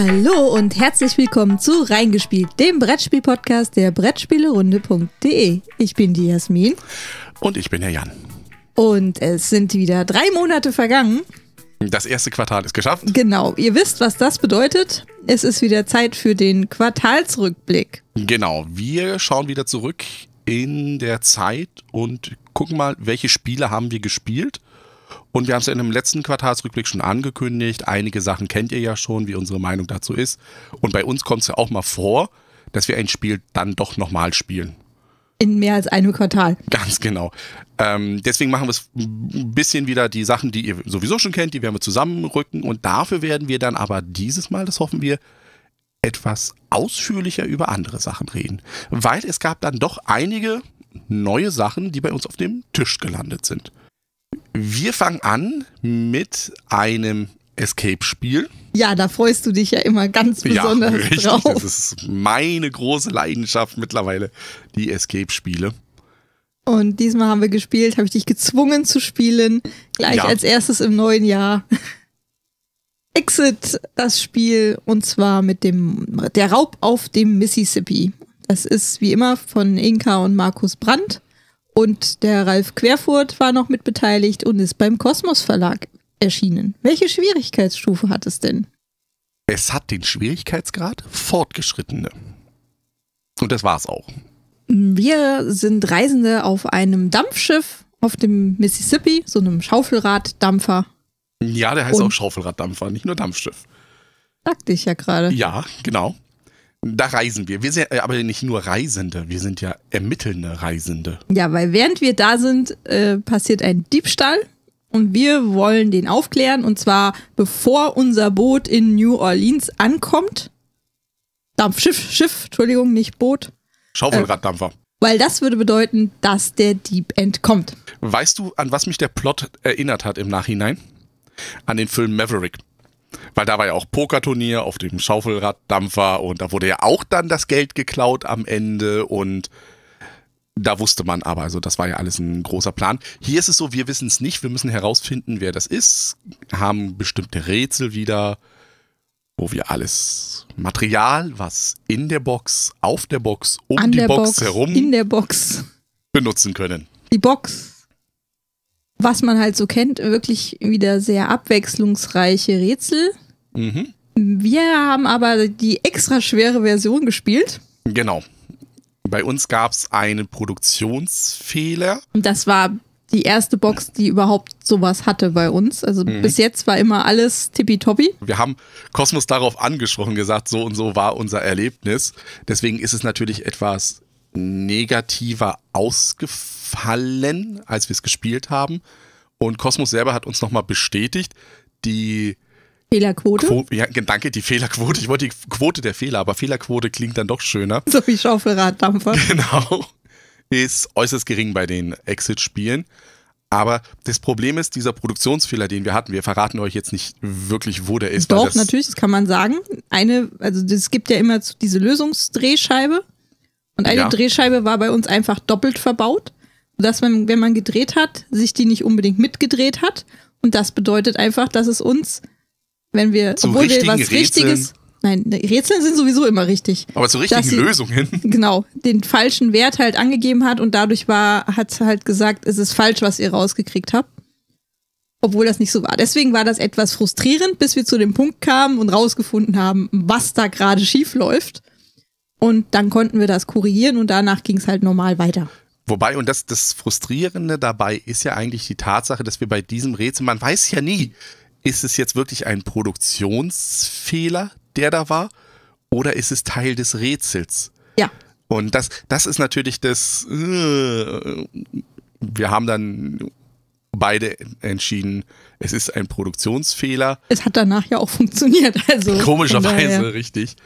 Hallo und herzlich willkommen zu Reingespielt, dem Brettspiel-Podcast der Brettspielerunde.de. Ich bin die Jasmin. Und ich bin der Jan. Und es sind wieder drei Monate vergangen. Das erste Quartal ist geschafft. Genau, ihr wisst, was das bedeutet. Es ist wieder Zeit für den Quartalsrückblick. Genau, wir schauen wieder zurück in der Zeit und gucken mal, welche Spiele haben wir gespielt und wir haben es in dem letzten Quartalsrückblick schon angekündigt. Einige Sachen kennt ihr ja schon, wie unsere Meinung dazu ist. Und bei uns kommt es ja auch mal vor, dass wir ein Spiel dann doch nochmal spielen. In mehr als einem Quartal. Ganz genau. Ähm, deswegen machen wir es ein bisschen wieder die Sachen, die ihr sowieso schon kennt, die werden wir zusammenrücken. Und dafür werden wir dann aber dieses Mal, das hoffen wir, etwas ausführlicher über andere Sachen reden. Weil es gab dann doch einige neue Sachen, die bei uns auf dem Tisch gelandet sind. Wir fangen an mit einem Escape-Spiel. Ja, da freust du dich ja immer ganz besonders ja, richtig, drauf. Das ist meine große Leidenschaft mittlerweile, die Escape-Spiele. Und diesmal haben wir gespielt, habe ich dich gezwungen zu spielen, gleich ja. als erstes im neuen Jahr. Exit, das Spiel, und zwar mit dem Der Raub auf dem Mississippi. Das ist wie immer von Inka und Markus Brandt. Und der Ralf Querfurt war noch mit beteiligt und ist beim Kosmos Verlag erschienen. Welche Schwierigkeitsstufe hat es denn? Es hat den Schwierigkeitsgrad Fortgeschrittene. Und das war's auch. Wir sind Reisende auf einem Dampfschiff auf dem Mississippi, so einem Schaufelraddampfer. Ja, der heißt und auch Schaufelraddampfer, nicht nur Dampfschiff. Sagte ich ja gerade. Ja, genau. Da reisen wir. Wir sind äh, aber nicht nur Reisende, wir sind ja ermittelnde Reisende. Ja, weil während wir da sind, äh, passiert ein Diebstahl und wir wollen den aufklären und zwar bevor unser Boot in New Orleans ankommt. Dampfschiff, Schiff, Entschuldigung, nicht Boot. Schaufelraddampfer. Äh, weil das würde bedeuten, dass der Dieb entkommt. Weißt du, an was mich der Plot erinnert hat im Nachhinein? An den Film Maverick. Weil da war ja auch Pokerturnier auf dem Schaufelraddampfer und da wurde ja auch dann das Geld geklaut am Ende und da wusste man aber, also das war ja alles ein großer Plan. Hier ist es so, wir wissen es nicht, wir müssen herausfinden, wer das ist, haben bestimmte Rätsel wieder, wo wir alles Material, was in der Box, auf der Box, um An die Box, Box herum in der Box benutzen können. Die Box was man halt so kennt, wirklich wieder sehr abwechslungsreiche Rätsel. Mhm. Wir haben aber die extra schwere Version gespielt. Genau. Bei uns gab es einen Produktionsfehler. Das war die erste Box, die überhaupt sowas hatte bei uns. Also mhm. bis jetzt war immer alles tippitoppi. Wir haben Kosmos darauf angesprochen, gesagt, so und so war unser Erlebnis. Deswegen ist es natürlich etwas negativer ausgefallen gefallen, als wir es gespielt haben. Und Cosmos selber hat uns nochmal bestätigt, die Fehlerquote? Quo ja, danke, die Fehlerquote. Ich wollte die Quote der Fehler, aber Fehlerquote klingt dann doch schöner. So wie Schaufelraddampfer. Genau. Ist äußerst gering bei den Exit-Spielen. Aber das Problem ist, dieser Produktionsfehler, den wir hatten, wir verraten euch jetzt nicht wirklich, wo der ist. Doch, das natürlich, das kann man sagen. Eine, also es gibt ja immer diese Lösungsdrehscheibe. Und eine ja. Drehscheibe war bei uns einfach doppelt verbaut dass man, wenn man gedreht hat, sich die nicht unbedingt mitgedreht hat. Und das bedeutet einfach, dass es uns, wenn wir, zu obwohl wir was Rätseln. Richtiges, nein, Rätseln sind sowieso immer richtig. Aber zu richtigen sie, Lösungen. Genau, den falschen Wert halt angegeben hat und dadurch war, hat halt gesagt, es ist falsch, was ihr rausgekriegt habt. Obwohl das nicht so war. Deswegen war das etwas frustrierend, bis wir zu dem Punkt kamen und rausgefunden haben, was da gerade schief läuft. Und dann konnten wir das korrigieren und danach ging es halt normal weiter. Wobei, und das, das Frustrierende dabei ist ja eigentlich die Tatsache, dass wir bei diesem Rätsel, man weiß ja nie, ist es jetzt wirklich ein Produktionsfehler, der da war, oder ist es Teil des Rätsels? Ja. Und das, das ist natürlich das, äh, wir haben dann beide entschieden, es ist ein Produktionsfehler. Es hat danach ja auch funktioniert. Also Komischerweise, richtig.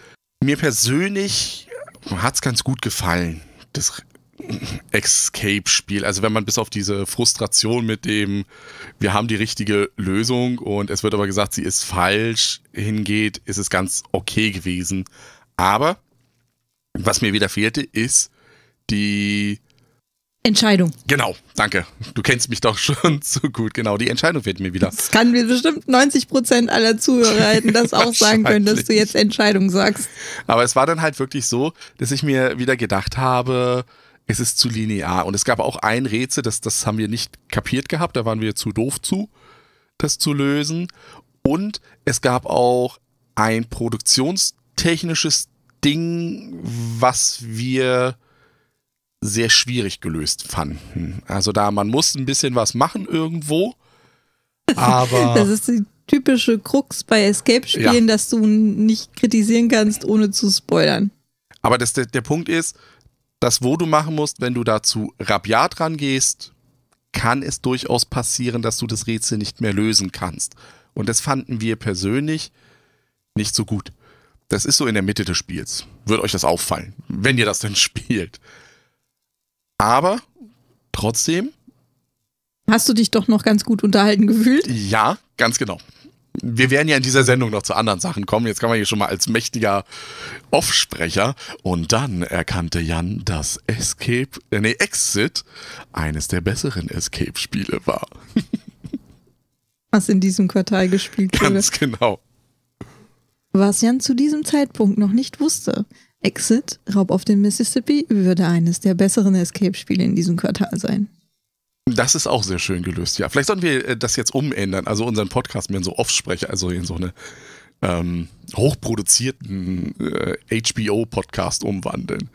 Mir persönlich hat es ganz gut gefallen, das Escape-Spiel. Also wenn man bis auf diese Frustration mit dem, wir haben die richtige Lösung und es wird aber gesagt, sie ist falsch, hingeht, ist es ganz okay gewesen. Aber was mir wieder fehlte, ist die Entscheidung. Genau, danke. Du kennst mich doch schon so gut. Genau, die Entscheidung fehlt mir wieder. Das kann mir bestimmt 90 Prozent aller Zuhörer hätten das auch sagen können, dass du jetzt Entscheidung sagst. Aber es war dann halt wirklich so, dass ich mir wieder gedacht habe, es ist zu linear. Und es gab auch ein Rätsel, das, das haben wir nicht kapiert gehabt, da waren wir zu doof zu, das zu lösen. Und es gab auch ein produktionstechnisches Ding, was wir sehr schwierig gelöst fanden. Also da, man muss ein bisschen was machen irgendwo, aber... das ist die typische Krux bei Escape-Spielen, ja. dass du nicht kritisieren kannst, ohne zu spoilern. Aber das, der, der Punkt ist, das, wo du machen musst, wenn du dazu rabiat rangehst, kann es durchaus passieren, dass du das Rätsel nicht mehr lösen kannst. Und das fanden wir persönlich nicht so gut. Das ist so in der Mitte des Spiels. Wird euch das auffallen, wenn ihr das denn spielt. Aber trotzdem. Hast du dich doch noch ganz gut unterhalten gefühlt? Ja, ganz genau wir werden ja in dieser Sendung noch zu anderen Sachen kommen. Jetzt kann man hier schon mal als mächtiger Offsprecher. Und dann erkannte Jan, dass Escape, äh, nee, Exit eines der besseren Escape-Spiele war. Was in diesem Quartal gespielt wurde. Ganz genau. Was Jan zu diesem Zeitpunkt noch nicht wusste. Exit, Raub auf den Mississippi, würde eines der besseren Escape-Spiele in diesem Quartal sein. Das ist auch sehr schön gelöst, ja. Vielleicht sollten wir äh, das jetzt umändern, also unseren Podcast mehr in so Offsprecher, also in so eine ähm, hochproduzierten äh, HBO-Podcast umwandeln.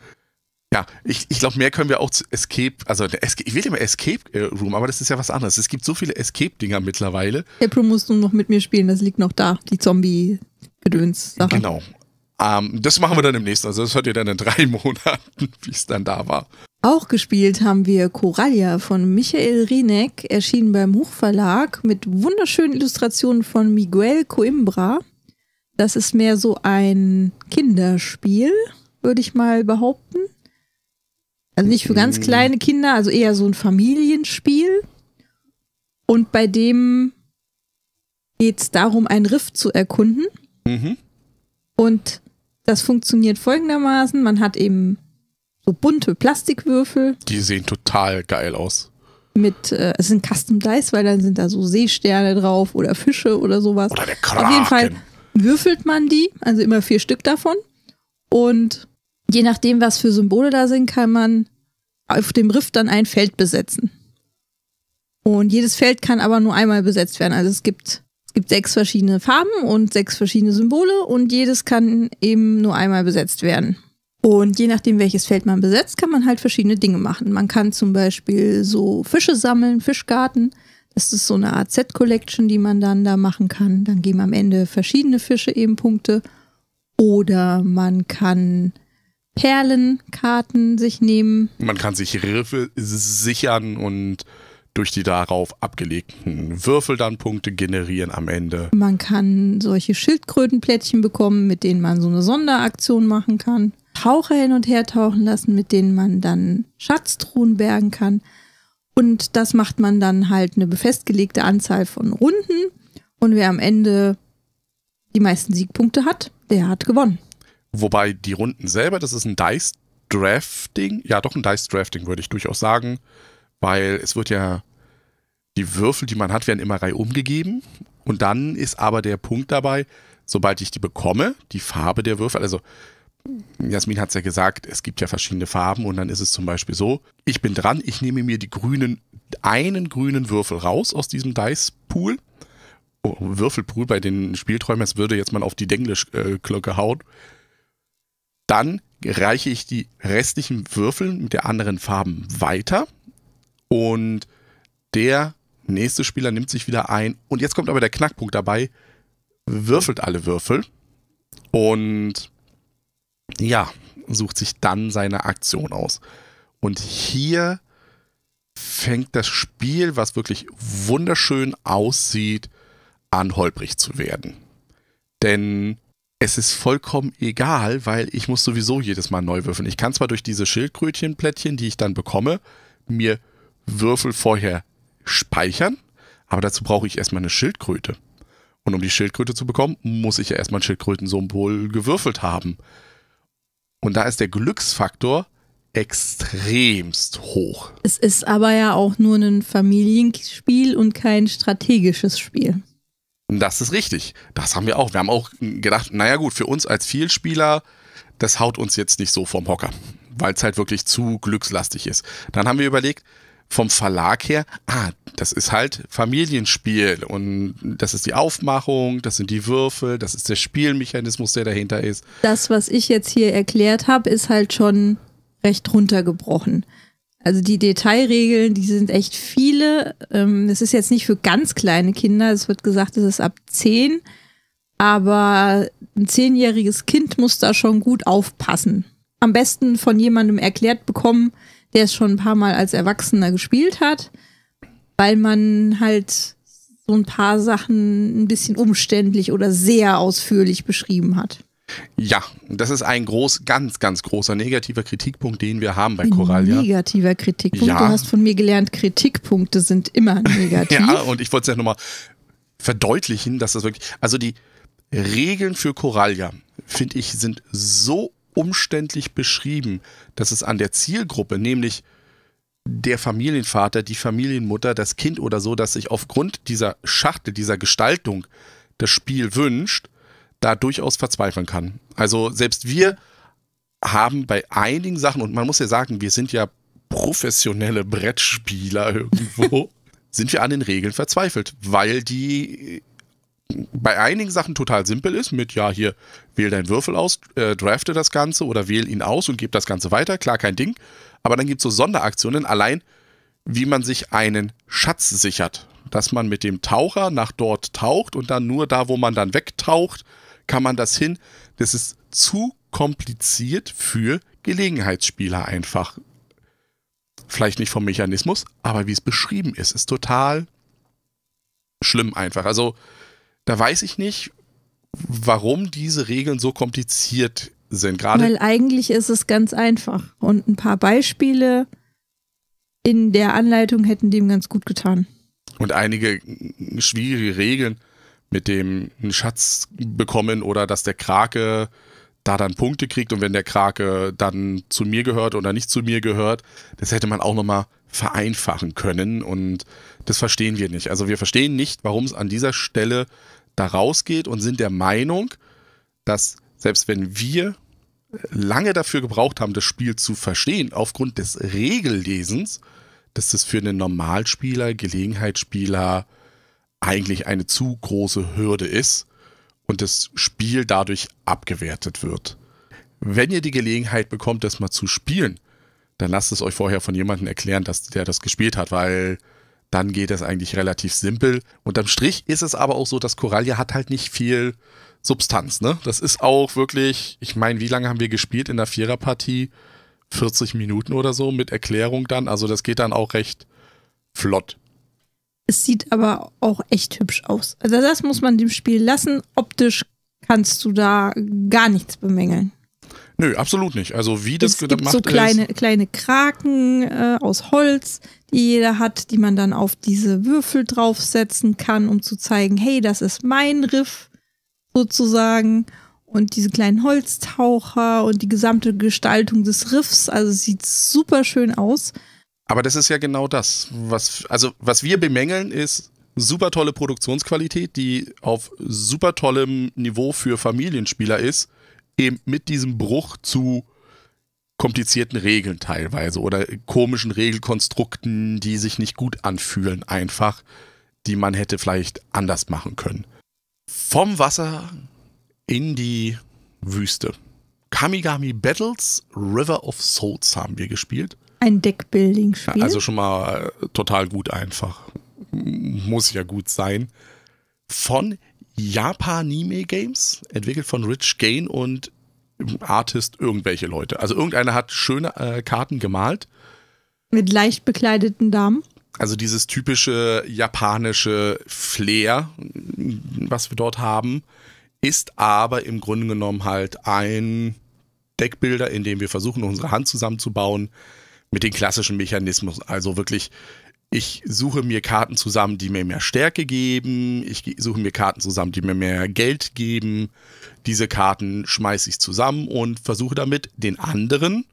Ja, ich, ich glaube, mehr können wir auch zu Escape, also ne, Escape, ich will immer Escape äh, Room, aber das ist ja was anderes. Es gibt so viele Escape-Dinger mittlerweile. Escape Room musst du noch mit mir spielen, das liegt noch da, die Zombie-Gedöns-Sache. Genau. Ähm, das machen wir dann im nächsten, also das hört ihr dann in drei Monaten, wie es dann da war. Auch gespielt haben wir Coralia von Michael Rieneck, erschienen beim Hochverlag mit wunderschönen Illustrationen von Miguel Coimbra. Das ist mehr so ein Kinderspiel, würde ich mal behaupten. Also nicht für ganz mhm. kleine Kinder, also eher so ein Familienspiel. Und bei dem geht es darum, einen Riff zu erkunden. Mhm. Und das funktioniert folgendermaßen. Man hat eben so bunte Plastikwürfel. Die sehen total geil aus. Mit, äh, es sind Custom Dice, weil dann sind da so Seesterne drauf oder Fische oder sowas. Oder der Kraken. Auf jeden Fall würfelt man die, also immer vier Stück davon. Und je nachdem, was für Symbole da sind, kann man auf dem Riff dann ein Feld besetzen. Und jedes Feld kann aber nur einmal besetzt werden. Also es gibt, es gibt sechs verschiedene Farben und sechs verschiedene Symbole und jedes kann eben nur einmal besetzt werden. Und je nachdem, welches Feld man besetzt, kann man halt verschiedene Dinge machen. Man kann zum Beispiel so Fische sammeln, Fischgarten. Das ist so eine Art Set-Collection, die man dann da machen kann. Dann geben am Ende verschiedene Fische eben Punkte. Oder man kann Perlenkarten sich nehmen. Man kann sich Riffe sichern und durch die darauf abgelegten Würfel dann Punkte generieren am Ende. Man kann solche Schildkrötenplättchen bekommen, mit denen man so eine Sonderaktion machen kann. Taucher hin und her tauchen lassen, mit denen man dann Schatztruhen bergen kann. Und das macht man dann halt eine befestgelegte Anzahl von Runden. Und wer am Ende die meisten Siegpunkte hat, der hat gewonnen. Wobei die Runden selber, das ist ein Dice Drafting. Ja, doch ein Dice Drafting würde ich durchaus sagen, weil es wird ja die Würfel, die man hat, werden immer reihum umgegeben. Und dann ist aber der Punkt dabei, sobald ich die bekomme, die Farbe der Würfel, also Jasmin hat es ja gesagt, es gibt ja verschiedene Farben und dann ist es zum Beispiel so, ich bin dran, ich nehme mir die grünen, einen grünen Würfel raus aus diesem Dice-Pool. Oh, Würfelpool bei den Spielträumen, es würde jetzt mal auf die Denglisch-Glocke hauen. Dann reiche ich die restlichen Würfel mit der anderen Farben weiter und der nächste Spieler nimmt sich wieder ein. Und jetzt kommt aber der Knackpunkt dabei, würfelt alle Würfel und ja, sucht sich dann seine Aktion aus. Und hier fängt das Spiel, was wirklich wunderschön aussieht, an holprig zu werden. Denn es ist vollkommen egal, weil ich muss sowieso jedes Mal neu würfeln. Ich kann zwar durch diese Schildkrötchenplättchen, die ich dann bekomme, mir Würfel vorher speichern, aber dazu brauche ich erstmal eine Schildkröte. Und um die Schildkröte zu bekommen, muss ich ja erstmal ein Schildkrötensymbol gewürfelt haben. Und da ist der Glücksfaktor extremst hoch. Es ist aber ja auch nur ein Familienspiel und kein strategisches Spiel. Das ist richtig. Das haben wir auch. Wir haben auch gedacht, naja gut, für uns als Vielspieler, das haut uns jetzt nicht so vom Hocker, weil es halt wirklich zu glückslastig ist. Dann haben wir überlegt, vom Verlag her, ah, das ist halt Familienspiel und das ist die Aufmachung, das sind die Würfel, das ist der Spielmechanismus, der dahinter ist. Das, was ich jetzt hier erklärt habe, ist halt schon recht runtergebrochen. Also die Detailregeln, die sind echt viele. Ähm, es ist jetzt nicht für ganz kleine Kinder. Es wird gesagt, es ist ab zehn, Aber ein zehnjähriges Kind muss da schon gut aufpassen. Am besten von jemandem erklärt bekommen, der es schon ein paar Mal als Erwachsener gespielt hat, weil man halt so ein paar Sachen ein bisschen umständlich oder sehr ausführlich beschrieben hat. Ja, das ist ein groß, ganz, ganz großer negativer Kritikpunkt, den wir haben bei ein Coralia. Negativer Kritikpunkt. Ja. Du hast von mir gelernt, Kritikpunkte sind immer negativ. ja, und ich wollte es ja nochmal verdeutlichen, dass das wirklich. Also die Regeln für Coralia, finde ich, sind so umständlich beschrieben, dass es an der Zielgruppe, nämlich der Familienvater, die Familienmutter, das Kind oder so, das sich aufgrund dieser Schachtel, dieser Gestaltung das Spiel wünscht, da durchaus verzweifeln kann. Also selbst wir haben bei einigen Sachen, und man muss ja sagen, wir sind ja professionelle Brettspieler irgendwo, sind wir an den Regeln verzweifelt, weil die bei einigen Sachen total simpel ist, mit ja, hier wähl deinen Würfel aus, äh, drafte das Ganze oder wähl ihn aus und gib das Ganze weiter, klar, kein Ding. Aber dann gibt es so Sonderaktionen, allein wie man sich einen Schatz sichert. Dass man mit dem Taucher nach dort taucht und dann nur da, wo man dann wegtaucht, kann man das hin. Das ist zu kompliziert für Gelegenheitsspieler einfach. Vielleicht nicht vom Mechanismus, aber wie es beschrieben ist, ist total schlimm einfach. Also da weiß ich nicht, warum diese Regeln so kompliziert sind. Gerade Weil eigentlich ist es ganz einfach. Und ein paar Beispiele in der Anleitung hätten dem ganz gut getan. Und einige schwierige Regeln mit dem einen Schatz bekommen oder dass der Krake da dann Punkte kriegt und wenn der Krake dann zu mir gehört oder nicht zu mir gehört, das hätte man auch nochmal vereinfachen können und das verstehen wir nicht. Also wir verstehen nicht, warum es an dieser Stelle da rausgeht und sind der Meinung, dass selbst wenn wir lange dafür gebraucht haben, das Spiel zu verstehen, aufgrund des Regellesens, dass das für einen Normalspieler, Gelegenheitsspieler eigentlich eine zu große Hürde ist und das Spiel dadurch abgewertet wird. Wenn ihr die Gelegenheit bekommt, das mal zu spielen, dann lasst es euch vorher von jemandem erklären, dass der das gespielt hat, weil dann geht das eigentlich relativ simpel. Unterm Strich ist es aber auch so, dass Coralia hat halt nicht viel Substanz. Ne? Das ist auch wirklich, ich meine, wie lange haben wir gespielt in der Viererpartie? 40 Minuten oder so mit Erklärung dann. Also das geht dann auch recht flott. Es sieht aber auch echt hübsch aus. Also das muss man dem Spiel lassen. Optisch kannst du da gar nichts bemängeln. Nö, absolut nicht. Also wie das es gibt gemacht so kleine, ist. kleine Kraken äh, aus Holz, die jeder hat, die man dann auf diese Würfel draufsetzen kann, um zu zeigen, hey, das ist mein Riff sozusagen. Und diese kleinen Holztaucher und die gesamte Gestaltung des Riffs, also sieht super schön aus. Aber das ist ja genau das, was also was wir bemängeln ist super tolle Produktionsqualität, die auf super tollem Niveau für Familienspieler ist eben mit diesem Bruch zu komplizierten Regeln teilweise oder komischen Regelkonstrukten, die sich nicht gut anfühlen, einfach, die man hätte vielleicht anders machen können. Vom Wasser in die Wüste. Kamigami Battles River of Souls haben wir gespielt. Ein Deckbuilding-Spiel. Also schon mal total gut einfach. Muss ja gut sein. Von Japanime Games, entwickelt von Rich Gain und Artist irgendwelche Leute. Also irgendeiner hat schöne äh, Karten gemalt. Mit leicht bekleideten Damen. Also dieses typische japanische Flair, was wir dort haben, ist aber im Grunde genommen halt ein Deckbilder, in dem wir versuchen, unsere Hand zusammenzubauen mit den klassischen Mechanismen. Also wirklich ich suche mir Karten zusammen, die mir mehr Stärke geben. Ich suche mir Karten zusammen, die mir mehr Geld geben. Diese Karten schmeiße ich zusammen und versuche damit, den anderen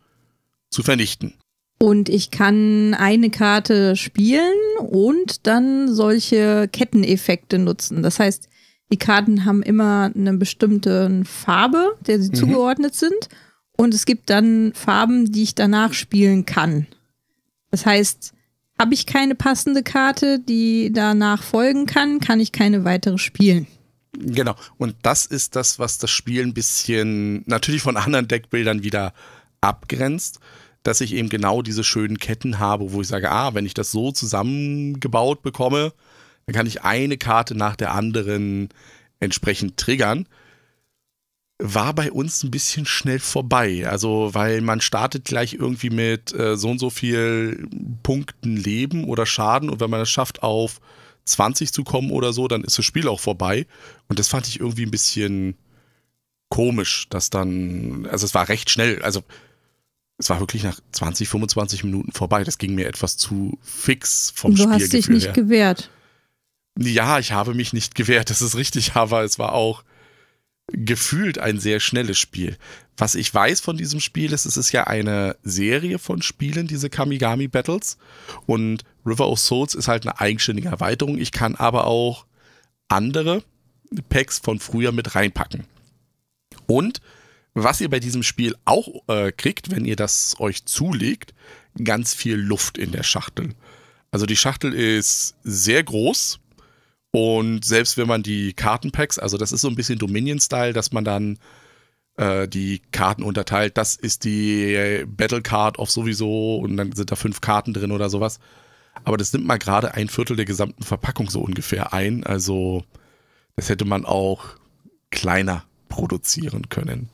zu vernichten. Und ich kann eine Karte spielen und dann solche Ketteneffekte nutzen. Das heißt, die Karten haben immer eine bestimmte Farbe, der sie mhm. zugeordnet sind. Und es gibt dann Farben, die ich danach spielen kann. Das heißt, habe ich keine passende Karte, die danach folgen kann, kann ich keine weitere spielen. Genau. Und das ist das, was das Spiel ein bisschen natürlich von anderen Deckbildern wieder abgrenzt, dass ich eben genau diese schönen Ketten habe, wo ich sage, ah, wenn ich das so zusammengebaut bekomme, dann kann ich eine Karte nach der anderen entsprechend triggern war bei uns ein bisschen schnell vorbei. Also, weil man startet gleich irgendwie mit äh, so und so viel Punkten Leben oder Schaden und wenn man es schafft, auf 20 zu kommen oder so, dann ist das Spiel auch vorbei. Und das fand ich irgendwie ein bisschen komisch, dass dann, also es war recht schnell, also es war wirklich nach 20, 25 Minuten vorbei. Das ging mir etwas zu fix vom Spiel. Du hast dich nicht her. gewehrt. Ja, ich habe mich nicht gewehrt, das ist richtig, aber es war auch gefühlt ein sehr schnelles Spiel. Was ich weiß von diesem Spiel ist, es ist ja eine Serie von Spielen, diese Kamigami Battles. Und River of Souls ist halt eine eigenständige Erweiterung. Ich kann aber auch andere Packs von früher mit reinpacken. Und was ihr bei diesem Spiel auch äh, kriegt, wenn ihr das euch zulegt, ganz viel Luft in der Schachtel. Also die Schachtel ist sehr groß, und selbst wenn man die Kartenpacks, also das ist so ein bisschen Dominion-Style, dass man dann äh, die Karten unterteilt. Das ist die Battle Card auf sowieso und dann sind da fünf Karten drin oder sowas. Aber das nimmt mal gerade ein Viertel der gesamten Verpackung so ungefähr ein. Also das hätte man auch kleiner produzieren können.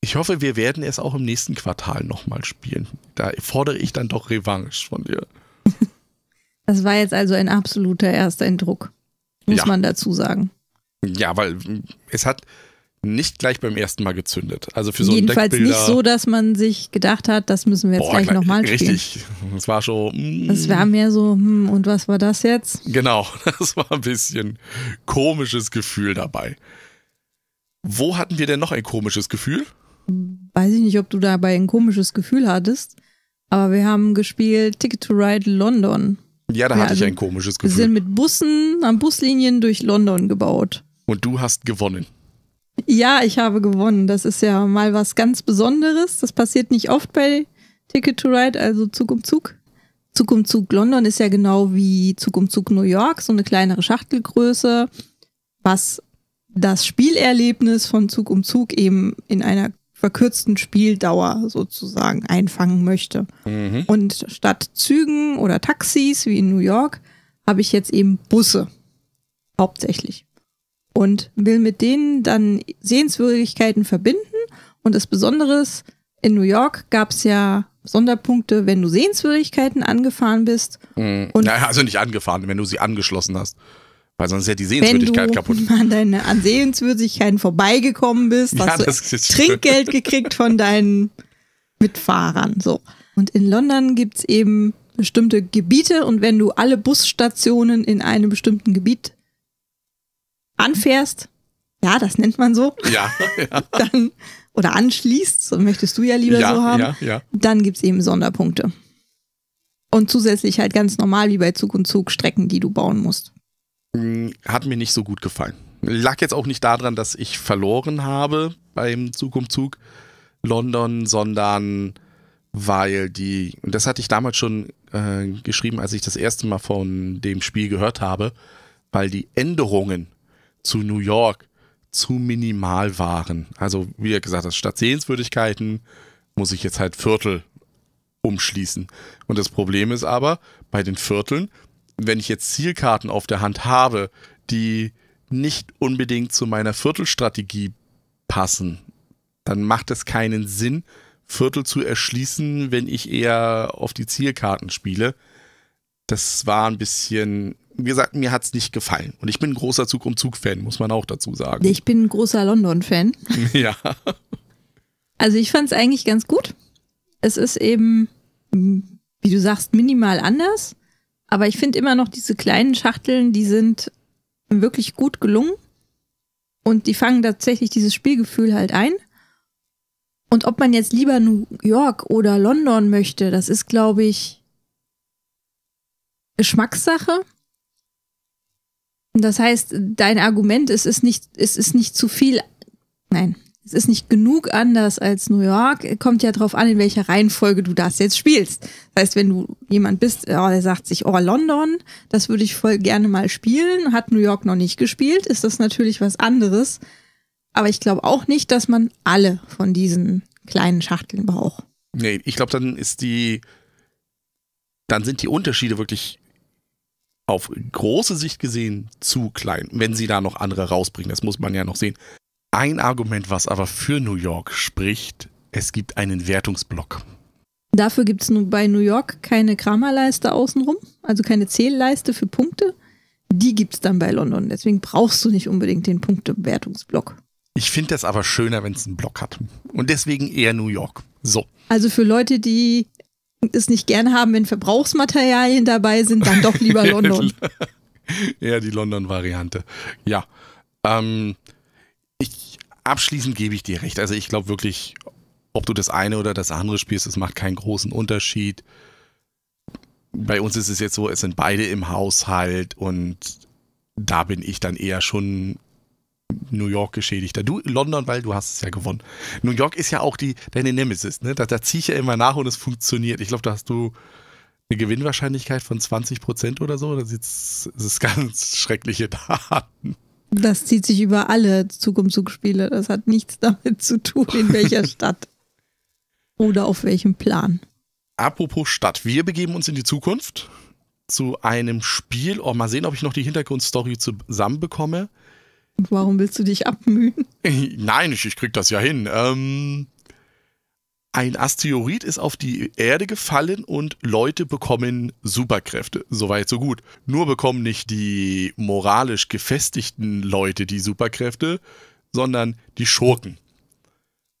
Ich hoffe, wir werden es auch im nächsten Quartal nochmal spielen. Da fordere ich dann doch Revanche von dir. Das war jetzt also ein absoluter erster Eindruck, muss ja. man dazu sagen. Ja, weil es hat nicht gleich beim ersten Mal gezündet. Also für so Jedenfalls nicht so, dass man sich gedacht hat, das müssen wir jetzt boah, gleich nochmal spielen. Richtig. Es war schon. Mm, es war mehr so, hm, und was war das jetzt? Genau, das war ein bisschen komisches Gefühl dabei. Wo hatten wir denn noch ein komisches Gefühl? Weiß ich nicht, ob du dabei ein komisches Gefühl hattest, aber wir haben gespielt Ticket to Ride London. Ja, da ja, hatte ich also ein komisches Gefühl. Wir sind mit Bussen an Buslinien durch London gebaut. Und du hast gewonnen. Ja, ich habe gewonnen. Das ist ja mal was ganz Besonderes. Das passiert nicht oft bei Ticket to Ride, also Zug um Zug. Zug um Zug London ist ja genau wie Zug um Zug New York, so eine kleinere Schachtelgröße, was das Spielerlebnis von Zug um Zug eben in einer verkürzten Spieldauer sozusagen einfangen möchte. Mhm. Und statt Zügen oder Taxis wie in New York habe ich jetzt eben Busse hauptsächlich und will mit denen dann Sehenswürdigkeiten verbinden. Und das Besondere ist, in New York gab es ja Sonderpunkte, wenn du Sehenswürdigkeiten angefahren bist. Mhm. Und naja, also nicht angefahren, wenn du sie angeschlossen hast. Weil sonst ja die Sehenswürdigkeit Wenn kaputt. Wenn du an an Sehenswürdigkeiten vorbeigekommen bist, ja, hast du Trinkgeld gekriegt von deinen Mitfahrern. So. Und in London gibt es eben bestimmte Gebiete und wenn du alle Busstationen in einem bestimmten Gebiet anfährst, ja, das nennt man so, ja, ja. dann oder anschließt, so möchtest du ja lieber ja, so haben, ja, ja. dann gibt es eben Sonderpunkte. Und zusätzlich halt ganz normal wie bei Zug und Zug Strecken, die du bauen musst hat mir nicht so gut gefallen. Lag jetzt auch nicht daran, dass ich verloren habe beim Zug um Zug London, sondern weil die, und das hatte ich damals schon äh, geschrieben, als ich das erste Mal von dem Spiel gehört habe, weil die Änderungen zu New York zu minimal waren. Also, wie gesagt, das statt Sehenswürdigkeiten muss ich jetzt halt Viertel umschließen. Und das Problem ist aber, bei den Vierteln wenn ich jetzt Zielkarten auf der Hand habe, die nicht unbedingt zu meiner Viertelstrategie passen, dann macht es keinen Sinn, Viertel zu erschließen, wenn ich eher auf die Zielkarten spiele. Das war ein bisschen, wie gesagt, mir hat es nicht gefallen. Und ich bin ein großer Zug um Zug-Fan, muss man auch dazu sagen. Ich bin ein großer London-Fan. Ja. Also ich fand es eigentlich ganz gut. Es ist eben, wie du sagst, minimal anders. Aber ich finde immer noch diese kleinen Schachteln, die sind wirklich gut gelungen. Und die fangen tatsächlich dieses Spielgefühl halt ein. Und ob man jetzt lieber New York oder London möchte, das ist, glaube ich, Geschmackssache. Das heißt, dein Argument, es ist nicht, es ist nicht zu viel. Nein, es ist nicht genug anders als New York. Kommt ja drauf an, in welcher Reihenfolge du das jetzt spielst. Das heißt, wenn du jemand bist, oh, der sagt sich, oh, London, das würde ich voll gerne mal spielen, hat New York noch nicht gespielt, ist das natürlich was anderes. Aber ich glaube auch nicht, dass man alle von diesen kleinen Schachteln braucht. Nee, ich glaube, dann ist die, dann sind die Unterschiede wirklich auf große Sicht gesehen zu klein, wenn sie da noch andere rausbringen. Das muss man ja noch sehen. Ein Argument, was aber für New York spricht, es gibt einen Wertungsblock. Dafür gibt es bei New York keine Kramerleiste außenrum, also keine Zählleiste für Punkte. Die gibt es dann bei London. Deswegen brauchst du nicht unbedingt den Punktewertungsblock. Ich finde das aber schöner, wenn es einen Block hat. Und deswegen eher New York. So. Also für Leute, die es nicht gern haben, wenn Verbrauchsmaterialien dabei sind, dann doch lieber London. ja, die London-Variante. Ja. Ähm, abschließend gebe ich dir recht. Also ich glaube wirklich, ob du das eine oder das andere spielst, das macht keinen großen Unterschied. Bei uns ist es jetzt so, es sind beide im Haushalt und da bin ich dann eher schon New York geschädigter. Du, London, weil du hast es ja gewonnen. New York ist ja auch die, deine Nemesis, ne? Da, da ziehe ich ja immer nach und es funktioniert. Ich glaube, da hast du eine Gewinnwahrscheinlichkeit von 20% oder so. Das ist, das ist ganz schreckliche Daten. Das zieht sich über alle Zug um Zug Spiele. Das hat nichts damit zu tun, in welcher Stadt oder auf welchem Plan. Apropos Stadt, wir begeben uns in die Zukunft zu einem Spiel. Oh, mal sehen, ob ich noch die Hintergrundstory zusammenbekomme. Warum willst du dich abmühen? Nein, ich, ich krieg das ja hin. Ähm, ein Asteroid ist auf die Erde gefallen und Leute bekommen Superkräfte. Soweit, so gut. Nur bekommen nicht die moralisch gefestigten Leute die Superkräfte, sondern die Schurken.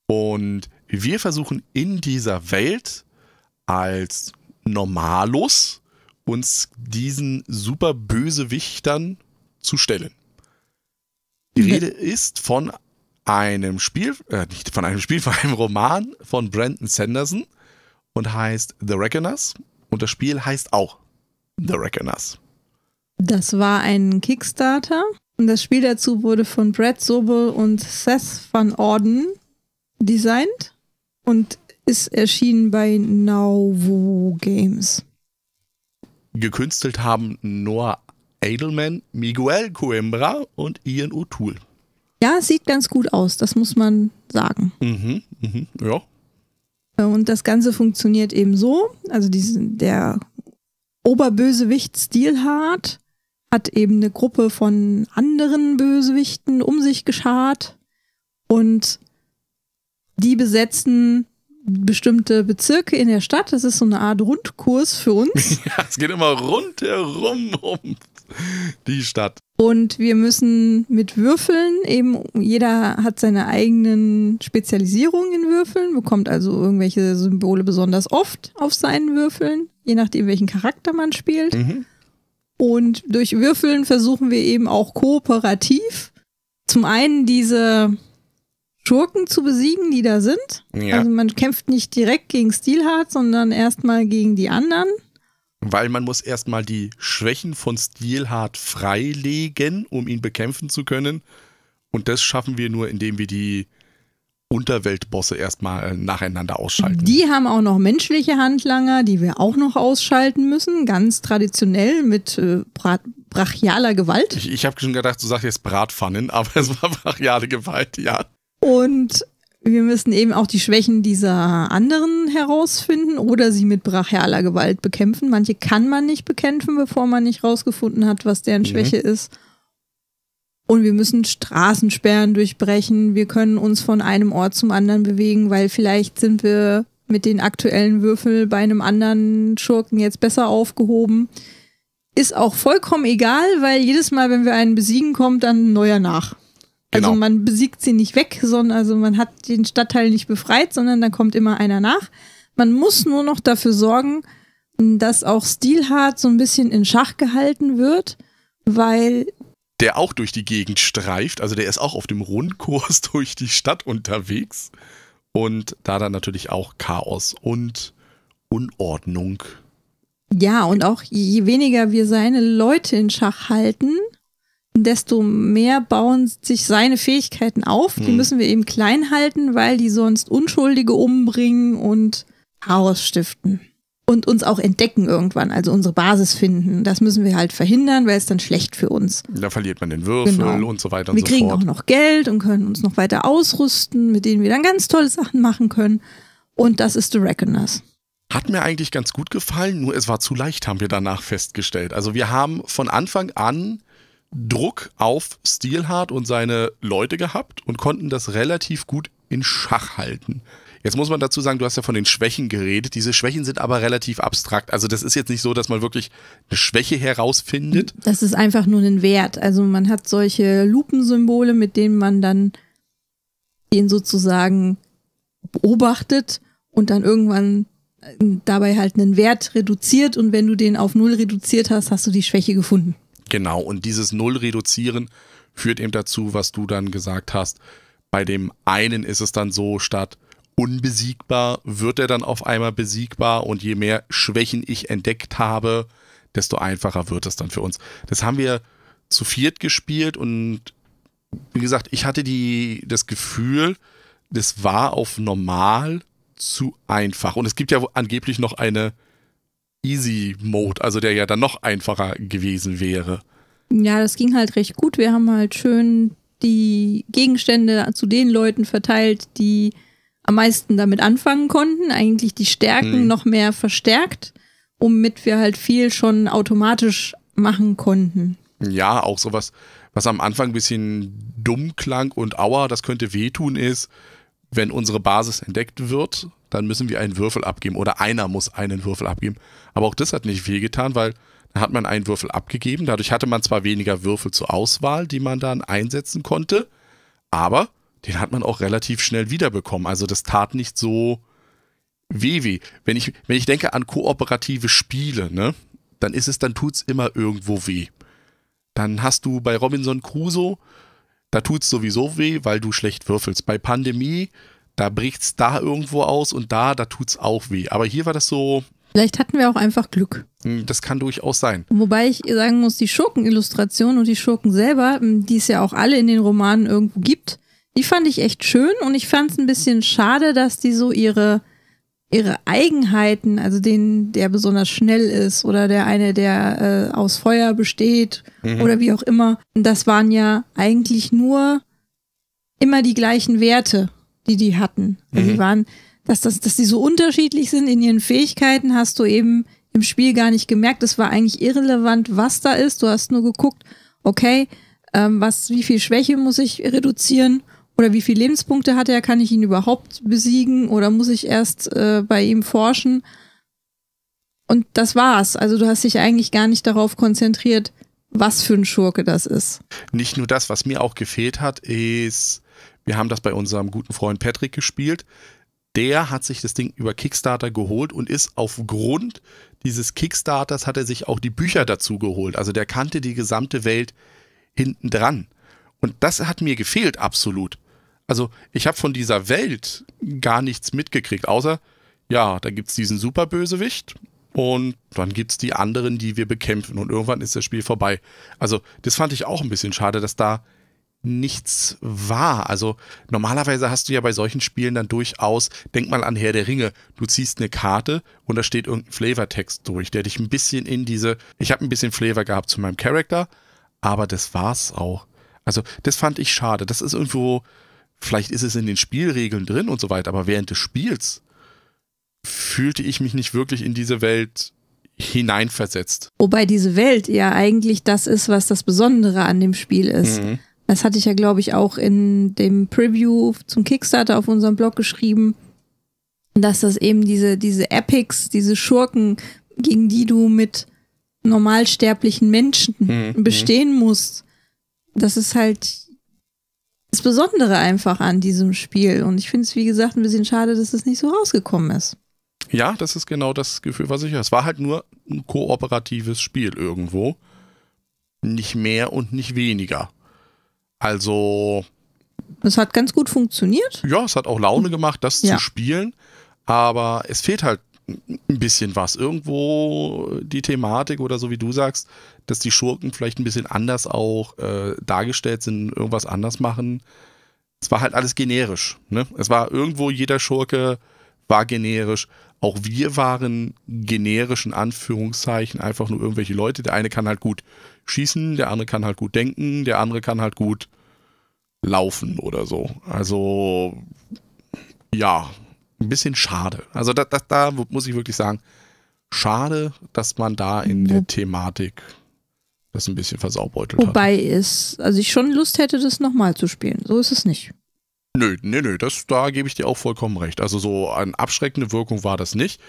Und wir versuchen in dieser Welt als Normalus uns diesen Superbösewichtern zu stellen. Die Rede ist von einem Spiel, äh, nicht von einem Spiel, von einem Roman von Brandon Sanderson und heißt The Reckoners. Und das Spiel heißt auch The Reckoners. Das war ein Kickstarter. Und das Spiel dazu wurde von Brad Sobel und Seth van Orden designt und ist erschienen bei Nauvoo Games. Gekünstelt haben Noah Edelman, Miguel Coimbra und Ian O'Toole. Ja, sieht ganz gut aus, das muss man sagen. Mhm, mhm, ja. Und das Ganze funktioniert eben so. Also diesen, der Oberbösewicht Steelheart hat eben eine Gruppe von anderen Bösewichten um sich geschart und die besetzen bestimmte Bezirke in der Stadt. Das ist so eine Art Rundkurs für uns. Ja, es geht immer rundherum um die Stadt. Und wir müssen mit Würfeln, eben jeder hat seine eigenen Spezialisierungen in Würfeln, bekommt also irgendwelche Symbole besonders oft auf seinen Würfeln, je nachdem, welchen Charakter man spielt. Mhm. Und durch Würfeln versuchen wir eben auch kooperativ zum einen diese Schurken zu besiegen, die da sind. Ja. Also man kämpft nicht direkt gegen Steelheart, sondern erstmal gegen die anderen. Weil man muss erstmal die Schwächen von Stilhart freilegen, um ihn bekämpfen zu können. Und das schaffen wir nur, indem wir die Unterweltbosse erstmal äh, nacheinander ausschalten. Die haben auch noch menschliche Handlanger, die wir auch noch ausschalten müssen, ganz traditionell mit äh, brachialer Gewalt. Ich, ich habe schon gedacht, du sagst jetzt Bratpfannen, aber es war brachiale Gewalt, ja. Und wir müssen eben auch die Schwächen dieser anderen herausfinden oder sie mit brachialer Gewalt bekämpfen. Manche kann man nicht bekämpfen, bevor man nicht rausgefunden hat, was deren mhm. Schwäche ist. Und wir müssen Straßensperren durchbrechen. Wir können uns von einem Ort zum anderen bewegen, weil vielleicht sind wir mit den aktuellen Würfel bei einem anderen Schurken jetzt besser aufgehoben. Ist auch vollkommen egal, weil jedes Mal, wenn wir einen besiegen, kommt dann ein neuer nach. Also genau. Also man besiegt sie nicht weg, sondern also man hat den Stadtteil nicht befreit, sondern da kommt immer einer nach. Man muss nur noch dafür sorgen, dass auch Stilhart so ein bisschen in Schach gehalten wird, weil der auch durch die Gegend streift, also der ist auch auf dem Rundkurs durch die Stadt unterwegs und da dann natürlich auch Chaos und Unordnung. Ja, und auch je weniger wir seine Leute in Schach halten, desto mehr bauen sich seine Fähigkeiten auf. Die hm. müssen wir eben klein halten, weil die sonst Unschuldige umbringen und Chaos stiften. Und uns auch entdecken irgendwann, also unsere Basis finden. Das müssen wir halt verhindern, weil es dann schlecht für uns. Da verliert man den Würfel genau. und so weiter und wir so fort. Wir kriegen auch noch Geld und können uns noch weiter ausrüsten, mit denen wir dann ganz tolle Sachen machen können. Und das ist The Reckoners. Hat mir eigentlich ganz gut gefallen, nur es war zu leicht, haben wir danach festgestellt. Also wir haben von Anfang an Druck auf Steelheart und seine Leute gehabt und konnten das relativ gut in Schach halten. Jetzt muss man dazu sagen, du hast ja von den Schwächen geredet. Diese Schwächen sind aber relativ abstrakt. Also das ist jetzt nicht so, dass man wirklich eine Schwäche herausfindet. Das ist einfach nur ein Wert. Also man hat solche Lupensymbole, mit denen man dann den sozusagen beobachtet und dann irgendwann äh, dabei halt einen Wert reduziert und wenn du den auf null reduziert hast, hast du die Schwäche gefunden. Genau, und dieses Null reduzieren führt eben dazu, was du dann gesagt hast. Bei dem einen ist es dann so, statt unbesiegbar wird er dann auf einmal besiegbar und je mehr Schwächen ich entdeckt habe, desto einfacher wird es dann für uns. Das haben wir zu viert gespielt und wie gesagt, ich hatte die, das Gefühl, das war auf normal zu einfach. Und es gibt ja angeblich noch eine Easy Mode, also der ja dann noch einfacher gewesen wäre. Ja, das ging halt recht gut. Wir haben halt schön die Gegenstände zu den Leuten verteilt, die am meisten damit anfangen konnten, eigentlich die Stärken hm. noch mehr verstärkt, womit wir halt viel schon automatisch machen konnten. Ja, auch sowas, was am Anfang ein bisschen dumm klang und aua, das könnte wehtun, ist, wenn unsere Basis entdeckt wird, dann müssen wir einen Würfel abgeben oder einer muss einen Würfel abgeben. Aber auch das hat nicht viel getan, weil dann hat man einen Würfel abgegeben. Dadurch hatte man zwar weniger Würfel zur Auswahl, die man dann einsetzen konnte, aber den hat man auch relativ schnell wiederbekommen. Also das tat nicht so weh weh. Wenn ich, wenn ich denke an kooperative Spiele, ne, dann ist es, dann tut's immer irgendwo weh. Dann hast du bei Robinson Crusoe, da tut es sowieso weh, weil du schlecht würfelst. Bei Pandemie da bricht es da irgendwo aus und da, da tut es auch weh. Aber hier war das so. Vielleicht hatten wir auch einfach Glück. Hm, das kann durchaus sein. Wobei ich sagen muss, die Schurkenillustration und die Schurken selber, hm, die es ja auch alle in den Romanen irgendwo gibt, die fand ich echt schön und ich fand es ein bisschen schade, dass die so ihre, ihre Eigenheiten, also den, der besonders schnell ist oder der eine, der äh, aus Feuer besteht mhm. oder wie auch immer, das waren ja eigentlich nur immer die gleichen Werte die die hatten. mhm. die waren, dass, das, dass die so unterschiedlich sind in ihren Fähigkeiten, hast du eben im Spiel gar nicht gemerkt. Es war eigentlich irrelevant, was da ist. Du hast nur geguckt, okay, ähm, was, wie viel Schwäche muss ich reduzieren oder wie viel Lebenspunkte hat er? Kann ich ihn überhaupt besiegen oder muss ich erst äh, bei ihm forschen? Und das war's. Also du hast dich eigentlich gar nicht darauf konzentriert, was für ein Schurke das ist. Nicht nur das, was mir auch gefehlt hat, ist wir haben das bei unserem guten Freund Patrick gespielt. Der hat sich das Ding über Kickstarter geholt und ist aufgrund dieses Kickstarters hat er sich auch die Bücher dazu geholt. Also der kannte die gesamte Welt hinten dran. Und das hat mir gefehlt absolut. Also ich habe von dieser Welt gar nichts mitgekriegt, außer, ja, da gibt es diesen Superbösewicht und dann gibt es die anderen, die wir bekämpfen und irgendwann ist das Spiel vorbei. Also das fand ich auch ein bisschen schade, dass da nichts war. Also normalerweise hast du ja bei solchen Spielen dann durchaus, denk mal an Herr der Ringe, du ziehst eine Karte und da steht irgendein Flavortext durch, der dich ein bisschen in diese, ich habe ein bisschen Flavor gehabt zu meinem Charakter, aber das war's auch. Also das fand ich schade. Das ist irgendwo, vielleicht ist es in den Spielregeln drin und so weiter, aber während des Spiels fühlte ich mich nicht wirklich in diese Welt hineinversetzt. Wobei diese Welt ja eigentlich das ist, was das Besondere an dem Spiel ist. Mhm. Das hatte ich ja, glaube ich, auch in dem Preview zum Kickstarter auf unserem Blog geschrieben, dass das eben diese, diese Epics, diese Schurken, gegen die du mit normalsterblichen Menschen mhm. mhm. bestehen musst, das ist halt das Besondere einfach an diesem Spiel. Und ich finde es, wie gesagt, ein bisschen schade, dass es das nicht so rausgekommen ist. Ja, das ist genau das Gefühl, was ich habe. Es war halt nur ein kooperatives Spiel irgendwo. Nicht mehr und nicht weniger. Also. Es hat ganz gut funktioniert. Ja, es hat auch Laune mhm. gemacht, das ja. zu spielen. Aber es fehlt halt ein bisschen was. Irgendwo die Thematik oder so wie du sagst, dass die Schurken vielleicht ein bisschen anders auch äh, dargestellt sind, irgendwas anders machen. Es war halt alles generisch. Ne? Es war irgendwo jeder Schurke war generisch. Auch wir waren generischen Anführungszeichen einfach nur irgendwelche Leute. Der eine kann halt gut schießen, der andere kann halt gut denken, der andere kann halt gut laufen oder so. Also ja, ein bisschen schade. Also da, da, da muss ich wirklich sagen, schade, dass man da in der mhm. Thematik das ein bisschen versaubeutelt Wobei hat. Wobei es, also ich schon Lust hätte, das nochmal zu spielen. So ist es nicht. Nö, nö, nö, das, da gebe ich dir auch vollkommen recht. Also so eine abschreckende Wirkung war das nicht.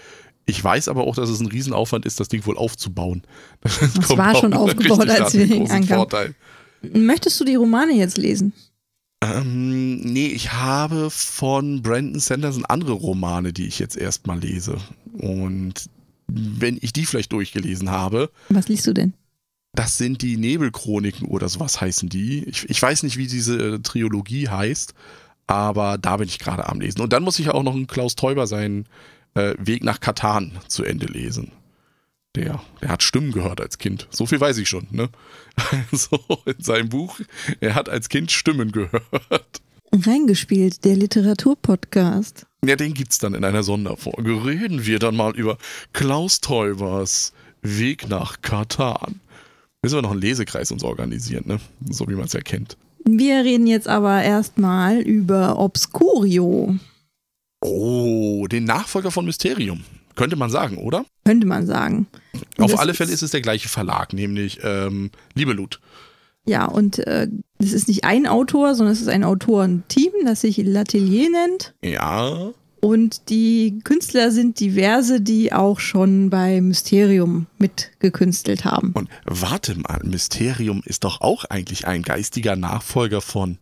Ich weiß aber auch, dass es ein Riesenaufwand ist, das Ding wohl aufzubauen. Das, das war schon aufgebaut, als wir ihn ankamen. Möchtest du die Romane jetzt lesen? Ähm, nee, ich habe von Brandon Sanderson andere Romane, die ich jetzt erstmal lese. Und wenn ich die vielleicht durchgelesen habe. Was liest du denn? Das sind die Nebelchroniken oder sowas heißen die. Ich, ich weiß nicht, wie diese äh, Trilogie heißt. Aber da bin ich gerade am Lesen. Und dann muss ich auch noch einen Klaus Teuber seinen äh, Weg nach Katan zu Ende lesen. Der, der hat Stimmen gehört als Kind. So viel weiß ich schon, ne? Also in seinem Buch, er hat als Kind Stimmen gehört. Reingespielt, der Literaturpodcast. Ja, den gibt es dann in einer Sonderfolge. Reden wir dann mal über Klaus Teubers Weg nach Katan. Müssen wir noch einen Lesekreis uns organisieren, ne? So wie man es ja kennt. Wir reden jetzt aber erstmal über Obscurio. Oh, den Nachfolger von Mysterium. Könnte man sagen, oder? Könnte man sagen. Und Auf alle Fälle ist es der gleiche Verlag, nämlich ähm, Liebelut. Ja, und äh, es ist nicht ein Autor, sondern es ist ein Autorenteam, das sich L'Atelier nennt. Ja. Und die Künstler sind diverse, die auch schon bei Mysterium mitgekünstelt haben. Und warte mal, Mysterium ist doch auch eigentlich ein geistiger Nachfolger von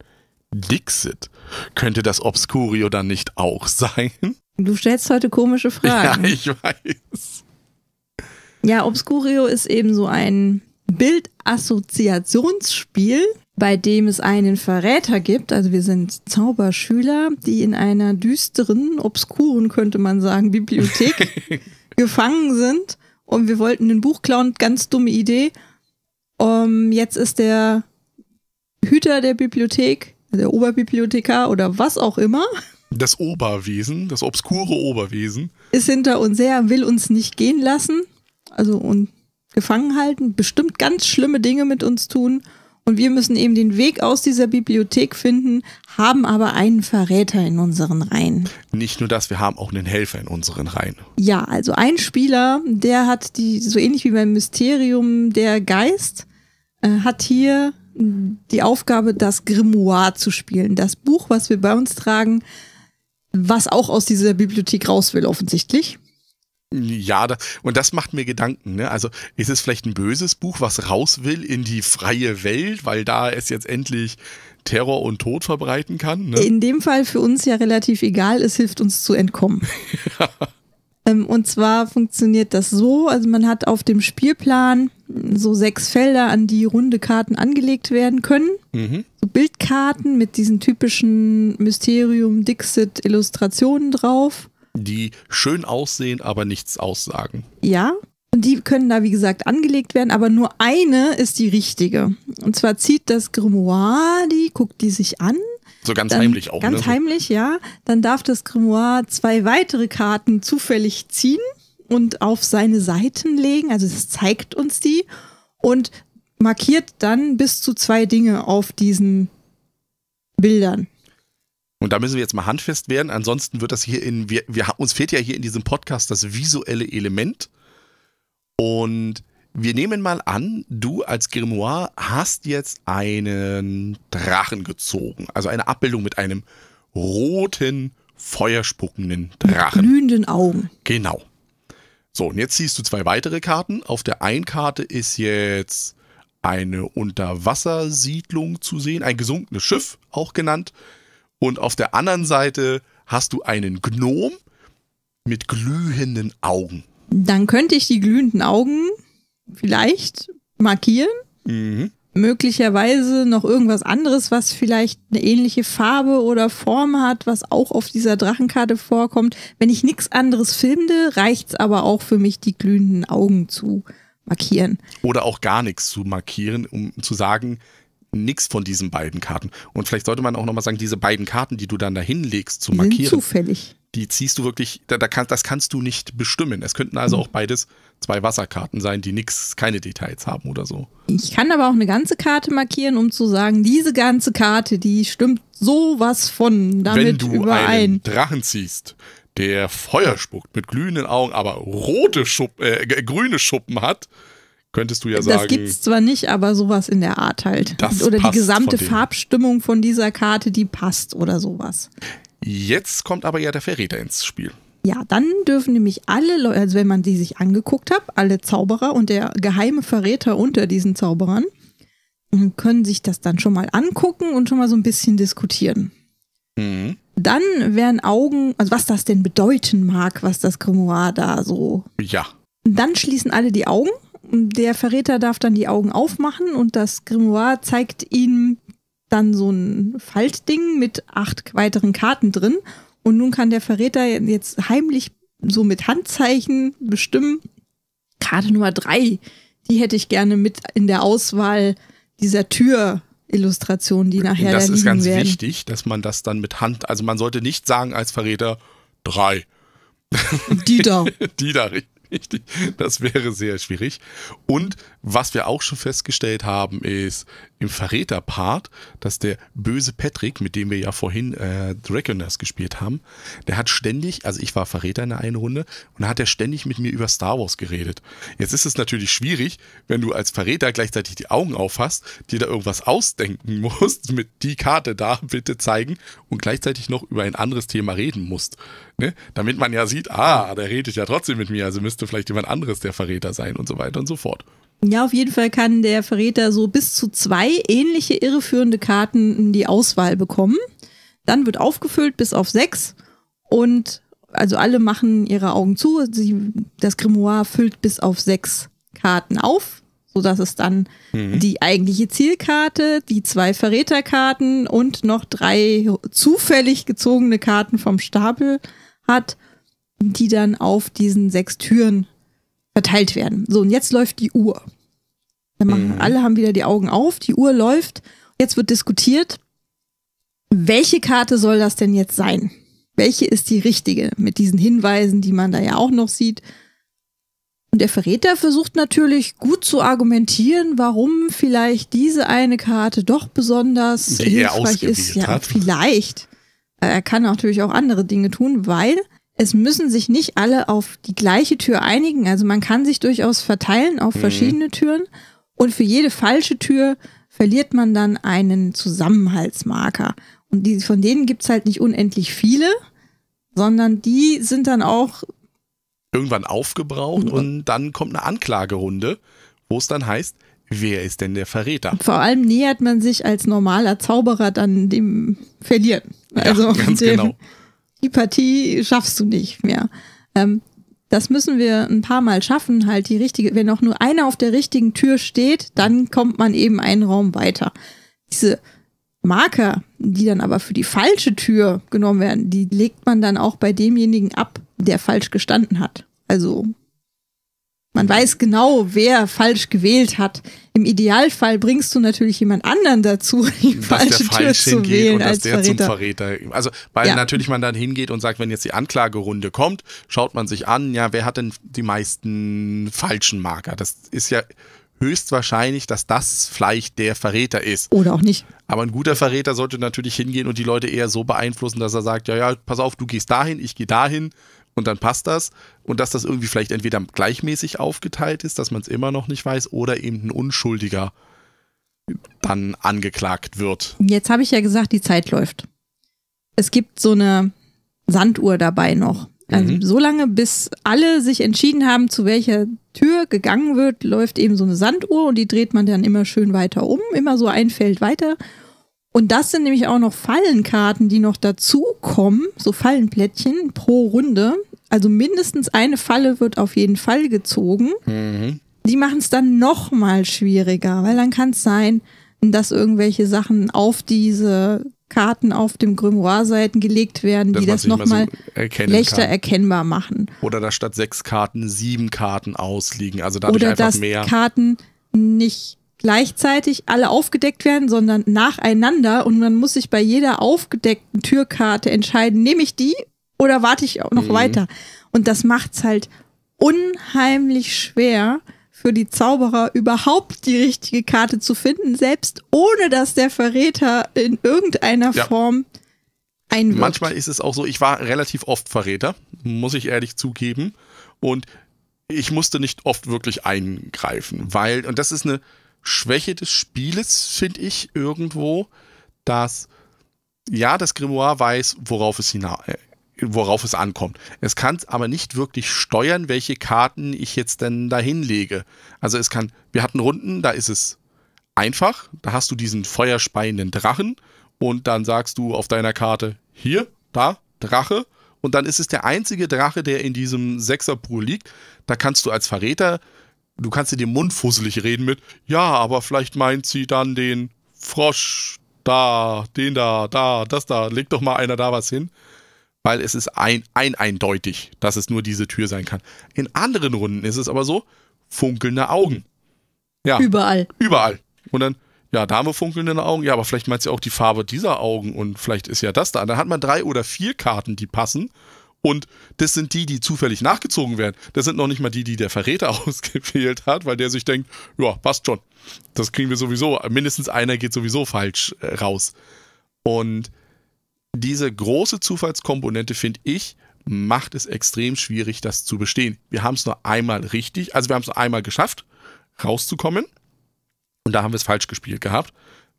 Dixit. Könnte das Obscurio dann nicht auch sein? Du stellst heute komische Fragen. Ja, ich weiß. Ja, Obscurio ist eben so ein Bildassoziationsspiel bei dem es einen Verräter gibt. Also wir sind Zauberschüler, die in einer düsteren, obskuren, könnte man sagen, Bibliothek gefangen sind. Und wir wollten ein Buch klauen, ganz dumme Idee. Um, ähm, jetzt ist der Hüter der Bibliothek, also der Oberbibliothekar oder was auch immer. Das Oberwesen, das obskure Oberwesen. Ist hinter uns her, will uns nicht gehen lassen. Also und gefangen halten, bestimmt ganz schlimme Dinge mit uns tun. Und wir müssen eben den Weg aus dieser Bibliothek finden, haben aber einen Verräter in unseren Reihen. Nicht nur das, wir haben auch einen Helfer in unseren Reihen. Ja, also ein Spieler, der hat die, so ähnlich wie beim Mysterium, der Geist äh, hat hier die Aufgabe, das Grimoire zu spielen. Das Buch, was wir bei uns tragen, was auch aus dieser Bibliothek raus will, offensichtlich. Ja, da, und das macht mir Gedanken. Ne? Also ist es vielleicht ein böses Buch, was raus will in die freie Welt, weil da es jetzt endlich Terror und Tod verbreiten kann? Ne? In dem Fall für uns ja relativ egal, es hilft uns zu entkommen. Ähm, und zwar funktioniert das so, also man hat auf dem Spielplan so sechs Felder, an die runde Karten angelegt werden können. Mhm. So Bildkarten mit diesen typischen Mysterium-Dixit-Illustrationen drauf die schön aussehen, aber nichts aussagen. Ja, und die können da, wie gesagt, angelegt werden, aber nur eine ist die richtige. Und zwar zieht das Grimoire, die guckt die sich an. So ganz dann, heimlich auch. Ganz ne? heimlich, ja. Dann darf das Grimoire zwei weitere Karten zufällig ziehen und auf seine Seiten legen. Also es zeigt uns die und markiert dann bis zu zwei Dinge auf diesen Bildern. Und da müssen wir jetzt mal handfest werden. Ansonsten wird das hier in, wir, wir, uns fehlt ja hier in diesem Podcast das visuelle Element. Und wir nehmen mal an, du als Grimoire hast jetzt einen Drachen gezogen. Also eine Abbildung mit einem roten, feuerspuckenden Drachen. Mit glühenden Augen. Genau. So, und jetzt siehst du zwei weitere Karten. Auf der einen Karte ist jetzt eine Unterwassersiedlung zu sehen, ein gesunkenes Schiff auch genannt. Und auf der anderen Seite hast du einen Gnom mit glühenden Augen. Dann könnte ich die glühenden Augen vielleicht markieren. Mhm. Möglicherweise noch irgendwas anderes, was vielleicht eine ähnliche Farbe oder Form hat, was auch auf dieser Drachenkarte vorkommt. Wenn ich nichts anderes finde, es aber auch für mich, die glühenden Augen zu markieren. Oder auch gar nichts zu markieren, um zu sagen, nichts von diesen beiden Karten. Und vielleicht sollte man auch nochmal sagen, diese beiden Karten, die du dann da hinlegst zu die markieren. zufällig. Die ziehst du wirklich, da, da kann, das kannst du nicht bestimmen. Es könnten also mhm. auch beides zwei Wasserkarten sein, die nichts, keine Details haben oder so. Ich kann aber auch eine ganze Karte markieren, um zu sagen, diese ganze Karte, die stimmt sowas von damit Wenn du überein. einen Drachen ziehst, der Feuer spuckt mit glühenden Augen, aber rote Schuppen, äh, grüne Schuppen hat, könntest du ja sagen. Das gibt es zwar nicht, aber sowas in der Art halt. Das oder die gesamte Farbstimmung von dieser Karte, die passt oder sowas. Jetzt kommt aber ja der Verräter ins Spiel. Ja, dann dürfen nämlich alle Leute, also wenn man die sich angeguckt hat, alle Zauberer und der geheime Verräter unter diesen Zauberern, ähm, können sich das dann schon mal angucken und schon mal so ein bisschen diskutieren. Mhm. Dann werden Augen, also was das denn bedeuten mag, was das Grimoire da so. Ja. Dann schließen alle die Augen der Verräter darf dann die Augen aufmachen und das Grimoire zeigt ihm dann so ein Faltding mit acht weiteren Karten drin. Und nun kann der Verräter jetzt heimlich so mit Handzeichen bestimmen, Karte Nummer drei, die hätte ich gerne mit in der Auswahl dieser Tür Illustrationen, die nachher Und Das da ist ganz werden. wichtig, dass man das dann mit Hand, also man sollte nicht sagen als Verräter drei. Die da. die da, Richtig, das wäre sehr schwierig. Und was wir auch schon festgestellt haben, ist im Verräterpart, dass der böse Patrick, mit dem wir ja vorhin äh, The gespielt haben, der hat ständig, also ich war Verräter in der einen Runde, und da hat er ständig mit mir über Star Wars geredet. Jetzt ist es natürlich schwierig, wenn du als Verräter gleichzeitig die Augen auf dir da irgendwas ausdenken musst, mit die Karte da bitte zeigen und gleichzeitig noch über ein anderes Thema reden musst. Ne? Damit man ja sieht, ah, der redet ja trotzdem mit mir, also müsste vielleicht jemand anderes der Verräter sein und so weiter und so fort. Ja, auf jeden Fall kann der Verräter so bis zu zwei ähnliche irreführende Karten in die Auswahl bekommen. Dann wird aufgefüllt bis auf sechs und also alle machen ihre Augen zu. Sie, das Grimoire füllt bis auf sechs Karten auf, sodass es dann mhm. die eigentliche Zielkarte, die zwei Verräterkarten und noch drei zufällig gezogene Karten vom Stapel hat, die dann auf diesen sechs Türen verteilt werden. So, und jetzt läuft die Uhr. Dann machen mhm. alle haben wieder die Augen auf, die Uhr läuft. Jetzt wird diskutiert, welche Karte soll das denn jetzt sein? Welche ist die richtige? Mit diesen Hinweisen, die man da ja auch noch sieht. Und der Verräter versucht natürlich gut zu argumentieren, warum vielleicht diese eine Karte doch besonders Wer hilfreich ist. Ja, vielleicht. Er kann natürlich auch andere Dinge tun, weil es müssen sich nicht alle auf die gleiche Tür einigen. Also man kann sich durchaus verteilen auf mhm. verschiedene Türen. Und für jede falsche Tür verliert man dann einen Zusammenhaltsmarker. Und die, von denen gibt es halt nicht unendlich viele, sondern die sind dann auch irgendwann aufgebraucht mhm. und dann kommt eine Anklagerunde, wo es dann heißt, wer ist denn der Verräter? vor allem nähert man sich als normaler Zauberer dann dem Verlieren. Also ja, ganz dem, genau die Partie schaffst du nicht mehr. Ähm, das müssen wir ein paar Mal schaffen, halt die richtige, wenn auch nur einer auf der richtigen Tür steht, dann kommt man eben einen Raum weiter. Diese Marker, die dann aber für die falsche Tür genommen werden, die legt man dann auch bei demjenigen ab, der falsch gestanden hat. Also man weiß genau, wer falsch gewählt hat. Im Idealfall bringst du natürlich jemand anderen dazu, die dass falsche der Tür zu wählen und als dass der Verräter. Zum Verräter. Also, weil ja. natürlich man dann hingeht und sagt, wenn jetzt die Anklagerunde kommt, schaut man sich an, ja, wer hat denn die meisten falschen Marker? Das ist ja höchstwahrscheinlich, dass das vielleicht der Verräter ist. Oder auch nicht. Aber ein guter Verräter sollte natürlich hingehen und die Leute eher so beeinflussen, dass er sagt, ja, ja, pass auf, du gehst dahin, ich gehe dahin und dann passt das. Und dass das irgendwie vielleicht entweder gleichmäßig aufgeteilt ist, dass man es immer noch nicht weiß, oder eben ein Unschuldiger dann angeklagt wird. Jetzt habe ich ja gesagt, die Zeit läuft. Es gibt so eine Sanduhr dabei noch. Also mhm. so lange, bis alle sich entschieden haben, zu welcher Tür gegangen wird, läuft eben so eine Sanduhr und die dreht man dann immer schön weiter um, immer so ein Feld weiter. Und das sind nämlich auch noch Fallenkarten, die noch dazukommen, so Fallenplättchen pro Runde. Also mindestens eine Falle wird auf jeden Fall gezogen. Mhm. Die machen es dann nochmal schwieriger, weil dann kann es sein, dass irgendwelche Sachen auf diese Karten auf dem Grimoire-Seiten gelegt werden, das, die das nochmal so leichter kann. erkennbar machen. Oder dass statt sechs Karten sieben Karten ausliegen, also dadurch Oder einfach dass mehr. Karten nicht gleichzeitig alle aufgedeckt werden, sondern nacheinander und man muss sich bei jeder aufgedeckten Türkarte entscheiden, nehme ich die oder warte ich noch mhm. weiter. Und das macht es halt unheimlich schwer für die Zauberer überhaupt die richtige Karte zu finden, selbst ohne dass der Verräter in irgendeiner ja. Form einwirkt. Manchmal ist es auch so, ich war relativ oft Verräter, muss ich ehrlich zugeben. Und ich musste nicht oft wirklich eingreifen, weil, und das ist eine, Schwäche des Spieles, finde ich, irgendwo, dass ja, das Grimoire weiß, worauf es hinaus, äh, worauf es ankommt. Es kann aber nicht wirklich steuern, welche Karten ich jetzt denn dahin lege. Also es kann, wir hatten Runden, da ist es einfach, da hast du diesen feuerspeienden Drachen und dann sagst du auf deiner Karte hier, da, Drache und dann ist es der einzige Drache, der in diesem Sechserpool liegt. Da kannst du als Verräter du kannst dir den Mund fusselig reden mit, ja, aber vielleicht meint sie dann den Frosch da, den da, da, das da, leg doch mal einer da was hin. Weil es ist ein, ein eindeutig, dass es nur diese Tür sein kann. In anderen Runden ist es aber so, funkelnde Augen. Ja. Überall. Überall. Und dann, ja, da haben wir funkelnde Augen, ja, aber vielleicht meint sie auch die Farbe dieser Augen und vielleicht ist ja das da. Dann hat man drei oder vier Karten, die passen und das sind die, die zufällig nachgezogen werden. Das sind noch nicht mal die, die der Verräter ausgewählt hat, weil der sich denkt, ja, passt schon. Das kriegen wir sowieso. Mindestens einer geht sowieso falsch äh, raus. Und diese große Zufallskomponente, finde ich, macht es extrem schwierig, das zu bestehen. Wir haben es nur einmal richtig, also wir haben es nur einmal geschafft, rauszukommen. Und da haben wir es falsch gespielt gehabt.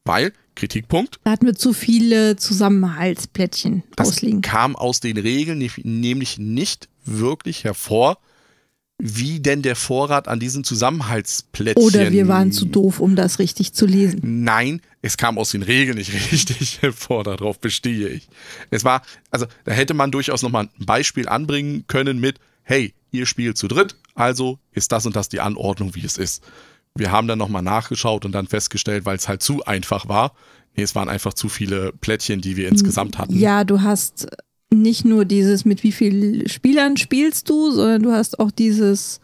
Weil, Kritikpunkt. Da hatten wir zu viele Zusammenhaltsplättchen das ausliegen. kam aus den Regeln nämlich nicht wirklich hervor, wie denn der Vorrat an diesen Zusammenhaltsplättchen. Oder wir waren zu doof, um das richtig zu lesen. Nein, es kam aus den Regeln nicht richtig hervor, darauf bestehe ich. Es war, also da hätte man durchaus nochmal ein Beispiel anbringen können mit, hey, ihr spielt zu dritt, also ist das und das die Anordnung, wie es ist wir haben dann nochmal nachgeschaut und dann festgestellt, weil es halt zu einfach war. Nee, es waren einfach zu viele Plättchen, die wir hm, insgesamt hatten. Ja, du hast nicht nur dieses, mit wie vielen Spielern spielst du, sondern du hast auch dieses,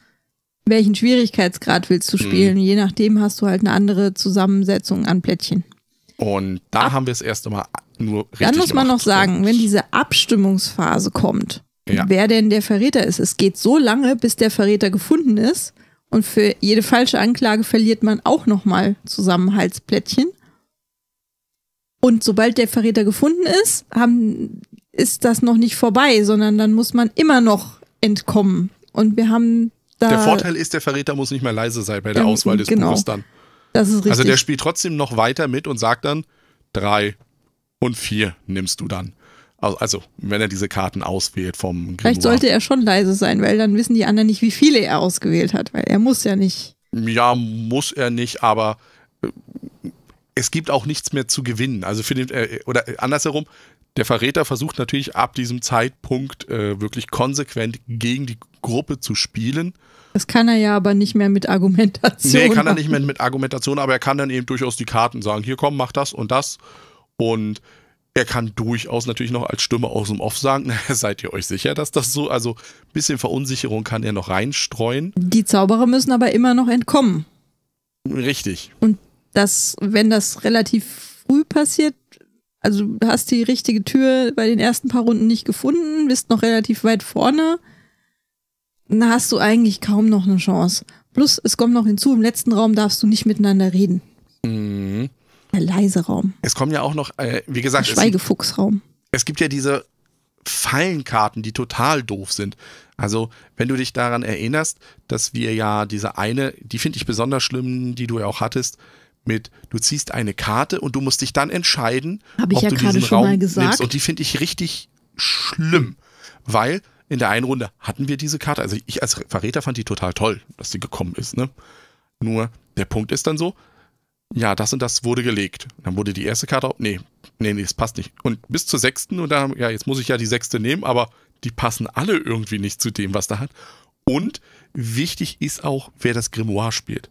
welchen Schwierigkeitsgrad willst du hm. spielen. Mhm. Je nachdem hast du halt eine andere Zusammensetzung an Plättchen. Und da Ab haben wir es erst Mal nur richtig Dann muss man gemacht. noch sagen, wenn diese Abstimmungsphase kommt, ja. wer denn der Verräter ist. Es geht so lange, bis der Verräter gefunden ist. Und für jede falsche Anklage verliert man auch nochmal Zusammenhaltsplättchen. Und sobald der Verräter gefunden ist, haben, ist das noch nicht vorbei, sondern dann muss man immer noch entkommen. Und wir haben da. Der Vorteil ist, der Verräter muss nicht mehr leise sein bei der ähm, Auswahl des genau. Buches dann. Das ist richtig. Also der spielt trotzdem noch weiter mit und sagt dann, drei und vier nimmst du dann. Also, wenn er diese Karten auswählt vom Grimoire. Vielleicht sollte er schon leise sein, weil dann wissen die anderen nicht, wie viele er ausgewählt hat, weil er muss ja nicht. Ja, muss er nicht, aber äh, es gibt auch nichts mehr zu gewinnen. Also für den, äh, oder äh, andersherum, der Verräter versucht natürlich ab diesem Zeitpunkt äh, wirklich konsequent gegen die Gruppe zu spielen. Das kann er ja aber nicht mehr mit Argumentation. Nee, kann er nicht mehr mit Argumentation, aber er kann dann eben durchaus die Karten sagen, hier komm, mach das und das. Und er kann durchaus natürlich noch als Stimme aus dem Off sagen, na, seid ihr euch sicher, dass das so, also ein bisschen Verunsicherung kann er noch reinstreuen. Die Zauberer müssen aber immer noch entkommen. Richtig. Und das, wenn das relativ früh passiert, also du hast die richtige Tür bei den ersten paar Runden nicht gefunden, bist noch relativ weit vorne, dann hast du eigentlich kaum noch eine Chance. Plus, es kommt noch hinzu, im letzten Raum darfst du nicht miteinander reden. Mhm. Äh, leise Raum. Es kommen ja auch noch, äh, wie gesagt. Schweigefuchsraum. Es, es gibt ja diese Fallenkarten, die total doof sind. Also, wenn du dich daran erinnerst, dass wir ja diese eine, die finde ich besonders schlimm, die du ja auch hattest, mit du ziehst eine Karte und du musst dich dann entscheiden, Hab ob ja du diesen Raum mal gesagt. nimmst. Und die finde ich richtig schlimm, weil in der einen Runde hatten wir diese Karte. Also ich als Verräter fand die total toll, dass die gekommen ist. Ne? Nur der Punkt ist dann so, ja, das und das wurde gelegt. Dann wurde die erste Karte, nee, nee, nee, das passt nicht. Und bis zur sechsten, und dann, ja, jetzt muss ich ja die sechste nehmen, aber die passen alle irgendwie nicht zu dem, was da hat. Und wichtig ist auch, wer das Grimoire spielt.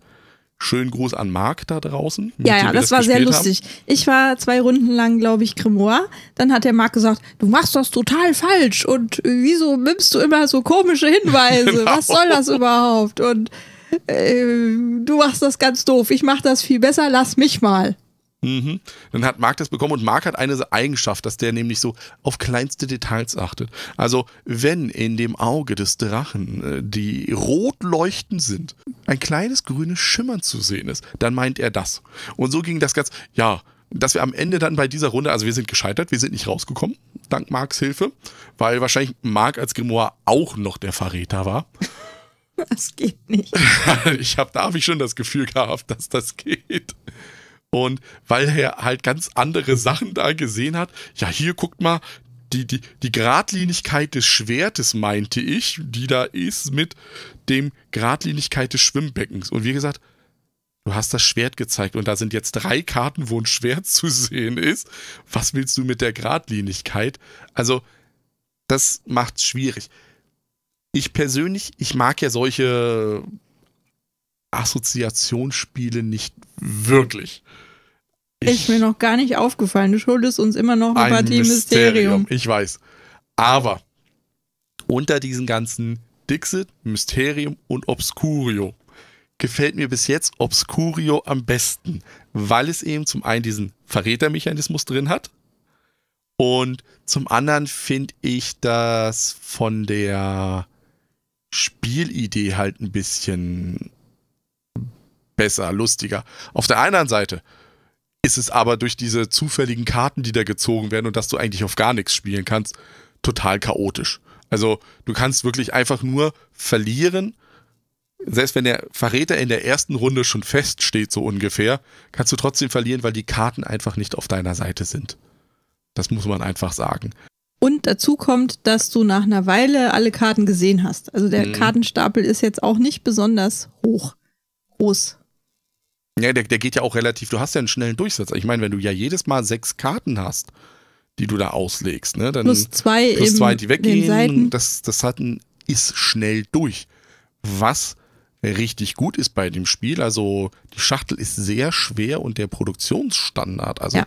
Schönen Gruß an Marc da draußen. Ja, ja, das, das, war sehr lustig. Haben. Ich war zwei Runden lang, glaube ich, Grimoire. Dann hat der Marc gesagt, du machst das total falsch und wieso nimmst du immer so komische Hinweise? Genau. Was soll das genau. überhaupt? Und äh, du machst das ganz doof, ich mach das viel besser, lass mich mal. Mhm. Dann hat Marc das bekommen und Marc hat eine Eigenschaft, dass der nämlich so auf kleinste Details achtet. Also wenn in dem Auge des Drachen äh, die rot leuchtend sind, ein kleines grünes Schimmern zu sehen ist, dann meint er das. Und so ging das ganz, ja, dass wir am Ende dann bei dieser Runde, also wir sind gescheitert, wir sind nicht rausgekommen, dank Marks Hilfe, weil wahrscheinlich Marc als Grimoire auch noch der Verräter war. Das geht nicht. ich habe da habe ich schon das Gefühl gehabt, dass das geht. Und weil er halt ganz andere Sachen da gesehen hat, ja, hier guckt mal, die, die, die Gradlinigkeit des Schwertes, meinte ich, die da ist mit dem Gradlinigkeit des Schwimmbeckens. Und wie gesagt, du hast das Schwert gezeigt und da sind jetzt drei Karten, wo ein Schwert zu sehen ist. Was willst du mit der Gradlinigkeit? Also, das macht's schwierig ich persönlich, ich mag ja solche Assoziationsspiele nicht wirklich. Ich, ist mir noch gar nicht aufgefallen. Du schuldest uns immer noch ein, Partie Mysterium. Mysterium. Ich weiß. Aber unter diesen ganzen Dixit, Mysterium und Obscurio gefällt mir bis jetzt Obscurio am besten, weil es eben zum einen diesen Verrätermechanismus drin hat und zum anderen finde ich das von der Spielidee halt ein bisschen besser, lustiger. Auf der anderen Seite ist es aber durch diese zufälligen Karten, die da gezogen werden und dass du eigentlich auf gar nichts spielen kannst, total chaotisch. Also du kannst wirklich einfach nur verlieren. Selbst wenn der Verräter in der ersten Runde schon feststeht, so ungefähr, kannst du trotzdem verlieren, weil die Karten einfach nicht auf deiner Seite sind. Das muss man einfach sagen. Und dazu kommt, dass du nach einer Weile alle Karten gesehen hast. Also der mhm. Kartenstapel ist jetzt auch nicht besonders hoch, groß. Ja, der, der geht ja auch relativ, du hast ja einen schnellen Durchsatz. Ich meine, wenn du ja jedes Mal sechs Karten hast, die du da auslegst, ne, dann plus zwei, plus zwei die weggehen, das, das hat ein, ist schnell durch. Was richtig gut ist bei dem Spiel. Also die Schachtel ist sehr schwer und der Produktionsstandard, also ja.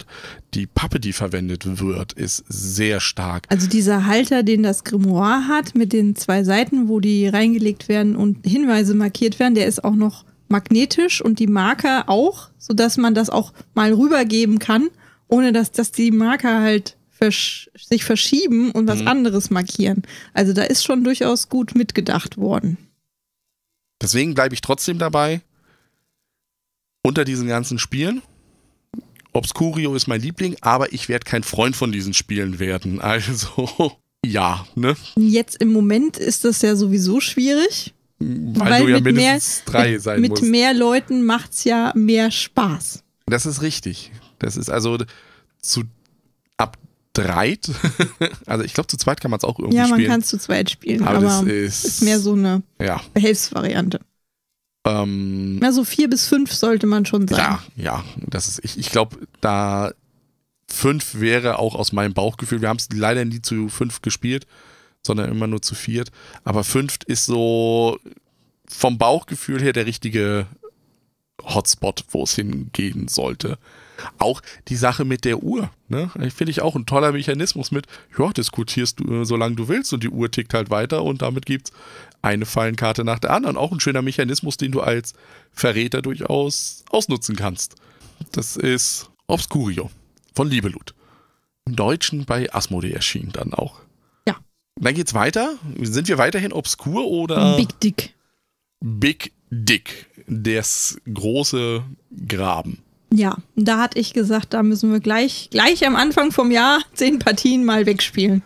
die Pappe, die verwendet wird, ist sehr stark. Also dieser Halter, den das Grimoire hat, mit den zwei Seiten, wo die reingelegt werden und Hinweise markiert werden, der ist auch noch magnetisch und die Marker auch, sodass man das auch mal rübergeben kann, ohne dass, dass die Marker halt sich verschieben und was mhm. anderes markieren. Also da ist schon durchaus gut mitgedacht worden. Deswegen bleibe ich trotzdem dabei, unter diesen ganzen Spielen. Obscurio ist mein Liebling, aber ich werde kein Freund von diesen Spielen werden. Also, ja, ne? Jetzt im Moment ist das ja sowieso schwierig. Weil, weil du ja mit mindestens mehr, drei sein mit musst. Mit mehr Leuten macht es ja mehr Spaß. Das ist richtig. Das ist also zu dreit. also ich glaube, zu zweit kann man es auch irgendwie spielen. Ja, man kann es zu zweit spielen, aber, aber ist, ist, mehr so eine ja. Behelfsvariante. Ähm, also vier bis fünf sollte man schon sein. Ja, ja. Das ist, ich ich glaube, da fünf wäre auch aus meinem Bauchgefühl. Wir haben es leider nie zu fünf gespielt, sondern immer nur zu viert. Aber fünf ist so vom Bauchgefühl her der richtige Hotspot, wo es hingehen sollte. Auch die Sache mit der Uhr, ne? Finde ich auch ein toller Mechanismus mit, ja, diskutierst du, äh, solange du willst und die Uhr tickt halt weiter und damit gibt es eine Fallenkarte nach der anderen. Auch ein schöner Mechanismus, den du als Verräter durchaus ausnutzen kannst. Das ist Obscurio von Liebelut. Im Deutschen bei Asmode erschienen dann auch. Ja. Dann geht's weiter. Sind wir weiterhin obskur oder? Big Dick. Big Dick. Das große Graben. Ja, da hatte ich gesagt, da müssen wir gleich, gleich am Anfang vom Jahr zehn Partien mal wegspielen.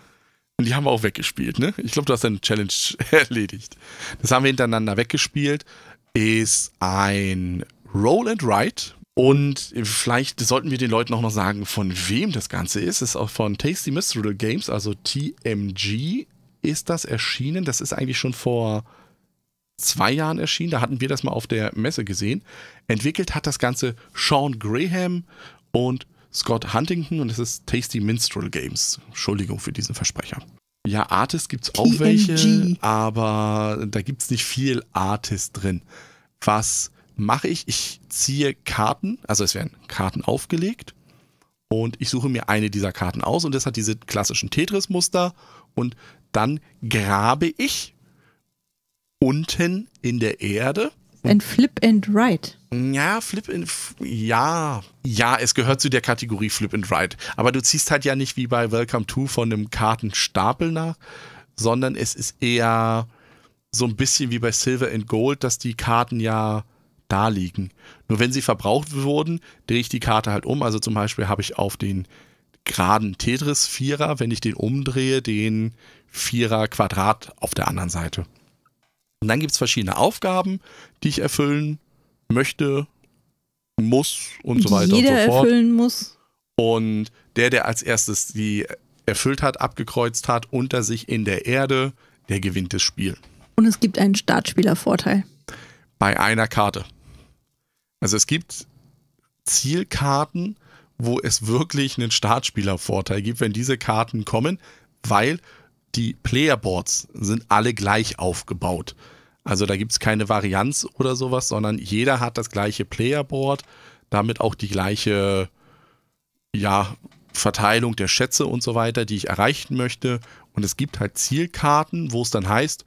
Und die haben wir auch weggespielt, ne? Ich glaube, du hast deine Challenge erledigt. Das haben wir hintereinander weggespielt. Ist ein Roll and Ride. Und vielleicht sollten wir den Leuten auch noch sagen, von wem das Ganze ist. Es ist auch von Tasty Mystery Games, also TMG ist das erschienen. Das ist eigentlich schon vor zwei Jahren erschienen. da hatten wir das mal auf der Messe gesehen. Entwickelt hat das Ganze Sean Graham und Scott Huntington und es ist Tasty Minstrel Games. Entschuldigung für diesen Versprecher. Ja, Artist gibt es auch welche, aber da gibt es nicht viel Artist drin. Was mache ich? Ich ziehe Karten, also es werden Karten aufgelegt und ich suche mir eine dieser Karten aus und das hat diese klassischen Tetris-Muster und dann grabe ich unten in der Erde. Ein Flip and Ride. Ja, Flip and ja, ja, es gehört zu der Kategorie Flip and Ride. Aber du ziehst halt ja nicht wie bei Welcome to von einem Kartenstapel nach, sondern es ist eher so ein bisschen wie bei Silver and Gold, dass die Karten ja da liegen. Nur wenn sie verbraucht wurden, drehe ich die Karte halt um. Also zum Beispiel habe ich auf den geraden Tetris Vierer, wenn ich den umdrehe, den Vierer Quadrat auf der anderen Seite. Und dann gibt es verschiedene Aufgaben, die ich erfüllen möchte, muss und so weiter Jeder und so fort. erfüllen muss. Und der, der als erstes die erfüllt hat, abgekreuzt hat, unter sich in der Erde, der gewinnt das Spiel. Und es gibt einen Startspielervorteil. Bei einer Karte. Also es gibt Zielkarten, wo es wirklich einen Startspielervorteil gibt, wenn diese Karten kommen, weil die Playerboards sind alle gleich aufgebaut. Also da gibt es keine Varianz oder sowas, sondern jeder hat das gleiche Playerboard, damit auch die gleiche ja, Verteilung der Schätze und so weiter, die ich erreichen möchte. Und es gibt halt Zielkarten, wo es dann heißt,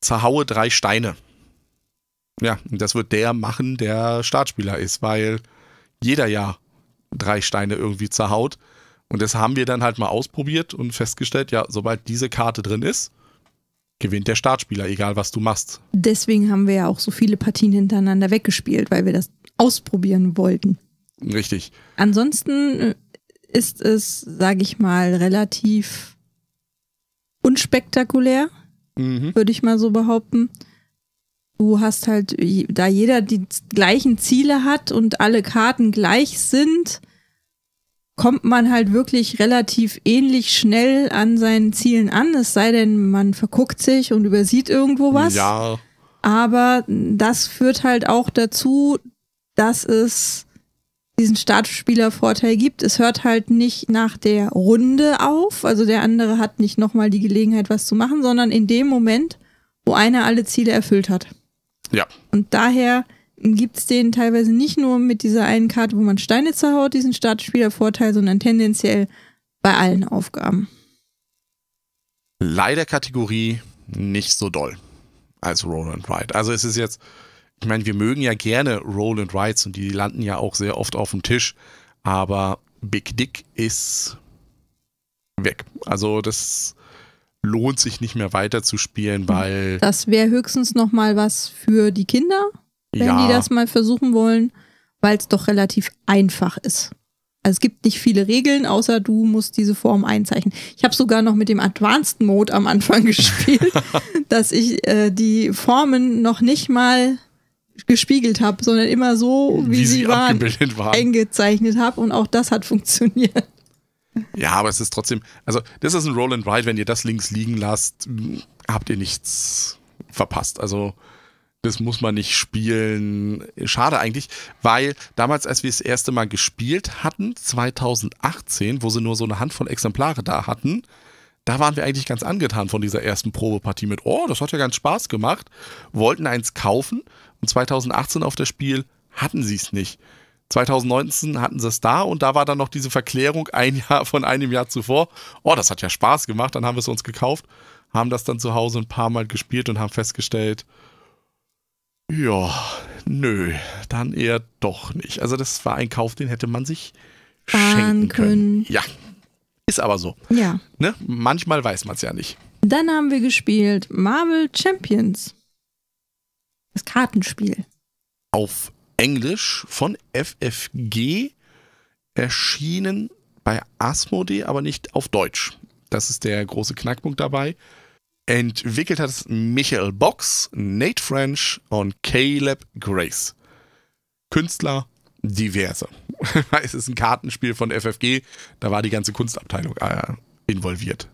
zerhaue drei Steine. Ja, und das wird der machen, der Startspieler ist, weil jeder ja drei Steine irgendwie zerhaut. Und das haben wir dann halt mal ausprobiert und festgestellt, ja, sobald diese Karte drin ist, gewinnt der Startspieler, egal was du machst. Deswegen haben wir ja auch so viele Partien hintereinander weggespielt, weil wir das ausprobieren wollten. Richtig. Ansonsten äh, ist es, sage ich mal, relativ unspektakulär, mhm. würde ich mal so behaupten. Du hast halt, da jeder die gleichen Ziele hat und alle Karten gleich sind, kommt man halt wirklich relativ ähnlich schnell an seinen Zielen an, es sei denn, man verguckt sich und übersieht irgendwo was. Ja. Aber das führt halt auch dazu, dass es diesen Startspielervorteil gibt. Es hört halt nicht nach der Runde auf, also der andere hat nicht nochmal die Gelegenheit, was zu machen, sondern in dem Moment, wo einer alle Ziele erfüllt hat. Ja. Und daher gibt es den teilweise nicht nur mit dieser einen Karte, wo man Steine zerhaut, diesen Startspielervorteil, sondern tendenziell bei allen Aufgaben. Leider Kategorie nicht so doll als Roll and Ride. Also es ist jetzt, ich meine, wir mögen ja gerne Roll and Rides und die landen ja auch sehr oft auf dem Tisch, aber Big Dick ist weg. Also das lohnt sich nicht mehr weiter zu spielen, hm. weil das wäre höchstens noch mal was für die Kinder, wenn ja. die das mal versuchen wollen, weil es doch relativ einfach ist. Also es gibt nicht viele Regeln, außer du musst diese Form einzeichnen. Ich habe sogar noch mit dem Advanced Mode am Anfang gespielt, dass ich äh, die Formen noch nicht mal gespiegelt habe, sondern immer so, wie, wie sie, sie waren, waren, eingezeichnet habe. Und auch das hat funktioniert. Ja, aber es ist trotzdem, also das ist ein Roll and Ride, wenn ihr das links liegen lasst, habt ihr nichts verpasst. Also das muss man nicht spielen. Schade eigentlich, weil damals, als wir das erste Mal gespielt hatten, 2018, wo sie nur so eine Handvoll Exemplare da hatten, da waren wir eigentlich ganz angetan von dieser ersten Probepartie mit, oh, das hat ja ganz Spaß gemacht, wollten eins kaufen und 2018 auf das Spiel hatten sie es nicht. 2019 hatten sie es da und da war dann noch diese Verklärung ein Jahr von einem Jahr zuvor. Oh, das hat ja Spaß gemacht, dann haben wir es uns gekauft, haben das dann zu Hause ein paar Mal gespielt und haben festgestellt, ja, nö, dann eher doch nicht. Also das war ein Kauf, den hätte man sich schenken können. können. Ja, ist aber so. Ja. Ne? Manchmal weiß man es ja nicht. Dann haben wir gespielt Marvel Champions. Das Kartenspiel. Auf Englisch von FFG erschienen bei Asmodee, aber nicht auf Deutsch. Das ist der große Knackpunkt dabei. Entwickelt hat es Michael Box, Nate French und Caleb Grace. Künstler diverse. es ist ein Kartenspiel von FFG, da war die ganze Kunstabteilung äh, involviert.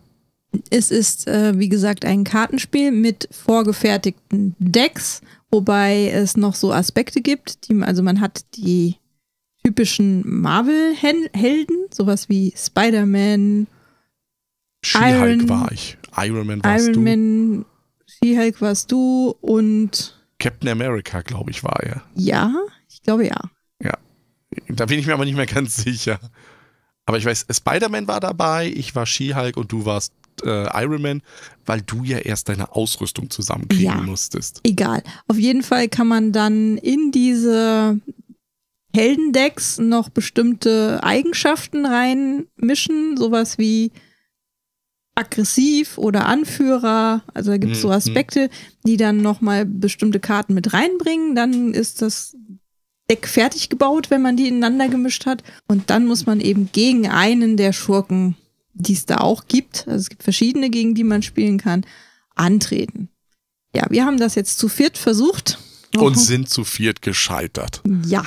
Es ist, äh, wie gesagt, ein Kartenspiel mit vorgefertigten Decks, wobei es noch so Aspekte gibt. Die, also man hat die typischen Marvel-Helden, sowas wie Spider-Man, She-Hulk war ich. Iron Man warst Iron du. Iron Man, She-Hulk warst du und. Captain America, glaube ich, war er. Ja, ich glaube ja. Ja. Da bin ich mir aber nicht mehr ganz sicher. Aber ich weiß, Spider-Man war dabei, ich war She-Hulk und du warst äh, Iron Man, weil du ja erst deine Ausrüstung zusammenkriegen ja, musstest. Egal. Auf jeden Fall kann man dann in diese Heldendecks noch bestimmte Eigenschaften reinmischen, sowas wie aggressiv oder Anführer. Also da gibt es so mhm. Aspekte, die dann nochmal bestimmte Karten mit reinbringen. Dann ist das Deck fertig gebaut, wenn man die ineinander gemischt hat. Und dann muss man eben gegen einen der Schurken, die es da auch gibt, also es gibt verschiedene, gegen die man spielen kann, antreten. Ja, wir haben das jetzt zu viert versucht. Und mhm. sind zu viert gescheitert. Ja.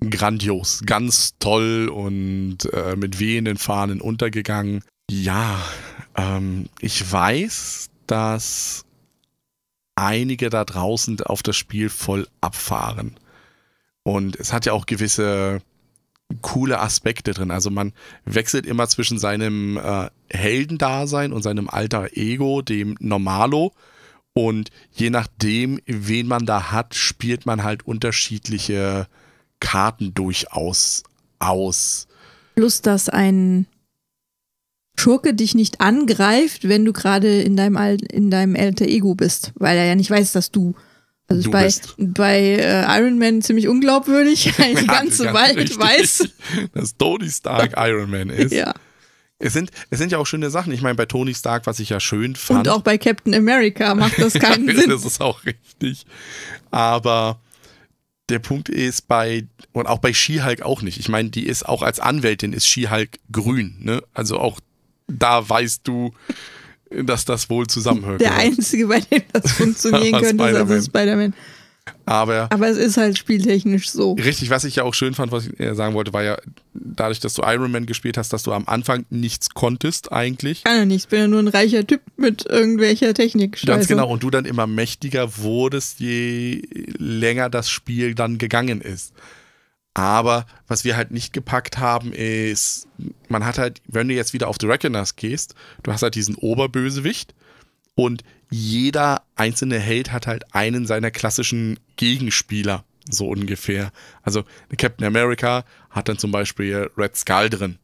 Grandios, ganz toll und äh, mit wehenden Fahnen untergegangen. Ja, ähm, ich weiß, dass einige da draußen auf das Spiel voll abfahren. Und es hat ja auch gewisse coole Aspekte drin. Also man wechselt immer zwischen seinem äh, Heldendasein und seinem alter Ego, dem Normalo. Und je nachdem, wen man da hat, spielt man halt unterschiedliche Karten durchaus aus. Plus, dass ein Schurke dich nicht angreift, wenn du gerade in deinem Al in deinem alter Ego bist, weil er ja nicht weiß, dass du also du bei, bei äh, Iron Man ziemlich unglaubwürdig, weil die ganze Welt weiß, dass Tony Stark Iron Man ist. Ja. Es sind, es sind ja auch schöne Sachen. Ich meine, bei Tony Stark, was ich ja schön fand. Und auch bei Captain America macht das keinen ja, Sinn. Das ist auch richtig. Aber der Punkt ist bei, und auch bei She-Hulk auch nicht. Ich meine, die ist auch als Anwältin ist She-Hulk grün, ne? Also auch da weißt du, dass das wohl zusammenhört. Der Einzige, bei dem das funktionieren könnte, Spider ist also Spider-Man. Aber, Aber es ist halt spieltechnisch so. Richtig, was ich ja auch schön fand, was ich äh, sagen wollte, war ja, dadurch, dass du Iron Man gespielt hast, dass du am Anfang nichts konntest eigentlich. Kann ja nichts, bin ja nur ein reicher Typ mit irgendwelcher Technik. -Scheiße. Ganz genau, und du dann immer mächtiger wurdest, je länger das Spiel dann gegangen ist. Aber was wir halt nicht gepackt haben, ist, man hat halt, wenn du jetzt wieder auf The Reckoners gehst, du hast halt diesen Oberbösewicht und jeder einzelne Held hat halt einen seiner klassischen Gegenspieler, so ungefähr. Also Captain America hat dann zum Beispiel Red Skull drin.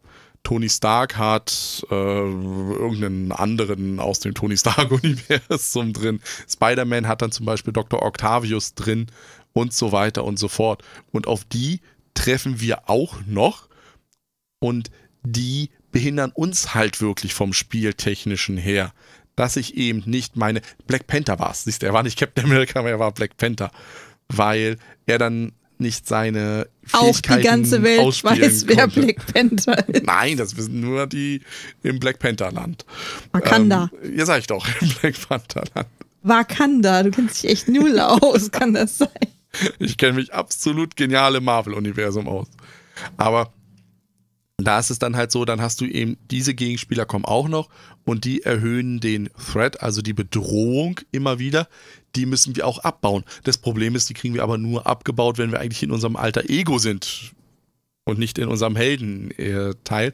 Tony Stark hat äh, irgendeinen anderen aus dem Tony Stark-Universum drin. Spider-Man hat dann zum Beispiel Dr. Octavius drin und so weiter und so fort. Und auf die treffen wir auch noch und die behindern uns halt wirklich vom Spieltechnischen her, dass ich eben nicht meine Black Panther war. es, Siehst du, er war nicht Captain America, aber er war Black Panther, weil er dann nicht seine Fähigkeiten Auch die ganze Welt weiß, wer konnte. Black Panther ist. Nein, das wissen nur die im Black Panther-Land. Wakanda. Ähm, ja, sag ich doch, im Black Panther-Land. Wakanda, du kennst dich echt null aus, kann das sein? Ich kenne mich absolut genial im Marvel-Universum aus. Aber da ist es dann halt so, dann hast du eben, diese Gegenspieler kommen auch noch und die erhöhen den Threat, also die Bedrohung immer wieder. Die müssen wir auch abbauen. Das Problem ist, die kriegen wir aber nur abgebaut, wenn wir eigentlich in unserem alter Ego sind und nicht in unserem Helden-Teil. Äh,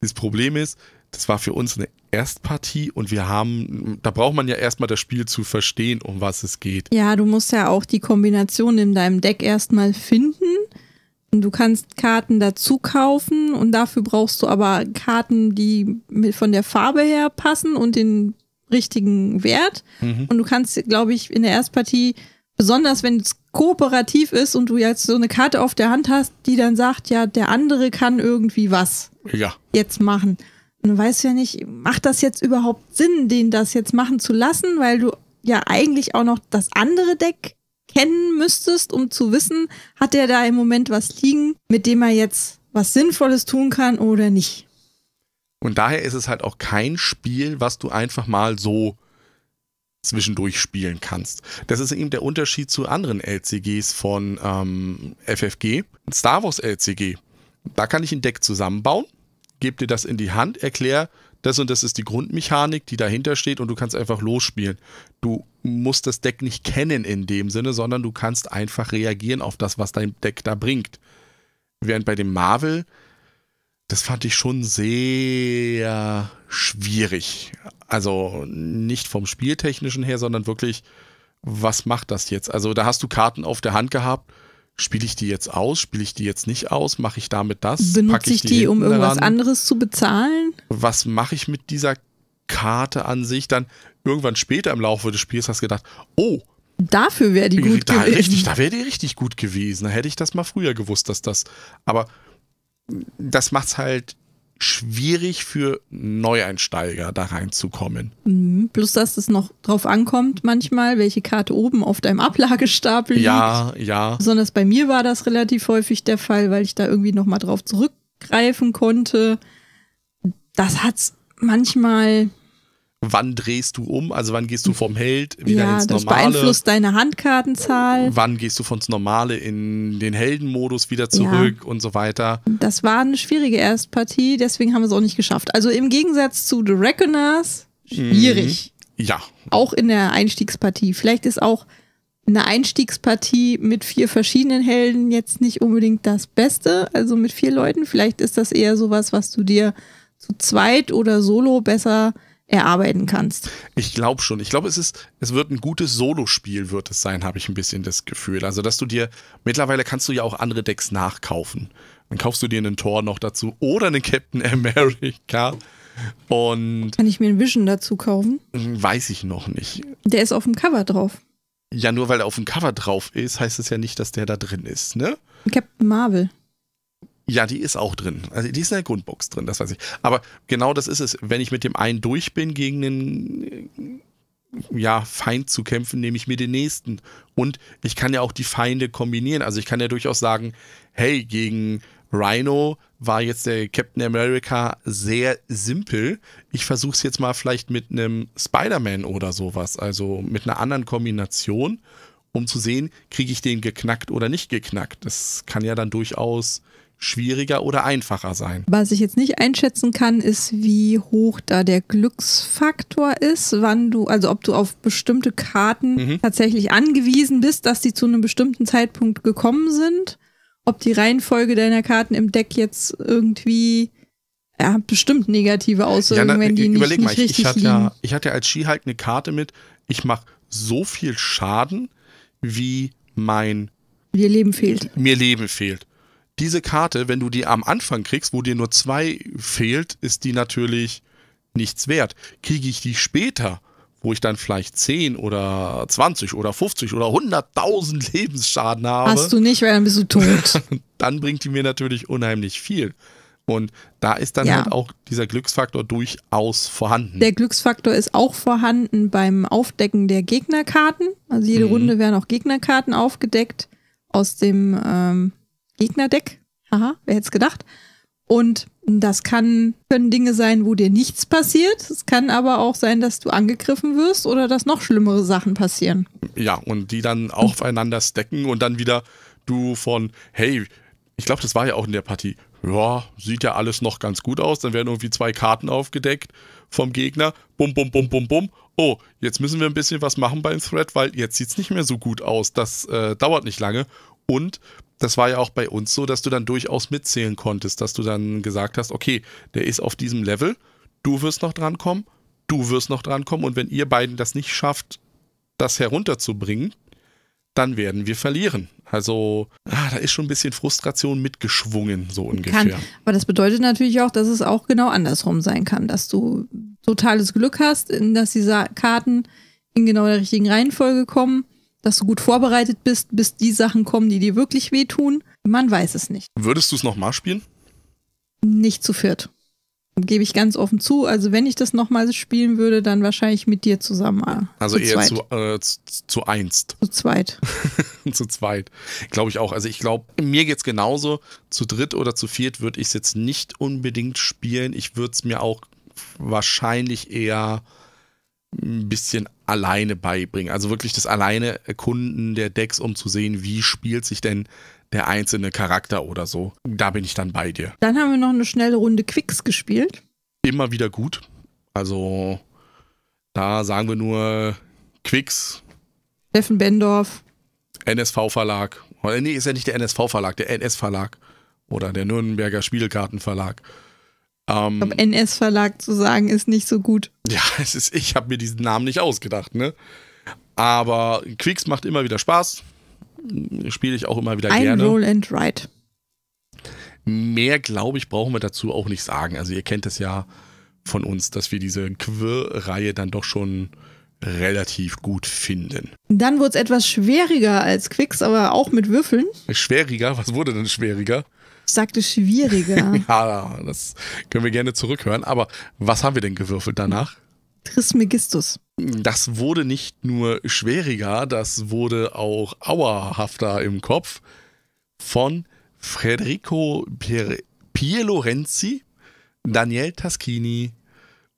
das Problem ist, das war für uns eine Erstpartie und wir haben, da braucht man ja erstmal das Spiel zu verstehen, um was es geht. Ja, du musst ja auch die Kombination in deinem Deck erstmal finden. Und du kannst Karten dazu kaufen und dafür brauchst du aber Karten, die von der Farbe her passen und den richtigen Wert. Mhm. Und du kannst, glaube ich, in der Erstpartie, besonders wenn es kooperativ ist und du jetzt so eine Karte auf der Hand hast, die dann sagt, ja, der andere kann irgendwie was ja. jetzt machen. Du weißt ja nicht, macht das jetzt überhaupt Sinn, den das jetzt machen zu lassen, weil du ja eigentlich auch noch das andere Deck kennen müsstest, um zu wissen, hat er da im Moment was liegen, mit dem er jetzt was Sinnvolles tun kann oder nicht. Und daher ist es halt auch kein Spiel, was du einfach mal so zwischendurch spielen kannst. Das ist eben der Unterschied zu anderen LCGs von ähm, FFG. Star Wars LCG. Da kann ich ein Deck zusammenbauen gebe dir das in die Hand, erklär, das und das ist die Grundmechanik, die dahinter steht und du kannst einfach losspielen. Du musst das Deck nicht kennen in dem Sinne, sondern du kannst einfach reagieren auf das, was dein Deck da bringt. Während bei dem Marvel, das fand ich schon sehr schwierig. Also nicht vom Spieltechnischen her, sondern wirklich, was macht das jetzt? Also da hast du Karten auf der Hand gehabt, Spiele ich die jetzt aus? Spiele ich die jetzt nicht aus? Mache ich damit das? Benutze ich, ich, die, um irgendwas daran? anderes zu bezahlen? Was mache ich mit dieser Karte an sich? Dann irgendwann später im Laufe des Spiels hast du gedacht, oh, Dafür wäre die gut da, gewesen. Richtig, da wäre die richtig gut gewesen. Da hätte ich das mal früher gewusst, dass das. Aber das macht es halt schwierig für Neueinsteiger da reinzukommen. Mhm. dass es noch drauf ankommt manchmal, welche Karte oben auf deinem Ablagestapel ja, liegt. Ja, ja. Besonders bei mir war das relativ häufig der Fall, weil ich da irgendwie nochmal drauf zurückgreifen konnte. Das hat's manchmal wann drehst du um, also wann gehst du vom Held wieder ja, ins Normale. Das beeinflusst deine Handkartenzahl. Wann gehst du von Normale in den Heldenmodus wieder zurück ja. und so weiter. Das war eine schwierige Erstpartie, deswegen haben wir es auch nicht geschafft. Also im Gegensatz zu The Reckoners, schwierig. Mhm. Ja. Auch in der Einstiegspartie. Vielleicht ist auch eine Einstiegspartie mit vier verschiedenen Helden jetzt nicht unbedingt das Beste, also mit vier Leuten. Vielleicht ist das eher sowas, was du dir zu zweit oder solo besser erarbeiten kannst. Ich glaube schon. Ich glaube, es ist, es wird ein gutes Solospiel, wird es sein, habe ich ein bisschen das Gefühl. Also, dass du dir, mittlerweile kannst du ja auch andere Decks nachkaufen. Dann kaufst du dir einen Tor noch dazu oder einen Captain America. Und. Kann ich mir einen Vision dazu kaufen? Hm, weiß ich noch nicht. Der ist auf dem Cover drauf. Ja, nur weil er auf dem Cover drauf ist, heißt es ja nicht, dass der da drin ist, ne? Captain Marvel. Ja, die ist auch drin. Also die ist in der Grundbox drin, das weiß ich. Aber genau das ist es. Wenn ich mit dem einen durch bin, gegen einen äh, ja, Feind zu kämpfen, nehme ich mir den nächsten. Und ich kann ja auch die Feinde kombinieren. Also ich kann ja durchaus sagen, hey, gegen Rhino war jetzt der Captain America sehr simpel. Ich versuche es jetzt mal vielleicht mit einem Spider-Man oder sowas, also mit einer anderen Kombination, um zu sehen, kriege ich den geknackt oder nicht geknackt. Das kann ja dann durchaus schwieriger oder einfacher sein. Was ich jetzt nicht einschätzen kann, ist, wie hoch da der Glücksfaktor ist, wann du, also ob du auf bestimmte Karten mhm. tatsächlich angewiesen bist, dass die zu einem bestimmten Zeitpunkt gekommen sind, ob die Reihenfolge deiner Karten im Deck jetzt irgendwie ja, bestimmt negative Auswirkungen, ja, wenn die nicht, überleg mal, nicht richtig ich, hatte liegen. Ja, ich hatte ja als Ski halt eine Karte mit, ich mache so viel Schaden, wie mein mir Leben fehlt. Mir Leben fehlt diese Karte, wenn du die am Anfang kriegst, wo dir nur zwei fehlt, ist die natürlich nichts wert. Kriege ich die später, wo ich dann vielleicht 10 oder 20 oder 50 oder 100.000 Lebensschaden habe. Hast du nicht, weil dann bist du tot. dann bringt die mir natürlich unheimlich viel. Und da ist dann ja. halt auch dieser Glücksfaktor durchaus vorhanden. Der Glücksfaktor ist auch vorhanden beim Aufdecken der Gegnerkarten. Also jede mhm. Runde werden auch Gegnerkarten aufgedeckt aus dem ähm, Gegnerdeck. Aha, wer hätte es gedacht? Und das kann, können Dinge sein, wo dir nichts passiert. Es kann aber auch sein, dass du angegriffen wirst oder dass noch schlimmere Sachen passieren. Ja, und die dann aufeinander stacken und dann wieder du von, hey, ich glaube, das war ja auch in der Partie. Ja, sieht ja alles noch ganz gut aus. Dann werden irgendwie zwei Karten aufgedeckt vom Gegner. Bum, bum, bum, bum, bum. Oh, jetzt müssen wir ein bisschen was machen beim Thread, weil jetzt sieht es nicht mehr so gut aus. Das äh, dauert nicht lange. Und das war ja auch bei uns so, dass du dann durchaus mitzählen konntest, dass du dann gesagt hast, okay, der ist auf diesem Level, du wirst noch drankommen, du wirst noch drankommen und wenn ihr beiden das nicht schafft, das herunterzubringen, dann werden wir verlieren. Also ah, da ist schon ein bisschen Frustration mitgeschwungen, so ungefähr. Kann. Aber das bedeutet natürlich auch, dass es auch genau andersrum sein kann, dass du totales Glück hast, dass diese Karten in genau der richtigen Reihenfolge kommen dass du gut vorbereitet bist, bis die Sachen kommen, die dir wirklich wehtun. Man weiß es nicht. Würdest du es nochmal spielen? Nicht zu viert. Gebe ich ganz offen zu. Also, wenn ich das nochmal spielen würde, dann wahrscheinlich mit dir zusammen. Äh, also zu eher zweit. zu, äh, zu, zu einst. Zu zweit. zu zweit. Glaube ich auch. Also, ich glaube, mir geht es genauso. Zu dritt oder zu viert würde ich es jetzt nicht unbedingt spielen. Ich würde es mir auch wahrscheinlich eher ein bisschen alleine beibringen. Also wirklich das alleine Erkunden der Decks, um zu sehen, wie spielt sich denn der einzelne Charakter oder so. Da bin ich dann bei dir. Dann haben wir noch eine schnelle Runde Quicks gespielt. Immer wieder gut. Also da sagen wir nur Quicks. Steffen Bendorf. NSV-Verlag. Äh, nee, ist ja nicht der NSV-Verlag, der NS-Verlag. Oder der Nürnberger Spielkartenverlag. Ähm, glaube, NS-Verlag zu sagen ist nicht so gut. Ja, es ist, ich habe mir diesen Namen nicht ausgedacht, ne? Aber Quicks macht immer wieder Spaß. Spiele ich auch immer wieder Ein gerne. Ein Roll and Ride. Mehr, glaube ich, brauchen wir dazu auch nicht sagen. Also ihr kennt es ja von uns, dass wir diese Quir-Reihe dann doch schon relativ gut finden. Dann wurde es etwas schwieriger als Quicks, aber auch mit Würfeln. Schwieriger? Was wurde denn schwieriger? sagte schwieriger. ja, das können wir gerne zurückhören. Aber was haben wir denn gewürfelt danach? Trismegistus. Das wurde nicht nur schwieriger, das wurde auch auerhafter im Kopf von Federico Pier Pierlorenzi, Daniel Taschini,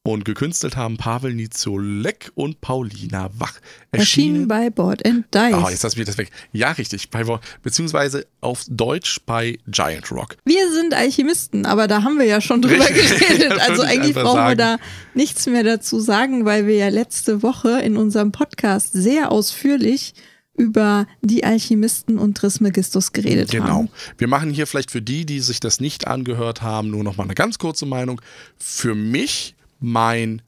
und gekünstelt haben Pavel Nizolek und Paulina Wach. Erschienen, Erschienen bei Board and Dice. oh, jetzt hast du mir das weg. Ja, richtig. Bei, beziehungsweise auf Deutsch bei Giant Rock. Wir sind Alchemisten, aber da haben wir ja schon drüber geredet. also eigentlich brauchen sagen. wir da nichts mehr dazu sagen, weil wir ja letzte Woche in unserem Podcast sehr ausführlich über die Alchemisten und Trismegistus geredet genau. haben. Genau. Wir machen hier vielleicht für die, die sich das nicht angehört haben, nur noch mal eine ganz kurze Meinung. Für mich mein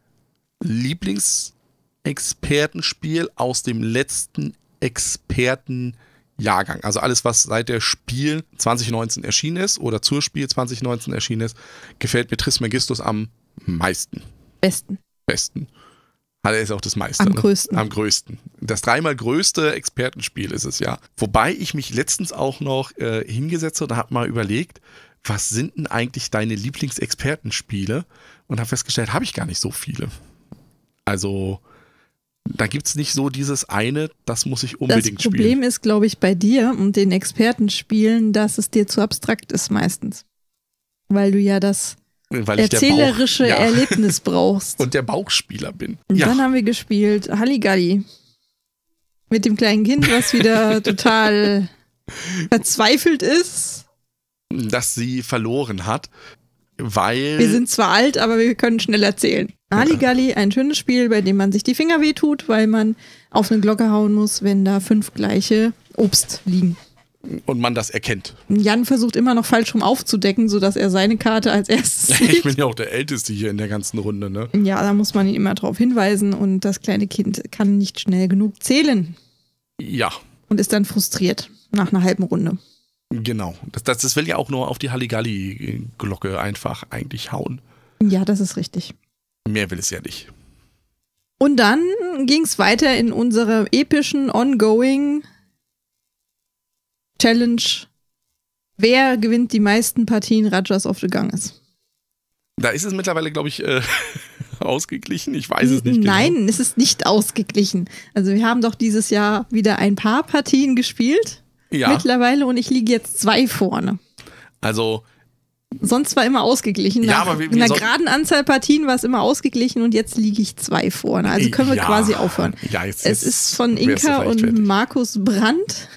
Lieblingsexpertenspiel aus dem letzten Expertenjahrgang. Also alles, was seit der Spiel 2019 erschienen ist oder zur Spiel 2019 erschienen ist, gefällt mir Trismegistus am meisten. Besten. Besten. Also ah, er ist auch das meiste. Am ne? größten. Am größten. Das dreimal größte Expertenspiel ist es ja. Wobei ich mich letztens auch noch äh, hingesetzt und habe mal überlegt, was sind denn eigentlich deine Lieblingsexpertenspiele? Und habe festgestellt, habe ich gar nicht so viele. Also, da gibt es nicht so dieses eine, das muss ich unbedingt spielen. Das Problem spielen. ist, glaube ich, bei dir und den Expertenspielen, dass es dir zu abstrakt ist meistens. Weil du ja das erzählerische Bauch, ja. Erlebnis brauchst. und der Bauchspieler bin. Und ja. dann haben wir gespielt Halligalli. Mit dem kleinen Kind, was wieder total verzweifelt ist dass sie verloren hat, weil. Wir sind zwar alt, aber wir können schnell erzählen. Halligalli, ein schönes Spiel, bei dem man sich die Finger wehtut, weil man auf eine Glocke hauen muss, wenn da fünf gleiche Obst liegen. Und man das erkennt. Jan versucht immer noch falsch rum aufzudecken, sodass er seine Karte als erstes. Sieht. Ich bin ja auch der Älteste hier in der ganzen Runde, ne? Ja, da muss man ihn immer drauf hinweisen und das kleine Kind kann nicht schnell genug zählen. Ja. Und ist dann frustriert nach einer halben Runde. Genau. Das, das, das will ja auch nur auf die Halligalli-Glocke einfach eigentlich hauen. Ja, das ist richtig. Mehr will es ja nicht. Und dann ging es weiter in unserer epischen Ongoing Challenge. Wer gewinnt die meisten Partien Rajas of the Ganges? Da ist es mittlerweile, glaube ich, äh, ausgeglichen. Ich weiß es nicht. Genau. Nein, es ist nicht ausgeglichen. Also wir haben doch dieses Jahr wieder ein paar Partien gespielt ja. mittlerweile und ich liege jetzt zwei vorne. Also. Sonst war immer ausgeglichen. Ja, Nach, aber wie, wie in einer geraden Anzahl Partien war es immer ausgeglichen und jetzt liege ich zwei vorne. Also können wir ja. quasi aufhören. Ja, jetzt, es ist von Inka und fertig. Markus Brandt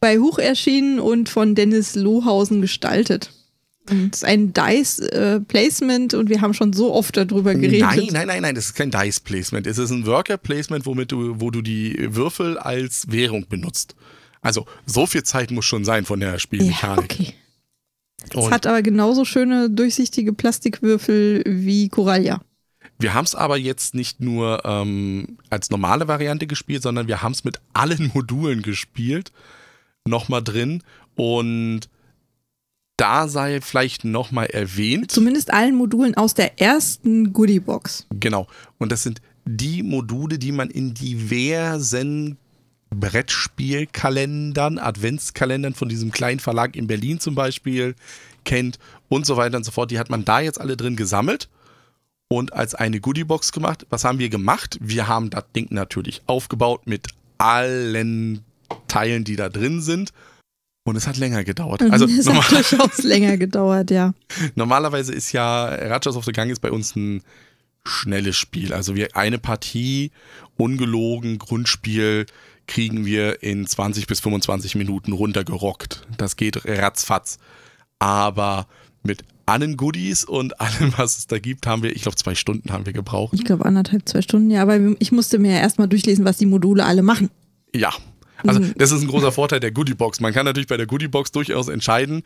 bei Huch erschienen und von Dennis Lohausen gestaltet. Und ist ein Dice-Placement äh, und wir haben schon so oft darüber geredet. Nein, nein, nein, nein, das ist kein Dice-Placement. Es ist ein Worker-Placement, womit du, wo du die Würfel als Währung benutzt. Also so viel Zeit muss schon sein von der Spielmechanik. Ja, okay. Es hat aber genauso schöne durchsichtige Plastikwürfel wie Coralia. Wir haben es aber jetzt nicht nur ähm, als normale Variante gespielt, sondern wir haben es mit allen Modulen gespielt. Nochmal drin. Und da sei vielleicht nochmal erwähnt. Zumindest allen Modulen aus der ersten Goodiebox. Genau. Und das sind die Module, die man in diversen Brettspielkalendern, Adventskalendern von diesem kleinen Verlag in Berlin zum Beispiel kennt und so weiter und so fort. Die hat man da jetzt alle drin gesammelt und als eine Goodiebox gemacht. Was haben wir gemacht? Wir haben das Ding natürlich aufgebaut mit allen Teilen, die da drin sind. Und es hat länger gedauert. Mhm, also es hat durchaus länger gedauert, ja. Normalerweise ist ja Rajas of the Gang ist bei uns ein schnelles Spiel. Also wir eine Partie, ungelogen, Grundspiel, kriegen wir in 20 bis 25 Minuten runtergerockt. Das geht ratzfatz. Aber mit allen Goodies und allem, was es da gibt, haben wir, ich glaube, zwei Stunden haben wir gebraucht. Ich glaube, anderthalb, zwei Stunden, ja, aber ich musste mir ja erstmal durchlesen, was die Module alle machen. Ja. Also, mhm. das ist ein großer Vorteil der Goodiebox. Man kann natürlich bei der Goodiebox durchaus entscheiden,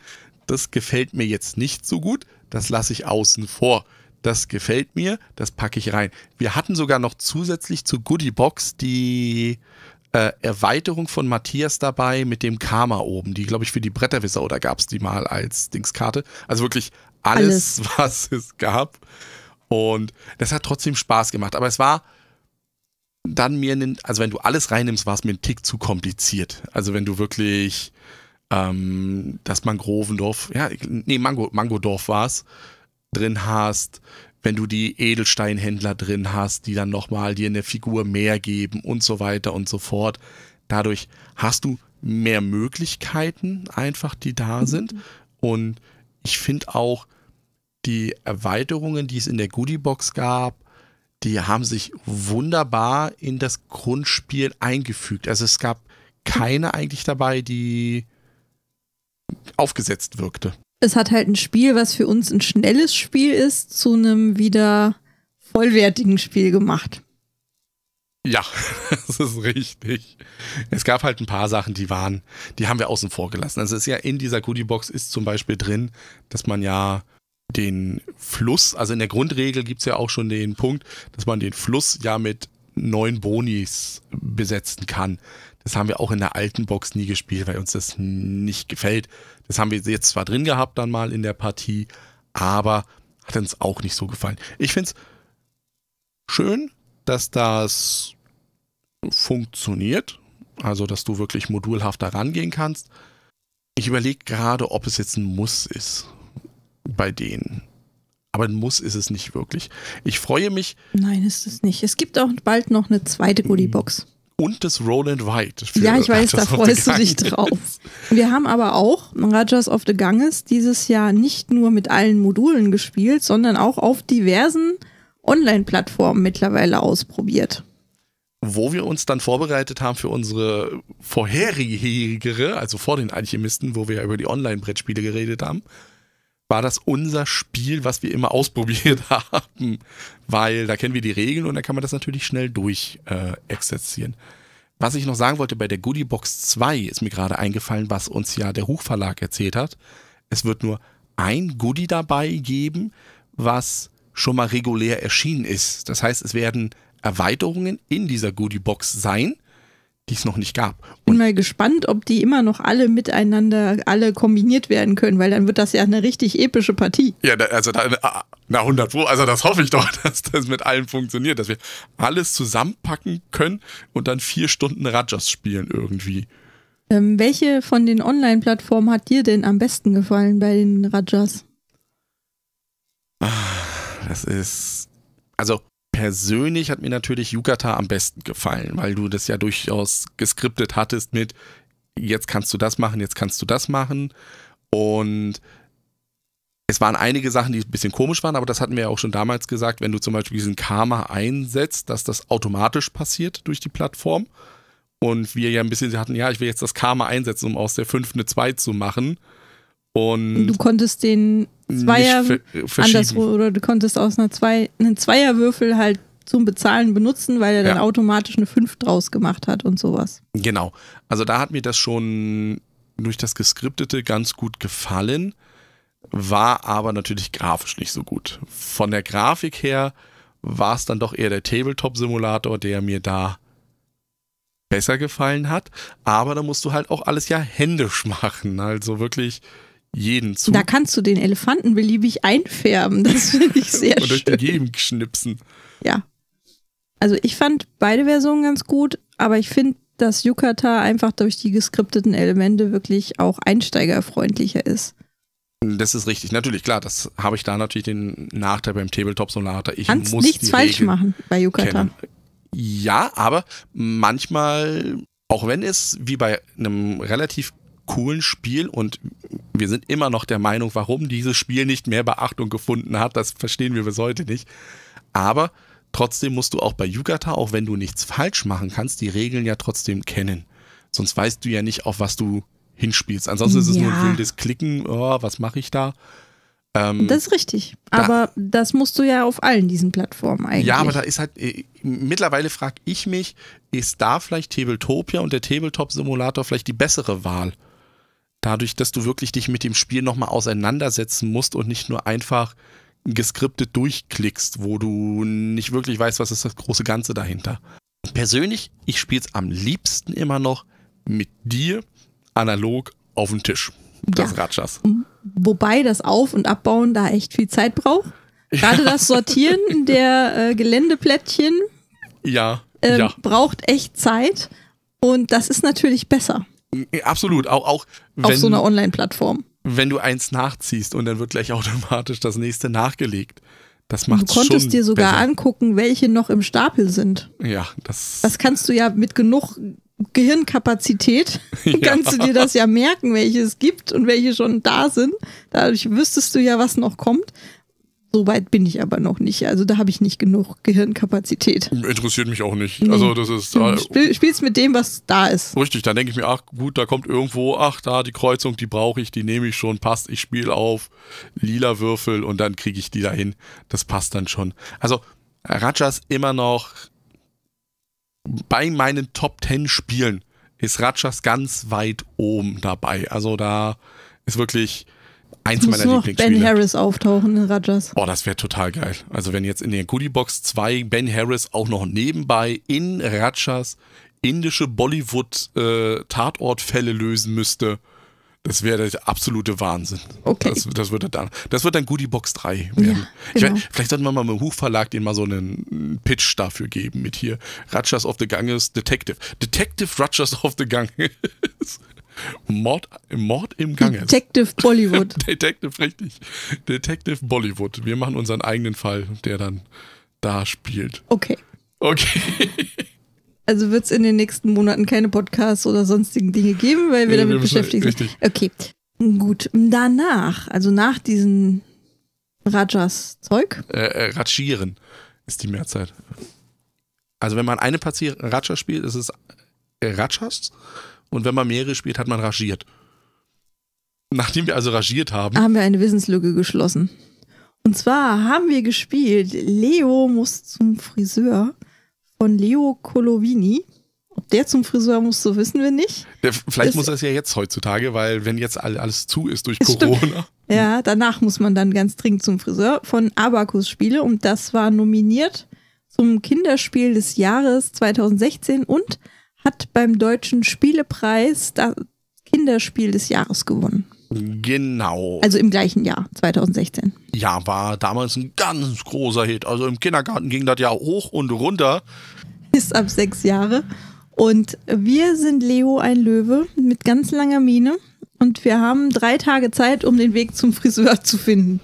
das gefällt mir jetzt nicht so gut, das lasse ich außen vor. Das gefällt mir, das packe ich rein. Wir hatten sogar noch zusätzlich zur Goodiebox die äh, Erweiterung von Matthias dabei mit dem Karma oben, die, glaube ich, für die Bretterwisser oder gab es die mal als Dingskarte. Also wirklich alles, alles, was es gab. Und das hat trotzdem Spaß gemacht. Aber es war dann mir, also wenn du alles reinnimmst, war es mir ein Tick zu kompliziert. Also wenn du wirklich ähm, das Mangrovendorf, ja, nee, Mango, Mangodorf war es, drin hast, wenn du die Edelsteinhändler drin hast, die dann nochmal dir eine Figur mehr geben und so weiter und so fort. Dadurch hast du mehr Möglichkeiten einfach, die da mhm. sind. Und ich finde auch die Erweiterungen, die es in der Goodiebox gab, die haben sich wunderbar in das Grundspiel eingefügt. Also es gab keine eigentlich dabei, die aufgesetzt wirkte es hat halt ein Spiel, was für uns ein schnelles Spiel ist, zu einem wieder vollwertigen Spiel gemacht. Ja, das ist richtig. Es gab halt ein paar Sachen, die waren, die haben wir außen vor gelassen. Also es ist ja in dieser Goodiebox ist zum Beispiel drin, dass man ja den Fluss, also in der Grundregel gibt es ja auch schon den Punkt, dass man den Fluss ja mit neun Bonis besetzen kann. Das haben wir auch in der alten Box nie gespielt, weil uns das nicht gefällt. Das haben wir jetzt zwar drin gehabt dann mal in der Partie, aber hat uns auch nicht so gefallen. Ich finde es schön, dass das funktioniert, also dass du wirklich modulhaft da rangehen kannst. Ich überlege gerade, ob es jetzt ein Muss ist bei denen. Aber ein Muss ist es nicht wirklich. Ich freue mich. Nein, ist es nicht. Es gibt auch bald noch eine zweite Goodie-Box und das Roland White. ja, ich weiß, Rajas da freust du dich drauf. Wir haben aber auch Rajas of the Ganges dieses Jahr nicht nur mit allen Modulen gespielt, sondern auch auf diversen Online-Plattformen mittlerweile ausprobiert wo wir uns dann vorbereitet haben für unsere vorherigere, also vor den Alchemisten, wo wir ja über die Online-Brettspiele geredet haben war das unser Spiel, was wir immer ausprobiert haben, weil da kennen wir die Regeln und da kann man das natürlich schnell durch äh, exerzieren. Was ich noch sagen wollte, bei der Goodie Box 2 ist mir gerade eingefallen, was uns ja der Hochverlag erzählt hat. Es wird nur ein Goodie dabei geben, was schon mal regulär erschienen ist. Das heißt, es werden Erweiterungen in dieser Goodie Box sein, die es noch nicht gab. Und Bin mal gespannt, ob die immer noch alle miteinander, alle kombiniert werden können, weil dann wird das ja eine richtig epische Partie. Ja, da, also da, äh, na 100 Pro, also das hoffe ich doch, dass das mit allen funktioniert, dass wir alles zusammenpacken können und dann vier Stunden Rajas spielen irgendwie. Ähm, welche von den Online-Plattformen hat dir denn am besten gefallen bei den Rajas? Ah, das ist, also persönlich hat mir natürlich Yukata am besten gefallen, weil du das ja durchaus geskriptet hattest mit, jetzt kannst du das machen, jetzt kannst du das machen. Und es waren einige Sachen, die ein bisschen komisch waren, aber das hatten wir ja auch schon damals gesagt, wenn du zum Beispiel diesen Karma einsetzt, dass das automatisch passiert durch die Plattform. Und wir ja ein bisschen hatten, ja, ich will jetzt das Karma einsetzen, um aus der 5 eine 2 zu machen. Und du konntest den Zweier andersrum oder du konntest aus einer Zwei, einen Zweierwürfel halt zum Bezahlen benutzen, weil er ja. dann automatisch eine 5 draus gemacht hat und sowas. Genau. Also da hat mir das schon durch das Geskriptete ganz gut gefallen, war aber natürlich grafisch nicht so gut. Von der Grafik her war es dann doch eher der Tabletop-Simulator, der mir da besser gefallen hat. Aber da musst du halt auch alles ja händisch machen. Also wirklich jeden zu. Da kannst du den Elefanten beliebig einfärben. Das finde ich sehr Und schön. Und durch die Gegend schnipsen. Ja. Also ich fand beide Versionen ganz gut, aber ich finde, dass Yukata einfach durch die geskripteten Elemente wirklich auch einsteigerfreundlicher ist. Das ist richtig. Natürlich, klar, das habe ich da natürlich den Nachteil beim Tabletop-Sonata. Ich Kannst muss nichts falsch Regel machen bei Yukata. Kennen. Ja, aber manchmal, auch wenn es wie bei einem relativ coolen Spiel und wir sind immer noch der Meinung, warum dieses Spiel nicht mehr Beachtung gefunden hat, das verstehen wir bis heute nicht. Aber trotzdem musst du auch bei Yukata, auch wenn du nichts falsch machen kannst, die Regeln ja trotzdem kennen. Sonst weißt du ja nicht, auf was du hinspielst. Ansonsten ist es ja. nur ein wildes Klicken, oh, was mache ich da? Ähm, das ist richtig. Aber das musst du ja auf allen diesen Plattformen eigentlich. Ja, aber da ist halt, äh, mittlerweile frage ich mich, ist da vielleicht Tabletopia und der Tabletop-Simulator vielleicht die bessere Wahl? dadurch, dass du wirklich dich mit dem Spiel nochmal auseinandersetzen musst und nicht nur einfach geskriptet durchklickst, wo du nicht wirklich weißt, was ist das große Ganze dahinter. Persönlich, ich spiele es am liebsten immer noch mit dir analog auf dem Tisch. Das ja. Ratschers. Wobei das Auf- und Abbauen da echt viel Zeit braucht. Gerade ja. das Sortieren der äh, Geländeplättchen ja. Ähm, ja. braucht echt Zeit. Und das ist natürlich besser. Absolut, auch, auch wenn, auf so einer Online-Plattform. Wenn du eins nachziehst und dann wird gleich automatisch das nächste nachgelegt. Das macht Du konntest dir sogar besser. angucken, welche noch im Stapel sind. Ja, das. Das kannst du ja mit genug Gehirnkapazität ja. kannst du dir das ja merken, welche es gibt und welche schon da sind. Dadurch wüsstest du ja, was noch kommt. So weit bin ich aber noch nicht. Also da habe ich nicht genug Gehirnkapazität. Interessiert mich auch nicht. Nee. Also das ist. Da, äh, Spiel, spielst mit dem, was da ist. Richtig, dann denke ich mir, ach gut, da kommt irgendwo, ach da die Kreuzung, die brauche ich, die nehme ich schon, passt, ich spiele auf, lila Würfel und dann kriege ich die dahin. Das passt dann schon. Also Rajas immer noch bei meinen Top 10 Spielen ist Rajas ganz weit oben dabei. Also da ist wirklich Eins Muss meiner noch Lieblingsspiele. Ben Harris auftauchen in Rajas. Oh, das wäre total geil. Also wenn jetzt in der Goodiebox 2 Ben Harris auch noch nebenbei in Rajas indische Bollywood-Tatortfälle äh, lösen müsste, das wäre der absolute Wahnsinn. Okay. Das, das wird dann, das wird dann Goodiebox 3 werden. Ja, genau. weiß, vielleicht sollten wir mal mit dem Buchverlag den mal so einen Pitch dafür geben mit hier. Rajas of the Ganges Detective. Detective Rajas of the Ganges. Mord, Mord im Gange. Detective Bollywood. Detective, richtig. Detective Bollywood. Wir machen unseren eigenen Fall, der dann da spielt. Okay. Okay. Also wird es in den nächsten Monaten keine Podcasts oder sonstigen Dinge geben, weil wir nee, damit wir beschäftigt sind. Richtig. Okay. Gut. Danach, also nach diesem Rajas-Zeug. Äh, äh, Ratschieren ist die Mehrzeit. Also wenn man eine Partie Rajas spielt, ist es äh, Rajas. Und wenn man mehrere spielt, hat man rangiert. Nachdem wir also rangiert haben. Haben wir eine Wissenslücke geschlossen. Und zwar haben wir gespielt, Leo muss zum Friseur von Leo Colovini. Ob der zum Friseur muss, so wissen wir nicht. Der, vielleicht das, muss er es ja jetzt heutzutage, weil wenn jetzt alles zu ist durch ist Corona. Stimmt. Ja, danach muss man dann ganz dringend zum Friseur von Abacus Spiele und das war nominiert zum Kinderspiel des Jahres 2016 und hat beim Deutschen Spielepreis das Kinderspiel des Jahres gewonnen. Genau. Also im gleichen Jahr, 2016. Ja, war damals ein ganz großer Hit. Also im Kindergarten ging das ja hoch und runter. Ist ab sechs Jahre. Und wir sind Leo ein Löwe mit ganz langer Miene. Und wir haben drei Tage Zeit, um den Weg zum Friseur zu finden.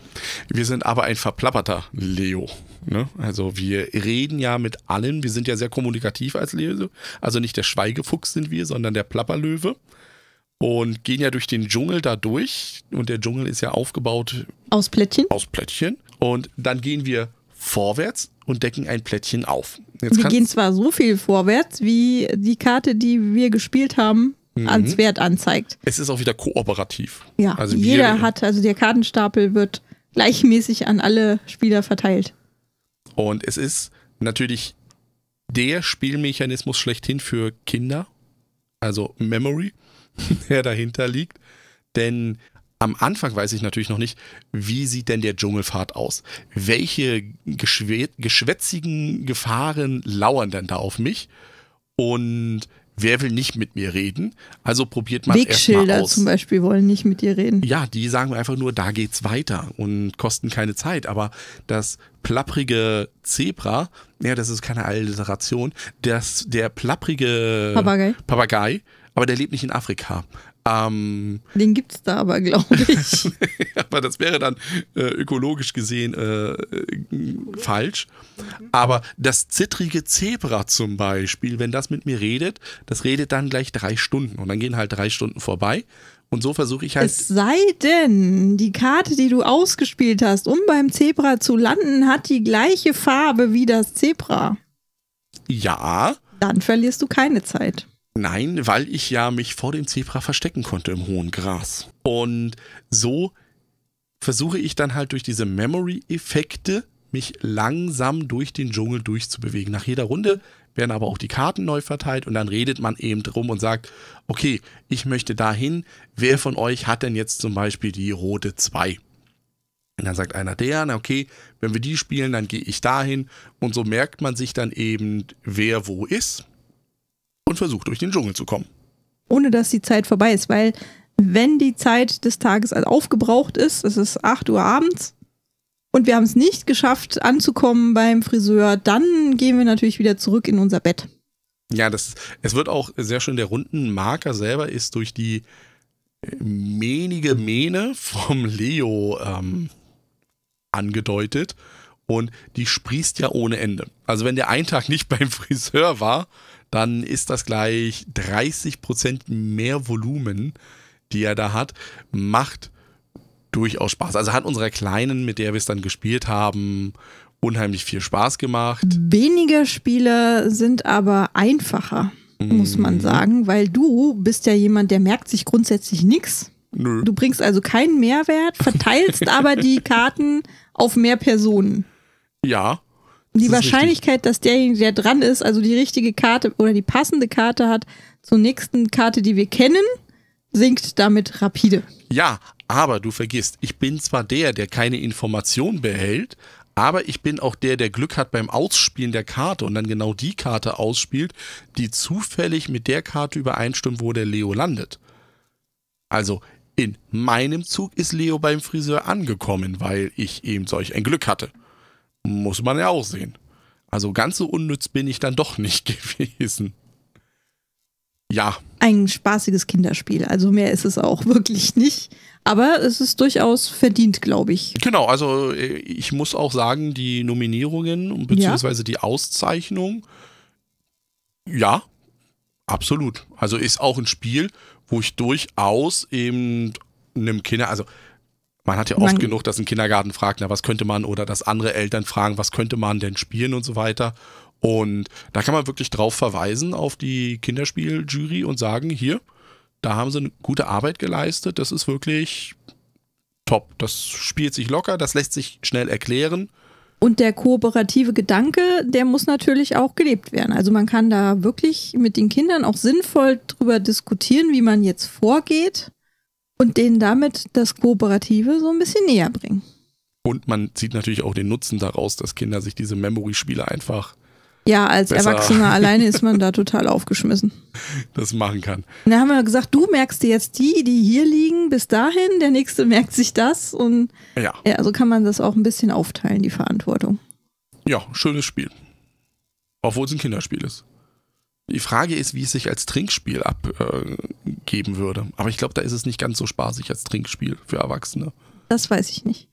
Wir sind aber ein verplapperter Leo. Ne? Also wir reden ja mit allen, wir sind ja sehr kommunikativ als Löwe. Also nicht der Schweigefuchs sind wir, sondern der Plapperlöwe. Und gehen ja durch den Dschungel da durch. Und der Dschungel ist ja aufgebaut. Aus Plättchen? Aus Plättchen. Und dann gehen wir vorwärts und decken ein Plättchen auf. Jetzt wir gehen zwar so viel vorwärts, wie die Karte, die wir gespielt haben, mhm. ans Wert anzeigt. Es ist auch wieder kooperativ. Ja, also jeder hat, also der Kartenstapel wird gleichmäßig an alle Spieler verteilt. Und es ist natürlich der Spielmechanismus schlechthin für Kinder, also Memory, der dahinter liegt. Denn am Anfang weiß ich natürlich noch nicht, wie sieht denn der Dschungelfahrt aus? Welche geschwätzigen Gefahren lauern denn da auf mich? Und wer will nicht mit mir reden? Also probiert man Wegschilder mal aus. zum Beispiel wollen nicht mit dir reden. Ja, die sagen einfach nur, da geht's weiter und kosten keine Zeit. Aber das plapprige Zebra, ja, das ist keine Alliteration, das, der plapprige Papagei. Papagei, aber der lebt nicht in Afrika. Ähm, Den gibt es da aber, glaube ich. aber das wäre dann äh, ökologisch gesehen äh, äh, falsch. Aber das zittrige Zebra zum Beispiel, wenn das mit mir redet, das redet dann gleich drei Stunden und dann gehen halt drei Stunden vorbei. Und so versuche ich halt. Es sei denn, die Karte, die du ausgespielt hast, um beim Zebra zu landen, hat die gleiche Farbe wie das Zebra. Ja. Dann verlierst du keine Zeit. Nein, weil ich ja mich vor dem Zebra verstecken konnte im hohen Gras. Und so versuche ich dann halt durch diese Memory-Effekte mich langsam durch den Dschungel durchzubewegen. Nach jeder Runde werden aber auch die Karten neu verteilt und dann redet man eben drum und sagt, okay, ich möchte dahin, wer von euch hat denn jetzt zum Beispiel die rote 2? Und dann sagt einer der, na okay, wenn wir die spielen, dann gehe ich dahin und so merkt man sich dann eben, wer wo ist und versucht durch den Dschungel zu kommen. Ohne dass die Zeit vorbei ist, weil wenn die Zeit des Tages also aufgebraucht ist, es ist 8 Uhr abends und wir haben es nicht geschafft anzukommen beim Friseur, dann gehen wir natürlich wieder zurück in unser Bett. Ja, das, es wird auch sehr schön, der Rundenmarker selber ist durch die äh, menige Mähne vom Leo ähm, angedeutet und die sprießt ja ohne Ende. Also wenn der einen Tag nicht beim Friseur war, dann ist das gleich 30% mehr Volumen, die er da hat, macht durchaus Spaß. Also hat unserer Kleinen, mit der wir es dann gespielt haben, unheimlich viel Spaß gemacht. Weniger Spiele sind aber einfacher, mhm. muss man sagen, weil du bist ja jemand, der merkt sich grundsätzlich nichts. Nö. Du bringst also keinen Mehrwert, verteilst aber die Karten auf mehr Personen. Ja, die Wahrscheinlichkeit, richtig. dass derjenige, der dran ist, also die richtige Karte oder die passende Karte hat zur nächsten Karte, die wir kennen, sinkt damit rapide. Ja, aber du vergisst, ich bin zwar der, der keine Information behält, aber ich bin auch der, der Glück hat beim Ausspielen der Karte und dann genau die Karte ausspielt, die zufällig mit der Karte übereinstimmt, wo der Leo landet. Also in meinem Zug ist Leo beim Friseur angekommen, weil ich eben solch ein Glück hatte. Muss man ja auch sehen. Also ganz so unnütz bin ich dann doch nicht gewesen. Ja. Ein spaßiges Kinderspiel. Also mehr ist es auch wirklich nicht. Aber es ist durchaus verdient, glaube ich. Genau, also äh, ich muss auch sagen, die Nominierungen bzw. Ja. die Auszeichnung, ja, absolut. Also ist auch ein Spiel, wo ich durchaus eben einem Kinder, also man hat ja oft man genug, dass ein Kindergarten fragt, na, was könnte man, oder dass andere Eltern fragen, was könnte man denn spielen und so weiter. Und da kann man wirklich drauf verweisen auf die Kinderspieljury und sagen, hier, da haben sie eine gute Arbeit geleistet, das ist wirklich top. Das spielt sich locker, das lässt sich schnell erklären. Und der kooperative Gedanke, der muss natürlich auch gelebt werden. Also man kann da wirklich mit den Kindern auch sinnvoll drüber diskutieren, wie man jetzt vorgeht. Und denen damit das Kooperative so ein bisschen näher bringen. Und man sieht natürlich auch den Nutzen daraus, dass Kinder sich diese Memory-Spiele einfach. Ja, als Erwachsener alleine ist man da total aufgeschmissen. Das machen kann. Und dann haben wir gesagt, du merkst dir jetzt die, die hier liegen, bis dahin, der nächste merkt sich das und ja. ja, so kann man das auch ein bisschen aufteilen, die Verantwortung. Ja, schönes Spiel. Obwohl es ein Kinderspiel ist. Die Frage ist, wie es sich als Trinkspiel abgeben äh, würde. Aber ich glaube, da ist es nicht ganz so spaßig als Trinkspiel für Erwachsene. Das weiß ich nicht.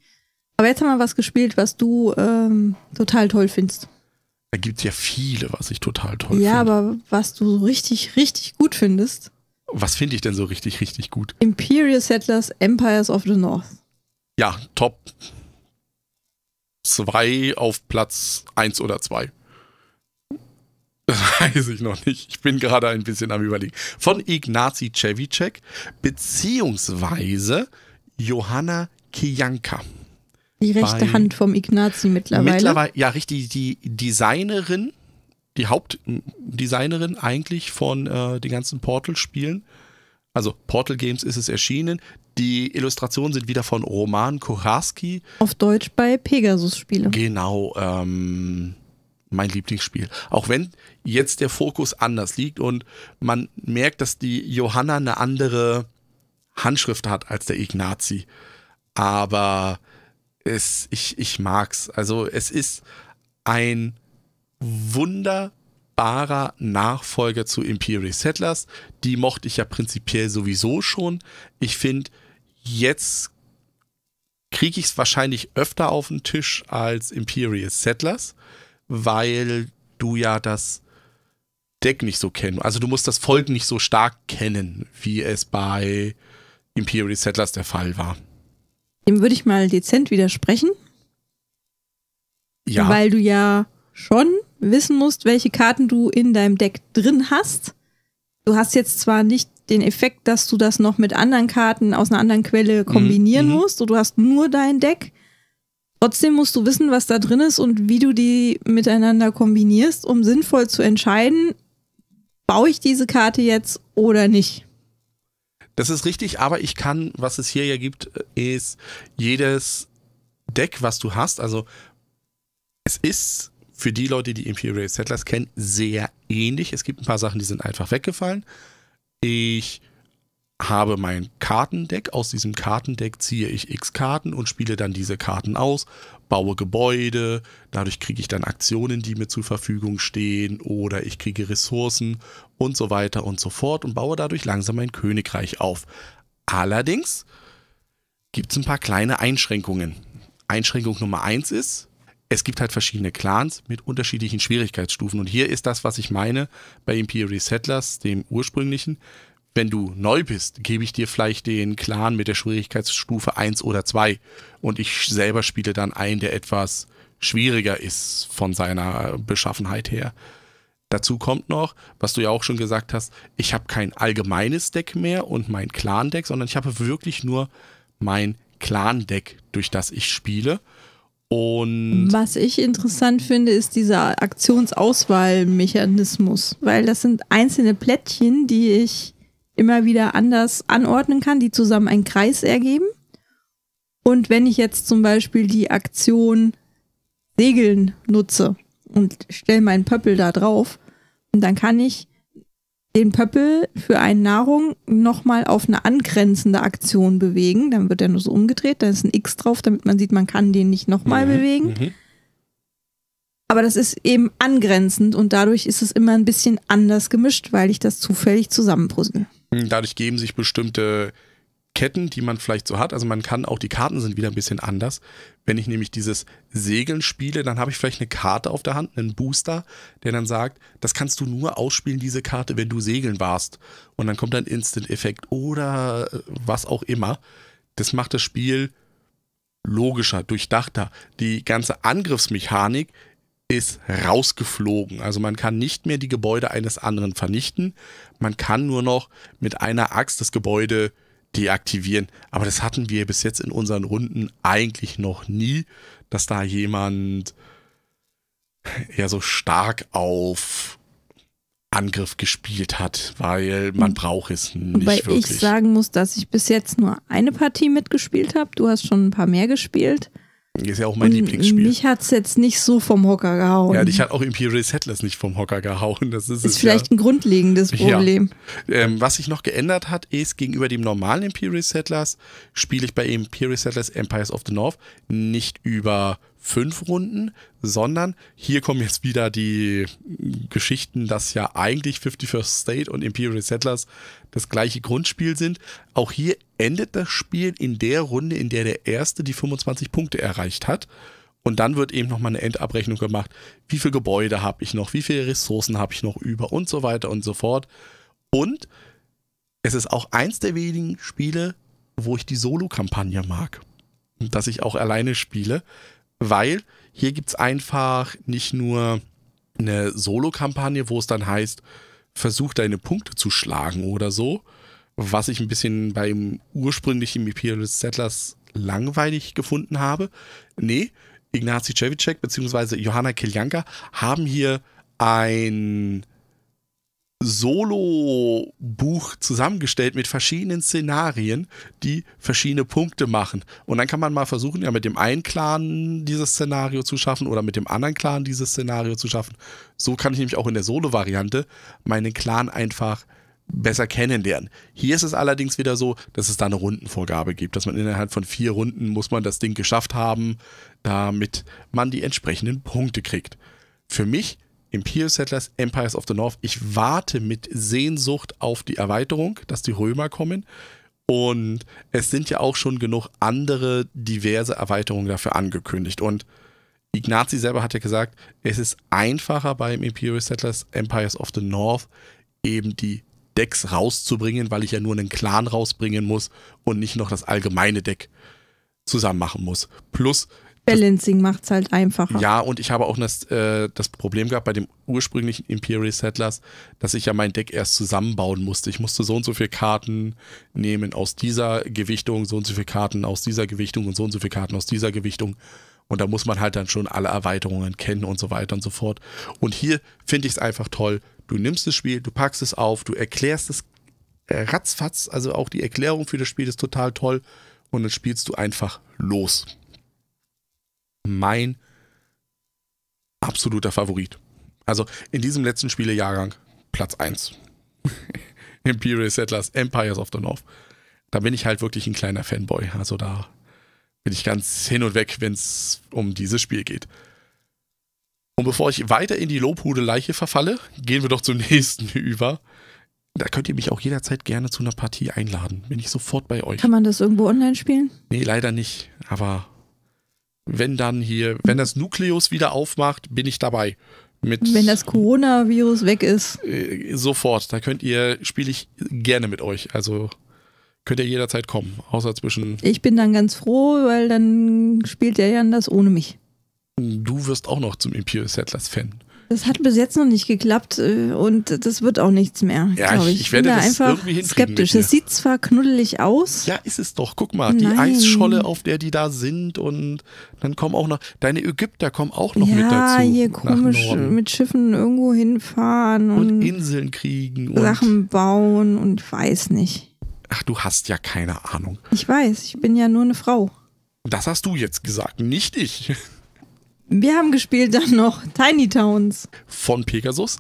Aber jetzt haben wir was gespielt, was du ähm, total toll findest. Da gibt es ja viele, was ich total toll finde. Ja, find. aber was du so richtig, richtig gut findest. Was finde ich denn so richtig, richtig gut? Imperial Settlers Empires of the North. Ja, top. Zwei auf Platz eins oder zwei. Das weiß ich noch nicht. Ich bin gerade ein bisschen am Überlegen. Von Ignazi Cevicek beziehungsweise Johanna Kijanka. Die rechte Bei, Hand vom Ignazi mittlerweile. Mittlerweile, ja, richtig. Die Designerin, die Hauptdesignerin eigentlich von äh, den ganzen Portal-Spielen. Also Portal Games ist es erschienen. Die Illustrationen sind wieder von Roman Kucharski. Auf Deutsch bei Pegasus Spiele. Genau. Ähm, mein Lieblingsspiel. Auch wenn jetzt der Fokus anders liegt und man merkt, dass die Johanna eine andere Handschrift hat als der Ignazi. Aber es, ich, ich mag's. Also es ist ein wunderbarer Nachfolger zu Imperial Settlers. Die mochte ich ja prinzipiell sowieso schon. Ich finde, jetzt kriege ich es wahrscheinlich öfter auf den Tisch als Imperial Settlers weil du ja das Deck nicht so kennst. Also du musst das Volk nicht so stark kennen, wie es bei Imperial Settlers der Fall war. Dem würde ich mal dezent widersprechen. Ja. Weil du ja schon wissen musst, welche Karten du in deinem Deck drin hast. Du hast jetzt zwar nicht den Effekt, dass du das noch mit anderen Karten aus einer anderen Quelle mhm. kombinieren mhm. musst, du hast nur dein Deck, Trotzdem musst du wissen, was da drin ist und wie du die miteinander kombinierst, um sinnvoll zu entscheiden, baue ich diese Karte jetzt oder nicht. Das ist richtig, aber ich kann, was es hier ja gibt, äh, ist jedes Deck, was du hast, also es ist für die Leute, die Imperial Settlers kennen, sehr ähnlich. Es gibt ein paar Sachen, die sind einfach weggefallen. Ich habe mein Kartendeck, aus diesem Kartendeck ziehe ich x Karten und spiele dann diese Karten aus, baue Gebäude, dadurch kriege ich dann Aktionen, die mir zur Verfügung stehen oder ich kriege Ressourcen und so weiter und so fort und baue dadurch langsam mein Königreich auf. Allerdings gibt es ein paar kleine Einschränkungen. Einschränkung Nummer eins ist, es gibt halt verschiedene Clans mit unterschiedlichen Schwierigkeitsstufen und hier ist das, was ich meine bei Imperial Settlers, dem ursprünglichen wenn du neu bist, gebe ich dir vielleicht den Clan mit der Schwierigkeitsstufe 1 oder 2 und ich selber spiele dann einen, der etwas schwieriger ist von seiner Beschaffenheit her. Dazu kommt noch, was du ja auch schon gesagt hast, ich habe kein allgemeines Deck mehr und mein Clan-Deck, sondern ich habe wirklich nur mein Clan-Deck, durch das ich spiele. Und was ich interessant finde, ist dieser Aktionsauswahlmechanismus, weil das sind einzelne Plättchen, die ich immer wieder anders anordnen kann, die zusammen einen Kreis ergeben. Und wenn ich jetzt zum Beispiel die Aktion Segeln nutze und stelle meinen Pöppel da drauf, dann kann ich den Pöppel für eine Nahrung nochmal auf eine angrenzende Aktion bewegen. Dann wird er nur so umgedreht, da ist ein X drauf, damit man sieht, man kann den nicht nochmal mhm. bewegen. Mhm. Aber das ist eben angrenzend und dadurch ist es immer ein bisschen anders gemischt, weil ich das zufällig zusammenpuzzle. Dadurch geben sich bestimmte Ketten, die man vielleicht so hat. Also man kann auch, die Karten sind wieder ein bisschen anders. Wenn ich nämlich dieses Segeln spiele, dann habe ich vielleicht eine Karte auf der Hand, einen Booster, der dann sagt, das kannst du nur ausspielen, diese Karte, wenn du segeln warst. Und dann kommt ein Instant-Effekt oder äh, was auch immer. Das macht das Spiel logischer, durchdachter. Die ganze Angriffsmechanik ist rausgeflogen. Also man kann nicht mehr die Gebäude eines anderen vernichten man kann nur noch mit einer Axt das Gebäude deaktivieren. Aber das hatten wir bis jetzt in unseren Runden eigentlich noch nie, dass da jemand ja so stark auf Angriff gespielt hat, weil man braucht es nicht Wobei wirklich. ich sagen muss, dass ich bis jetzt nur eine Partie mitgespielt habe. Du hast schon ein paar mehr gespielt. Ist ja auch mein und Lieblingsspiel. Mich hat es jetzt nicht so vom Hocker gehauen. Ja, dich hat auch Imperial Settlers nicht vom Hocker gehauen. Das ist, ist vielleicht ja. ein grundlegendes Problem. Ja. Ähm, was sich noch geändert hat, ist gegenüber dem normalen Imperial Settlers spiele ich bei Imperial Settlers Empires of the North nicht über fünf Runden, sondern hier kommen jetzt wieder die Geschichten, dass ja eigentlich 51st State und Imperial Settlers das gleiche Grundspiel sind. Auch hier endet das Spiel in der Runde, in der der Erste die 25 Punkte erreicht hat. Und dann wird eben nochmal eine Endabrechnung gemacht, wie viel Gebäude habe ich noch, wie viele Ressourcen habe ich noch über und so weiter und so fort. Und es ist auch eins der wenigen Spiele, wo ich die Solo-Kampagne mag. Dass ich auch alleine spiele, weil hier gibt es einfach nicht nur eine Solo-Kampagne, wo es dann heißt, versuch deine Punkte zu schlagen oder so, was ich ein bisschen beim ursprünglichen Imperial Settlers langweilig gefunden habe. Nee, Ignacy Cevicek bzw. Johanna Kiljanka haben hier ein Solo-Buch zusammengestellt mit verschiedenen Szenarien, die verschiedene Punkte machen. Und dann kann man mal versuchen, ja, mit dem einen Clan dieses Szenario zu schaffen oder mit dem anderen Clan dieses Szenario zu schaffen. So kann ich nämlich auch in der Solo-Variante meinen Clan einfach besser kennenlernen. Hier ist es allerdings wieder so, dass es da eine Rundenvorgabe gibt, dass man innerhalb von vier Runden muss man das Ding geschafft haben, damit man die entsprechenden Punkte kriegt. Für mich Imperial Settlers, Empires of the North. Ich warte mit Sehnsucht auf die Erweiterung, dass die Römer kommen. Und es sind ja auch schon genug andere diverse Erweiterungen dafür angekündigt. Und Ignazi selber hat ja gesagt, es ist einfacher beim Imperial Settlers Empires of the North eben die Decks rauszubringen, weil ich ja nur einen Clan rausbringen muss und nicht noch das allgemeine Deck zusammen machen muss. Plus, Balancing macht es halt einfacher. Ja, und ich habe auch das, äh, das Problem gehabt bei dem ursprünglichen Imperial Settlers, dass ich ja mein Deck erst zusammenbauen musste. Ich musste so und so viele Karten nehmen aus dieser Gewichtung, so und so viele Karten aus dieser Gewichtung und so und so viele Karten aus dieser Gewichtung. Und da muss man halt dann schon alle Erweiterungen kennen und so weiter und so fort. Und hier finde ich es einfach toll. Du nimmst das Spiel, du packst es auf, du erklärst es äh, ratzfatz. Also auch die Erklärung für das Spiel ist total toll. Und dann spielst du einfach los mein absoluter Favorit. Also in diesem letzten Spielejahrgang Platz 1. Imperial Settlers, Empires of the North. Da bin ich halt wirklich ein kleiner Fanboy. Also da bin ich ganz hin und weg, wenn es um dieses Spiel geht. Und bevor ich weiter in die Lobhudeleiche verfalle, gehen wir doch zum nächsten über. Da könnt ihr mich auch jederzeit gerne zu einer Partie einladen. Bin ich sofort bei euch. Kann man das irgendwo online spielen? Nee, leider nicht. Aber wenn dann hier, wenn das Nukleus wieder aufmacht, bin ich dabei. Mit, wenn das Coronavirus weg ist. Äh, sofort. Da könnt ihr, spiele ich gerne mit euch. Also könnt ihr jederzeit kommen, außer zwischen. Ich bin dann ganz froh, weil dann spielt der Jan das ohne mich. Du wirst auch noch zum Imperial Settlers Fan. Das hat bis jetzt noch nicht geklappt äh, und das wird auch nichts mehr. Ja, ich, ich, ich werde da das einfach irgendwie hinkriegen skeptisch. Das sieht zwar knuddelig aus. Ja, ist es doch. Guck mal, Nein. die Eisscholle, auf der die da sind und dann kommen auch noch deine Ägypter kommen auch noch ja, mit dazu. Ja, hier komisch mit Schiffen irgendwo hinfahren und, und Inseln kriegen und Sachen bauen und weiß nicht. Ach, du hast ja keine Ahnung. Ich weiß, ich bin ja nur eine Frau. Das hast du jetzt gesagt, nicht ich. Wir haben gespielt dann noch Tiny Towns. Von Pegasus,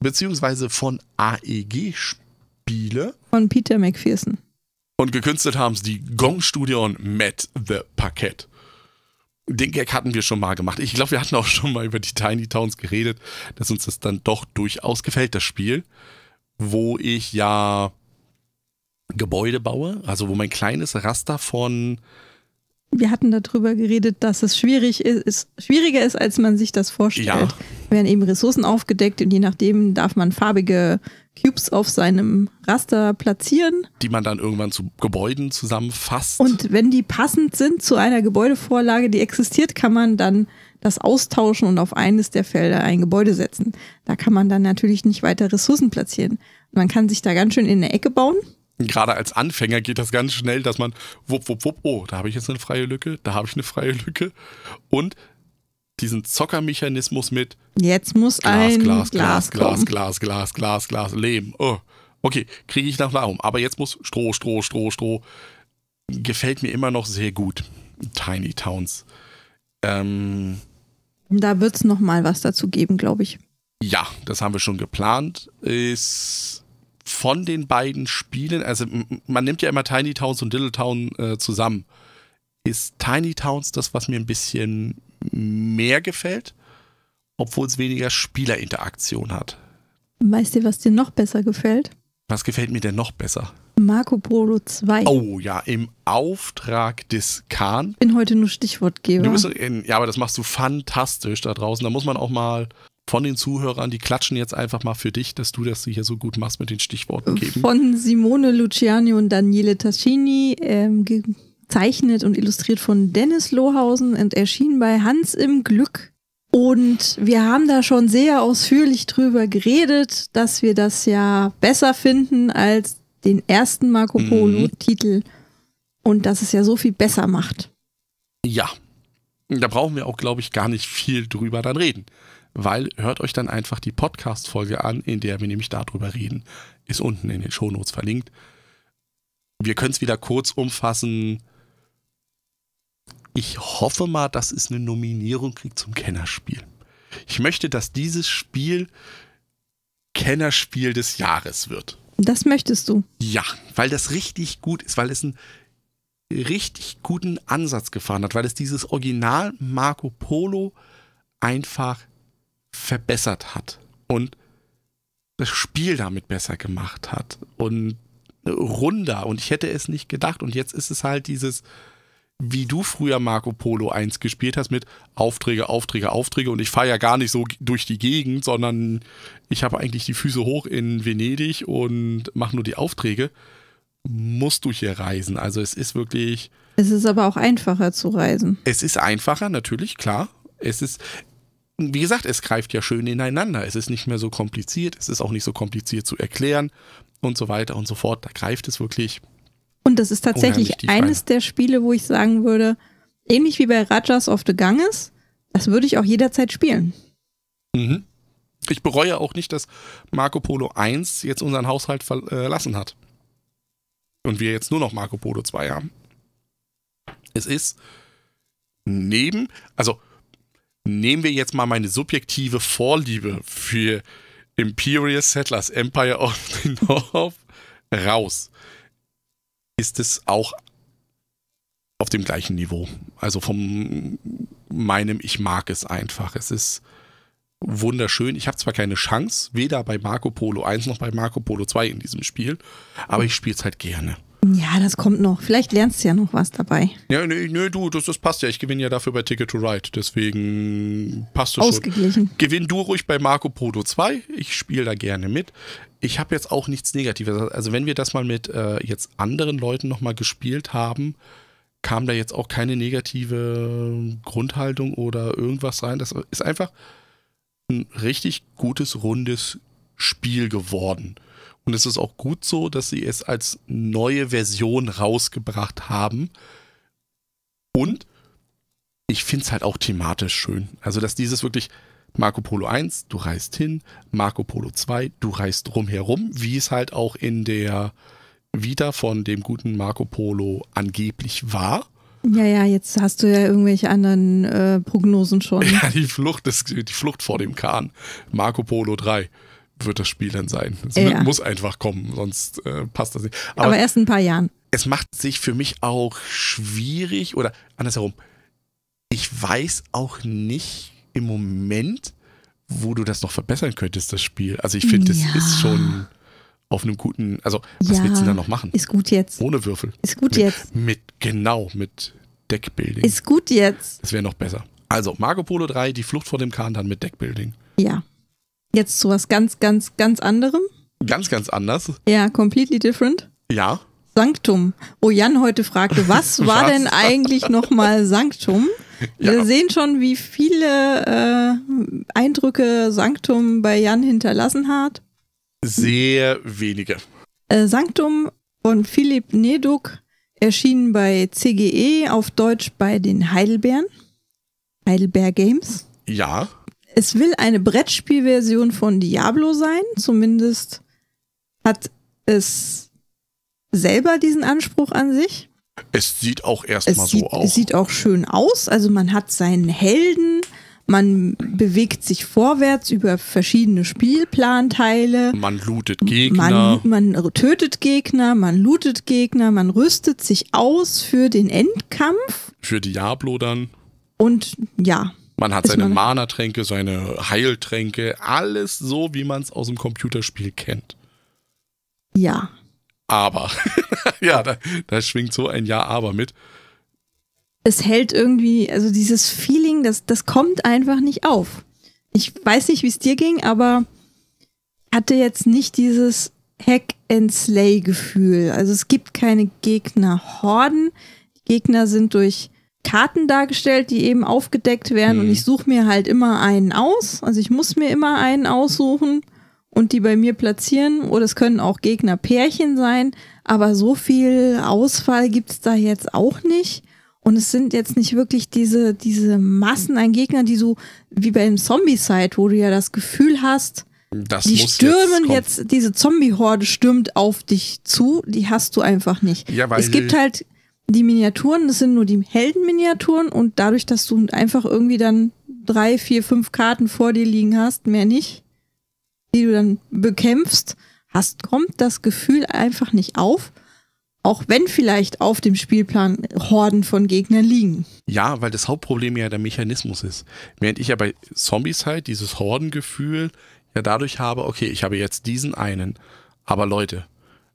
beziehungsweise von AEG Spiele. Von Peter McPherson. Und gekünstelt haben es die Gong Studio und Matt the Parkett. Den Gag hatten wir schon mal gemacht. Ich glaube, wir hatten auch schon mal über die Tiny Towns geredet, dass uns das dann doch durchaus gefällt, das Spiel. Wo ich ja Gebäude baue, also wo mein kleines Raster von wir hatten darüber geredet, dass es schwierig ist, schwieriger ist, als man sich das vorstellt. Ja. Werden eben Ressourcen aufgedeckt und je nachdem darf man farbige Cubes auf seinem Raster platzieren. Die man dann irgendwann zu Gebäuden zusammenfasst. Und wenn die passend sind zu einer Gebäudevorlage, die existiert, kann man dann das austauschen und auf eines der Felder ein Gebäude setzen. Da kann man dann natürlich nicht weiter Ressourcen platzieren. Man kann sich da ganz schön in eine Ecke bauen gerade als Anfänger geht das ganz schnell, dass man, wupp, wupp, wupp, oh, da habe ich jetzt eine freie Lücke, da habe ich eine freie Lücke. Und diesen Zockermechanismus mit Jetzt muss Glas, ein Glas, Glas, Glas, Glas, Glas, Glas, Glas, Glas, Lehm. Oh. Okay, kriege ich nach Nahrung. Aber jetzt muss Stroh, Stroh, Stroh, Stroh. Gefällt mir immer noch sehr gut. Tiny Towns. Ähm, da wird es nochmal was dazu geben, glaube ich. Ja, das haben wir schon geplant. Ist von den beiden Spielen, also man nimmt ja immer Tiny Towns und Little Town äh, zusammen, ist Tiny Towns das, was mir ein bisschen mehr gefällt, obwohl es weniger Spielerinteraktion hat. Weißt du, was dir noch besser gefällt? Was gefällt mir denn noch besser? Marco Polo 2. Oh ja, im Auftrag des Kahn. Bin heute nur Stichwortgeber. Du bist, in, ja, aber das machst du fantastisch da draußen. Da muss man auch mal von den Zuhörern, die klatschen jetzt einfach mal für dich, dass du das hier so gut machst mit den Stichworten geben. Von Simone Luciani und Daniele Taschini, ähm, gezeichnet und illustriert von Dennis Lohausen und erschien bei Hans im Glück. Und wir haben da schon sehr ausführlich drüber geredet, dass wir das ja besser finden als den ersten Marco mhm. Polo-Titel mhm. und dass es ja so viel besser macht. Ja, da brauchen wir auch, glaube ich, gar nicht viel drüber dann reden weil hört euch dann einfach die Podcast-Folge an, in der wir nämlich darüber reden. Ist unten in den Shownotes verlinkt. Wir können es wieder kurz umfassen. Ich hoffe mal, dass es eine Nominierung kriegt zum Kennerspiel. Ich möchte, dass dieses Spiel Kennerspiel des Jahres wird. Das möchtest du. Ja, weil das richtig gut ist, weil es einen richtig guten Ansatz gefahren hat, weil es dieses Original Marco Polo einfach verbessert hat und das Spiel damit besser gemacht hat und runder und ich hätte es nicht gedacht und jetzt ist es halt dieses wie du früher Marco Polo 1 gespielt hast mit Aufträge, Aufträge, Aufträge und ich fahre ja gar nicht so durch die Gegend, sondern ich habe eigentlich die Füße hoch in Venedig und mache nur die Aufträge, musst du hier reisen. Also es ist wirklich... Es ist aber auch einfacher zu reisen. Es ist einfacher, natürlich, klar. Es ist, wie gesagt, es greift ja schön ineinander. Es ist nicht mehr so kompliziert, es ist auch nicht so kompliziert zu erklären und so weiter und so fort. Da greift es wirklich. Und das ist tatsächlich eines der Spiele, wo ich sagen würde, ähnlich wie bei Rajas of the Ganges, das würde ich auch jederzeit spielen. Mhm. Ich bereue auch nicht, dass Marco Polo 1 jetzt unseren Haushalt verlassen hat. Und wir jetzt nur noch Marco Polo 2 haben. Es ist neben, also nehmen wir jetzt mal meine subjektive Vorliebe für Imperial Settlers Empire of the North raus, ist es auch auf dem gleichen Niveau. Also von meinem, ich mag es einfach. Es ist wunderschön. Ich habe zwar keine Chance, weder bei Marco Polo 1 noch bei Marco Polo 2 in diesem Spiel, aber ich spiele es halt gerne. Ja, das kommt noch. Vielleicht lernst du ja noch was dabei. Ja, nee, nee du, das, das passt ja. Ich gewinne ja dafür bei Ticket to Ride. Deswegen passt das Ausgeglichen. schon. Gewinn du ruhig bei Marco Polo 2. Ich spiele da gerne mit. Ich habe jetzt auch nichts Negatives. Also wenn wir das mal mit äh, jetzt anderen Leuten nochmal gespielt haben, kam da jetzt auch keine negative Grundhaltung oder irgendwas rein. Das ist einfach ein richtig gutes, rundes Spiel geworden. Und es ist auch gut so, dass sie es als neue Version rausgebracht haben. Und ich finde es halt auch thematisch schön. Also, dass dieses wirklich Marco Polo 1, du reist hin, Marco Polo 2, du reist rumherum, wie es halt auch in der Vita von dem guten Marco Polo angeblich war. Ja, ja, jetzt hast du ja irgendwelche anderen äh, Prognosen schon. Ja, die Flucht, das, die Flucht vor dem Kahn. Marco Polo 3 wird das Spiel dann sein. Es ja. muss einfach kommen, sonst äh, passt das nicht. Aber, Aber erst ein paar Jahren. Es macht sich für mich auch schwierig oder andersherum. Ich weiß auch nicht im Moment, wo du das noch verbessern könntest, das Spiel. Also ich finde, ja. das ist schon auf einem guten, also was ja, willst du denn da noch machen? Ist gut jetzt. Ohne Würfel. Ist gut mit, jetzt. Mit, genau, mit Deckbuilding. Ist gut jetzt. Das wäre noch besser. Also Marco Polo 3, die Flucht vor dem Kahn, dann mit Deckbuilding. Ja. Jetzt zu was ganz, ganz, ganz anderem. Ganz, ganz anders. Ja, completely different. Ja. Sanktum. Wo oh, Jan heute fragte, was, was? war denn eigentlich nochmal Sanktum? Ja. Wir sehen schon, wie viele äh, Eindrücke Sanktum bei Jan hinterlassen hat. Sehr wenige. Äh, Sanktum von Philipp Neduk erschien bei CGE auf Deutsch bei den Heidelbeeren. Heidelberg Games. Ja es will eine Brettspielversion von Diablo sein. Zumindest hat es selber diesen Anspruch an sich. Es sieht auch erstmal so aus. Es sieht auch schön aus. Also man hat seinen Helden, man bewegt sich vorwärts über verschiedene Spielplanteile. Man lootet Gegner. Man, man tötet Gegner, man lootet Gegner, man rüstet sich aus für den Endkampf. Für Diablo dann. Und ja, man hat seine Mana-Tränke, seine Heiltränke, alles so, wie man es aus dem Computerspiel kennt. Ja. Aber, ja, da, da, schwingt so ein Ja-Aber mit. Es hält irgendwie, also dieses Feeling, das, das kommt einfach nicht auf. Ich weiß nicht, wie es dir ging, aber hatte jetzt nicht dieses Hack and Slay Gefühl. Also es gibt keine Gegner Horden. Gegner sind durch Karten dargestellt, die eben aufgedeckt werden mhm. und ich suche mir halt immer einen aus. Also ich muss mir immer einen aussuchen und die bei mir platzieren. Oder es können auch Gegnerpärchen sein, aber so viel Auswahl gibt's da jetzt auch nicht. Und es sind jetzt nicht wirklich diese, diese Massen an Gegnern, die so wie bei einem Zombie-Side, wo du ja das Gefühl hast, das die stürmen jetzt, jetzt diese Zombie-Horde stürmt auf dich zu, die hast du einfach nicht. Ja, weil es gibt halt die Miniaturen, das sind nur die Heldenminiaturen und dadurch, dass du einfach irgendwie dann drei, vier, fünf Karten vor dir liegen hast, mehr nicht, die du dann bekämpfst, hast, kommt das Gefühl einfach nicht auf. Auch wenn vielleicht auf dem Spielplan Horden von Gegnern liegen. Ja, weil das Hauptproblem ja der Mechanismus ist. Während ich ja bei Zombies halt dieses Hordengefühl ja dadurch habe, okay, ich habe jetzt diesen einen, aber Leute,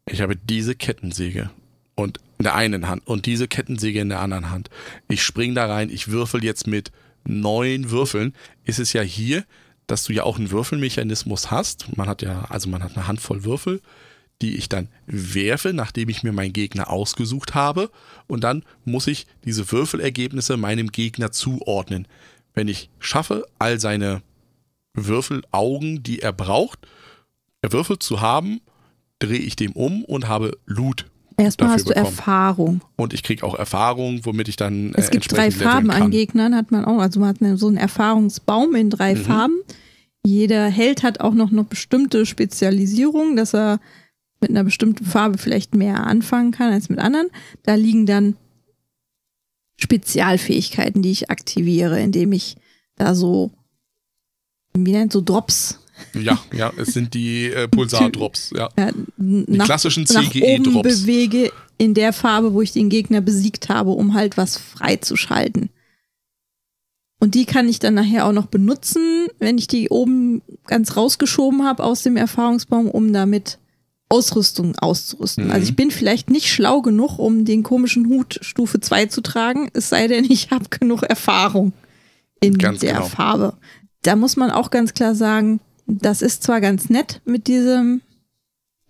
ich habe diese Kettensäge und in der einen Hand und diese Kettensäge in der anderen Hand. Ich spring da rein, ich würfel jetzt mit neun Würfeln. Ist es ja hier, dass du ja auch einen Würfelmechanismus hast. Man hat ja, also man hat eine Handvoll Würfel, die ich dann werfe, nachdem ich mir meinen Gegner ausgesucht habe. Und dann muss ich diese Würfelergebnisse meinem Gegner zuordnen. Wenn ich schaffe, all seine Würfelaugen, die er braucht, erwürfelt zu haben, drehe ich dem um und habe Loot Erstmal hast du bekommen. Erfahrung. Und ich kriege auch Erfahrung, womit ich dann. Äh, es gibt drei Farben an Gegnern, ne? hat man auch. Also man hat ne, so einen Erfahrungsbaum in drei mhm. Farben. Jeder Held hat auch noch eine bestimmte Spezialisierung, dass er mit einer bestimmten Farbe vielleicht mehr anfangen kann als mit anderen. Da liegen dann Spezialfähigkeiten, die ich aktiviere, indem ich da so, wie nennt so Drops ja, ja, es sind die äh, Pulsar-Drops, ja. ja die nach, klassischen CGE-Drops. bewege in der Farbe, wo ich den Gegner besiegt habe, um halt was freizuschalten. Und die kann ich dann nachher auch noch benutzen, wenn ich die oben ganz rausgeschoben habe aus dem Erfahrungsbaum, um damit Ausrüstung auszurüsten. Mhm. Also ich bin vielleicht nicht schlau genug, um den komischen Hut Stufe 2 zu tragen, es sei denn, ich habe genug Erfahrung in ganz der genau. Farbe. Da muss man auch ganz klar sagen, das ist zwar ganz nett mit diesem,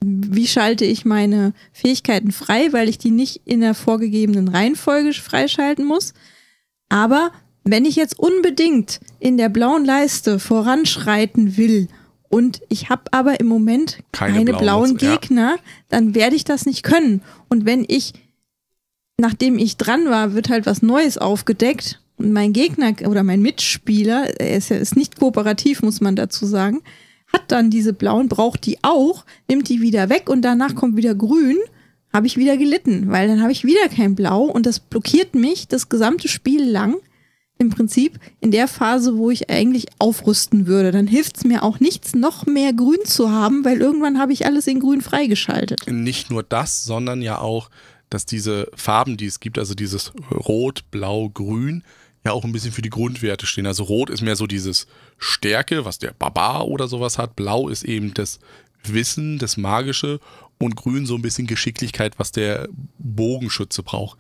wie schalte ich meine Fähigkeiten frei, weil ich die nicht in der vorgegebenen Reihenfolge freischalten muss, aber wenn ich jetzt unbedingt in der blauen Leiste voranschreiten will und ich habe aber im Moment keine, keine blauen, blauen Gegner, ja. dann werde ich das nicht können. Und wenn ich, nachdem ich dran war, wird halt was Neues aufgedeckt mein Gegner oder mein Mitspieler, er ist, ja, ist nicht kooperativ, muss man dazu sagen, hat dann diese blauen, braucht die auch, nimmt die wieder weg und danach kommt wieder grün, habe ich wieder gelitten, weil dann habe ich wieder kein Blau und das blockiert mich das gesamte Spiel lang. Im Prinzip in der Phase, wo ich eigentlich aufrüsten würde, dann hilft es mir auch nichts, noch mehr Grün zu haben, weil irgendwann habe ich alles in Grün freigeschaltet. Nicht nur das, sondern ja auch, dass diese Farben, die es gibt, also dieses Rot, Blau, Grün, ja auch ein bisschen für die Grundwerte stehen. Also rot ist mehr so dieses Stärke, was der Barbar oder sowas hat. Blau ist eben das Wissen, das Magische und grün so ein bisschen Geschicklichkeit, was der Bogenschütze braucht.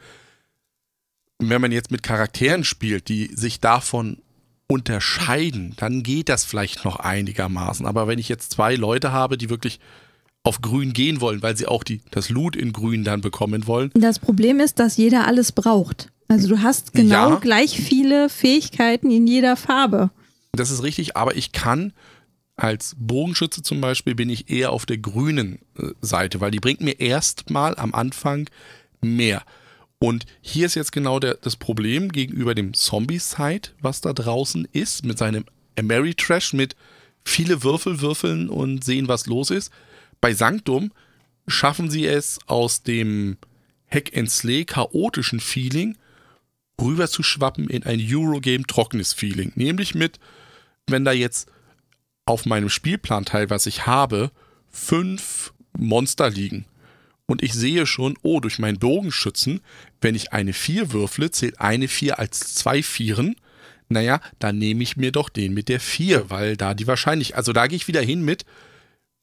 Wenn man jetzt mit Charakteren spielt, die sich davon unterscheiden, dann geht das vielleicht noch einigermaßen. Aber wenn ich jetzt zwei Leute habe, die wirklich auf grün gehen wollen, weil sie auch die, das Loot in grün dann bekommen wollen. Das Problem ist, dass jeder alles braucht. Also du hast genau ja. gleich viele Fähigkeiten in jeder Farbe. Das ist richtig, aber ich kann als Bogenschütze zum Beispiel bin ich eher auf der grünen äh, Seite, weil die bringt mir erstmal am Anfang mehr. Und hier ist jetzt genau der, das Problem gegenüber dem Zombie-Side, was da draußen ist, mit seinem Ameritrash, mit viele Würfel würfeln und sehen, was los ist. Bei Sanctum schaffen sie es aus dem Hack-and-Slay chaotischen Feeling rüber zu schwappen in ein Eurogame trockenes Feeling. Nämlich mit, wenn da jetzt auf meinem Spielplanteil, was ich habe, fünf Monster liegen. Und ich sehe schon, oh, durch meinen Bogenschützen, wenn ich eine Vier würfle, zählt eine Vier als zwei Vieren. Naja, dann nehme ich mir doch den mit der Vier, weil da die wahrscheinlich, also da gehe ich wieder hin mit,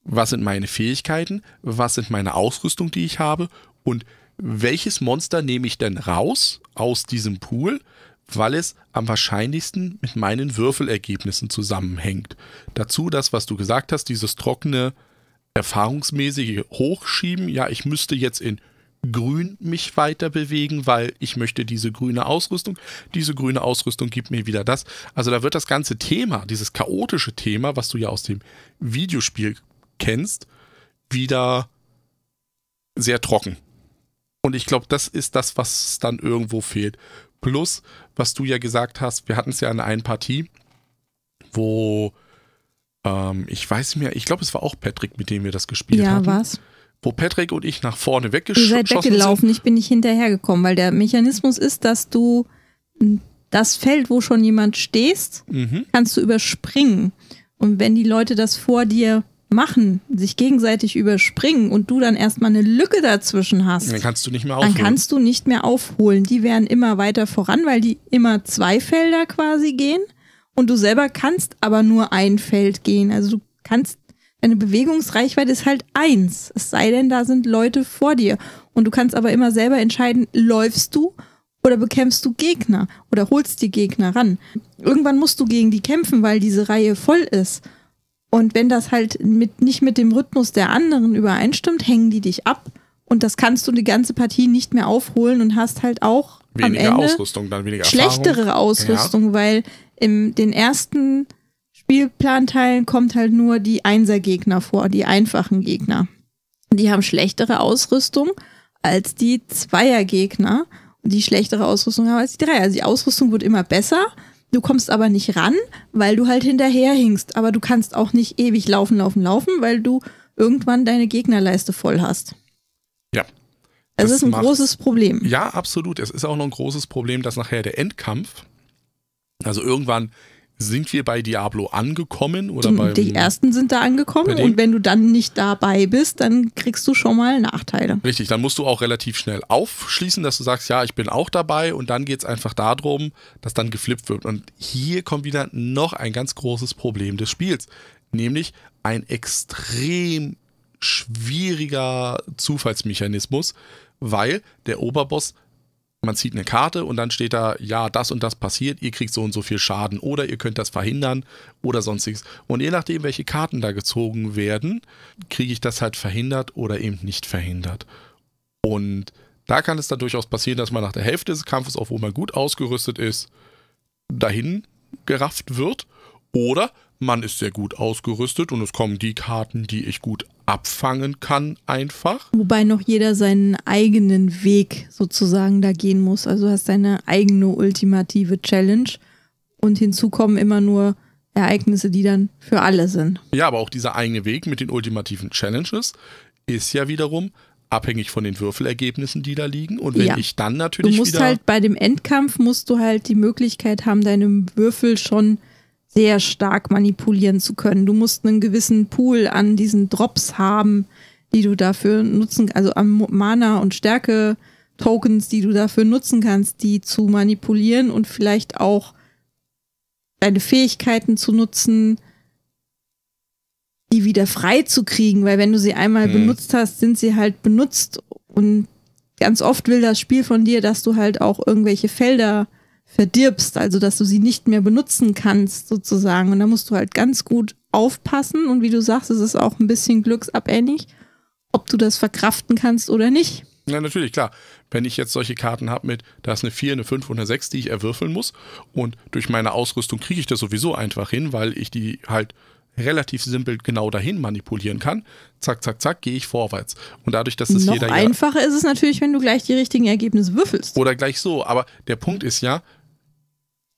was sind meine Fähigkeiten, was sind meine Ausrüstung, die ich habe und welches Monster nehme ich denn raus aus diesem Pool, weil es am wahrscheinlichsten mit meinen Würfelergebnissen zusammenhängt. Dazu das, was du gesagt hast, dieses trockene, erfahrungsmäßige Hochschieben. Ja, ich müsste jetzt in grün mich weiter bewegen, weil ich möchte diese grüne Ausrüstung. Diese grüne Ausrüstung gibt mir wieder das. Also da wird das ganze Thema, dieses chaotische Thema, was du ja aus dem Videospiel kennst, wieder sehr trocken. Und ich glaube, das ist das, was dann irgendwo fehlt. Plus, was du ja gesagt hast, wir hatten es ja in einer Partie, wo ähm, ich weiß mir, ich glaube, es war auch Patrick, mit dem wir das gespielt ja, haben. Ja, was? Wo Patrick und ich nach vorne weggeschossen sind. Ihr seid weggelaufen, sind. ich bin nicht hinterhergekommen, weil der Mechanismus ist, dass du das Feld, wo schon jemand stehst, mhm. kannst du überspringen. Und wenn die Leute das vor dir machen, sich gegenseitig überspringen und du dann erstmal eine Lücke dazwischen hast, dann kannst du nicht mehr aufholen. Dann kannst du nicht mehr aufholen. Die werden immer weiter voran, weil die immer zwei Felder quasi gehen und du selber kannst aber nur ein Feld gehen. Also du kannst deine Bewegungsreichweite ist halt eins. Es sei denn, da sind Leute vor dir und du kannst aber immer selber entscheiden, läufst du oder bekämpfst du Gegner oder holst die Gegner ran. Irgendwann musst du gegen die kämpfen, weil diese Reihe voll ist. Und wenn das halt mit, nicht mit dem Rhythmus der anderen übereinstimmt, hängen die dich ab. Und das kannst du die ganze Partie nicht mehr aufholen und hast halt auch weniger am Ende Ausrüstung, dann weniger Erfahrung. schlechtere Ausrüstung, ja. weil in den ersten Spielplanteilen kommt halt nur die Einser-Gegner vor, die einfachen Gegner. Die haben schlechtere Ausrüstung als die Zweier-Gegner und die schlechtere Ausrüstung haben als die Dreier. Also die Ausrüstung wird immer besser, Du kommst aber nicht ran, weil du halt hinterher hinkst. Aber du kannst auch nicht ewig laufen, laufen, laufen, weil du irgendwann deine Gegnerleiste voll hast. Ja. Es ist ein macht, großes Problem. Ja, absolut. Es ist auch noch ein großes Problem, dass nachher der Endkampf, also irgendwann sind wir bei Diablo angekommen? Oder die, beim, die ersten sind da angekommen und wenn du dann nicht dabei bist, dann kriegst du schon mal Nachteile. Richtig, dann musst du auch relativ schnell aufschließen, dass du sagst, ja, ich bin auch dabei und dann geht es einfach darum, dass dann geflippt wird. Und hier kommt wieder noch ein ganz großes Problem des Spiels, nämlich ein extrem schwieriger Zufallsmechanismus, weil der Oberboss man zieht eine Karte und dann steht da, ja, das und das passiert, ihr kriegt so und so viel Schaden oder ihr könnt das verhindern oder sonstiges. Und je nachdem, welche Karten da gezogen werden, kriege ich das halt verhindert oder eben nicht verhindert. Und da kann es dann durchaus passieren, dass man nach der Hälfte des Kampfes, obwohl man gut ausgerüstet ist, dahin gerafft wird. Oder man ist sehr gut ausgerüstet und es kommen die Karten, die ich gut abfangen kann, einfach. Wobei noch jeder seinen eigenen Weg sozusagen da gehen muss. Also hast deine eigene ultimative Challenge und hinzu kommen immer nur Ereignisse, die dann für alle sind. Ja, aber auch dieser eigene Weg mit den ultimativen Challenges ist ja wiederum abhängig von den Würfelergebnissen, die da liegen. Und wenn ja. ich dann natürlich. Du musst halt bei dem Endkampf musst du halt die Möglichkeit haben, deinem Würfel schon sehr stark manipulieren zu können. Du musst einen gewissen Pool an diesen Drops haben, die du dafür nutzen, also an Mana und Stärke Tokens, die du dafür nutzen kannst, die zu manipulieren und vielleicht auch deine Fähigkeiten zu nutzen, die wieder frei zu kriegen, weil wenn du sie einmal hm. benutzt hast, sind sie halt benutzt und ganz oft will das Spiel von dir, dass du halt auch irgendwelche Felder verdirbst, also dass du sie nicht mehr benutzen kannst sozusagen. Und da musst du halt ganz gut aufpassen und wie du sagst, es ist auch ein bisschen glücksabhängig, ob du das verkraften kannst oder nicht. Ja, natürlich, klar. Wenn ich jetzt solche Karten habe mit, da ist eine 4, eine 5 und eine 6, die ich erwürfeln muss und durch meine Ausrüstung kriege ich das sowieso einfach hin, weil ich die halt relativ simpel genau dahin manipulieren kann, zack, zack, zack, gehe ich vorwärts. Und dadurch, dass es Noch jeder. Einfacher ja ist es natürlich, wenn du gleich die richtigen Ergebnisse würfelst. Oder gleich so. Aber der Punkt ist ja,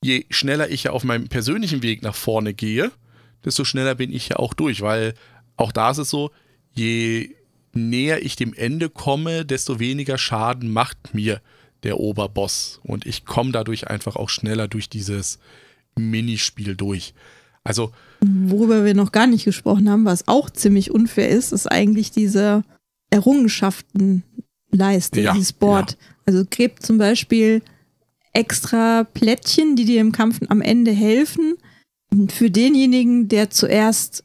je schneller ich ja auf meinem persönlichen Weg nach vorne gehe, desto schneller bin ich ja auch durch, weil auch da ist es so, je näher ich dem Ende komme, desto weniger Schaden macht mir der Oberboss. Und ich komme dadurch einfach auch schneller durch dieses Minispiel durch. Also. Worüber wir noch gar nicht gesprochen haben, was auch ziemlich unfair ist, ist eigentlich diese Errungenschaftenleiste, ja, dieses Board. Ja. Also Greb zum Beispiel extra Plättchen, die dir im Kampf am Ende helfen. Für denjenigen, der zuerst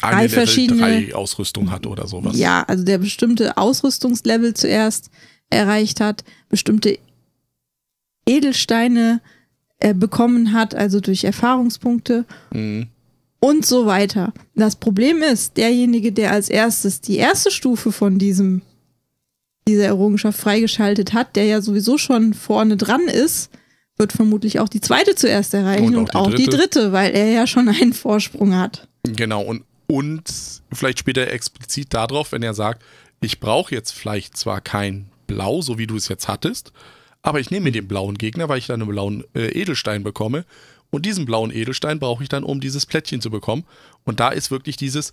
drei Eine verschiedene drei Ausrüstung hat oder sowas. Ja, also der bestimmte Ausrüstungslevel zuerst erreicht hat, bestimmte Edelsteine äh, bekommen hat, also durch Erfahrungspunkte mhm. und so weiter. Das Problem ist, derjenige, der als erstes die erste Stufe von diesem diese Errungenschaft freigeschaltet hat, der ja sowieso schon vorne dran ist, wird vermutlich auch die zweite zuerst erreichen und auch, und die, auch dritte. die, dritte. weil er ja schon einen Vorsprung hat. Genau, und, und vielleicht später explizit darauf, wenn er sagt, ich brauche jetzt vielleicht zwar kein Blau, so wie du es jetzt hattest, aber ich nehme mir den blauen Gegner, weil ich dann einen blauen äh, Edelstein bekomme. Und diesen blauen Edelstein brauche ich dann, um dieses Plättchen zu bekommen. Und da ist wirklich dieses,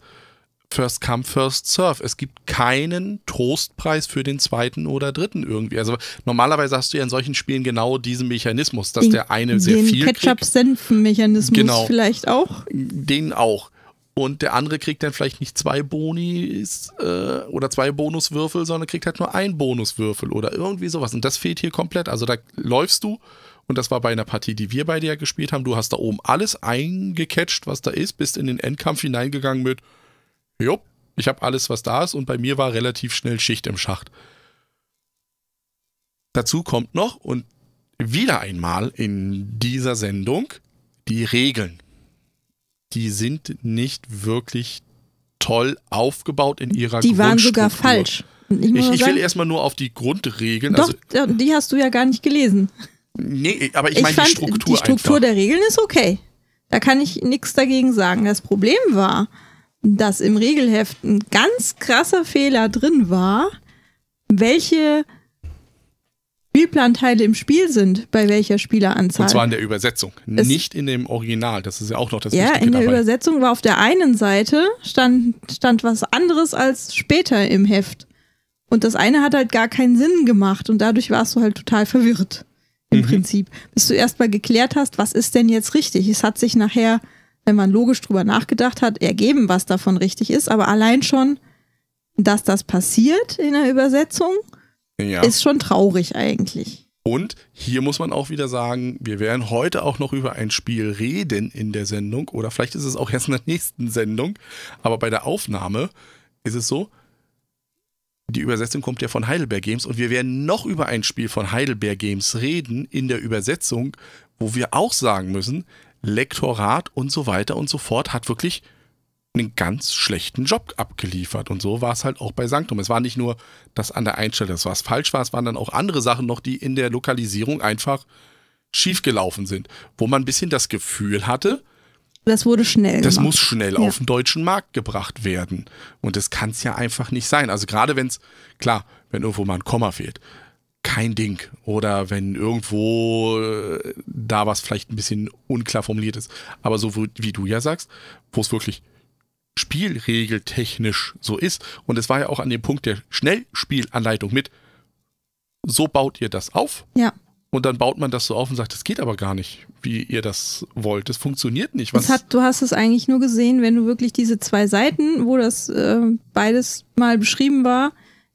First Come, First Serve. Es gibt keinen Trostpreis für den zweiten oder dritten irgendwie. Also normalerweise hast du ja in solchen Spielen genau diesen Mechanismus, dass den, der eine sehr den viel. Den Ketchup-Senfen-Mechanismus genau, vielleicht auch. Den auch. Und der andere kriegt dann vielleicht nicht zwei Bonis äh, oder zwei Bonuswürfel, sondern kriegt halt nur einen Bonuswürfel oder irgendwie sowas. Und das fehlt hier komplett. Also da läufst du und das war bei einer Partie, die wir bei dir gespielt haben. Du hast da oben alles eingecatcht, was da ist, bist in den Endkampf hineingegangen mit, jo, ich habe alles, was da ist und bei mir war relativ schnell Schicht im Schacht. Dazu kommt noch und wieder einmal in dieser Sendung die Regeln. Die sind nicht wirklich toll aufgebaut in ihrer Die waren sogar falsch. Ich, ich, ich will erstmal nur auf die Grundregeln. Doch, also, die hast du ja gar nicht gelesen. Nee, aber ich, ich meine die Struktur. Die Struktur einfach. der Regeln ist okay. Da kann ich nichts dagegen sagen. Das Problem war, dass im Regelheft ein ganz krasser Fehler drin war, welche Spielplanteile im Spiel sind, bei welcher Spieleranzahl. Und zwar in der Übersetzung, es nicht in dem Original. Das ist ja auch noch das Ja, in der dabei. Übersetzung war auf der einen Seite stand, stand was anderes als später im Heft. Und das eine hat halt gar keinen Sinn gemacht und dadurch warst du halt total verwirrt. Im mhm. Prinzip. Bis du erstmal geklärt hast, was ist denn jetzt richtig? Es hat sich nachher wenn man logisch drüber nachgedacht hat, ergeben, was davon richtig ist. Aber allein schon, dass das passiert in der Übersetzung, ja. ist schon traurig eigentlich. Und hier muss man auch wieder sagen, wir werden heute auch noch über ein Spiel reden in der Sendung oder vielleicht ist es auch erst in der nächsten Sendung, aber bei der Aufnahme ist es so, die Übersetzung kommt ja von Heidelberg Games und wir werden noch über ein Spiel von Heidelberg Games reden in der Übersetzung, wo wir auch sagen müssen, Lektorat und so weiter und so fort hat wirklich einen ganz schlechten Job abgeliefert. Und so war es halt auch bei Sanktum. Es war nicht nur das an der Einstellung, das was falsch war, es waren dann auch andere Sachen noch, die in der Lokalisierung einfach schiefgelaufen sind, wo man ein bisschen das Gefühl hatte, das wurde schnell. Das gemacht. muss schnell ja. auf den deutschen Markt gebracht werden. Und das kann es ja einfach nicht sein. Also gerade wenn es, klar, wenn irgendwo mal ein Komma fehlt, kein Ding. Oder wenn irgendwo äh, da was vielleicht ein bisschen unklar formuliert ist. Aber so wie du ja sagst, wo es wirklich spielregeltechnisch so ist. Und es war ja auch an dem Punkt der Schnellspielanleitung mit, so baut ihr das auf. Ja. Und dann baut man das so auf und sagt, das geht aber gar nicht, wie ihr das wollt. Das funktioniert nicht. Was hat, du hast es eigentlich nur gesehen, wenn du wirklich diese zwei Seiten, wo das äh, beides mal beschrieben war,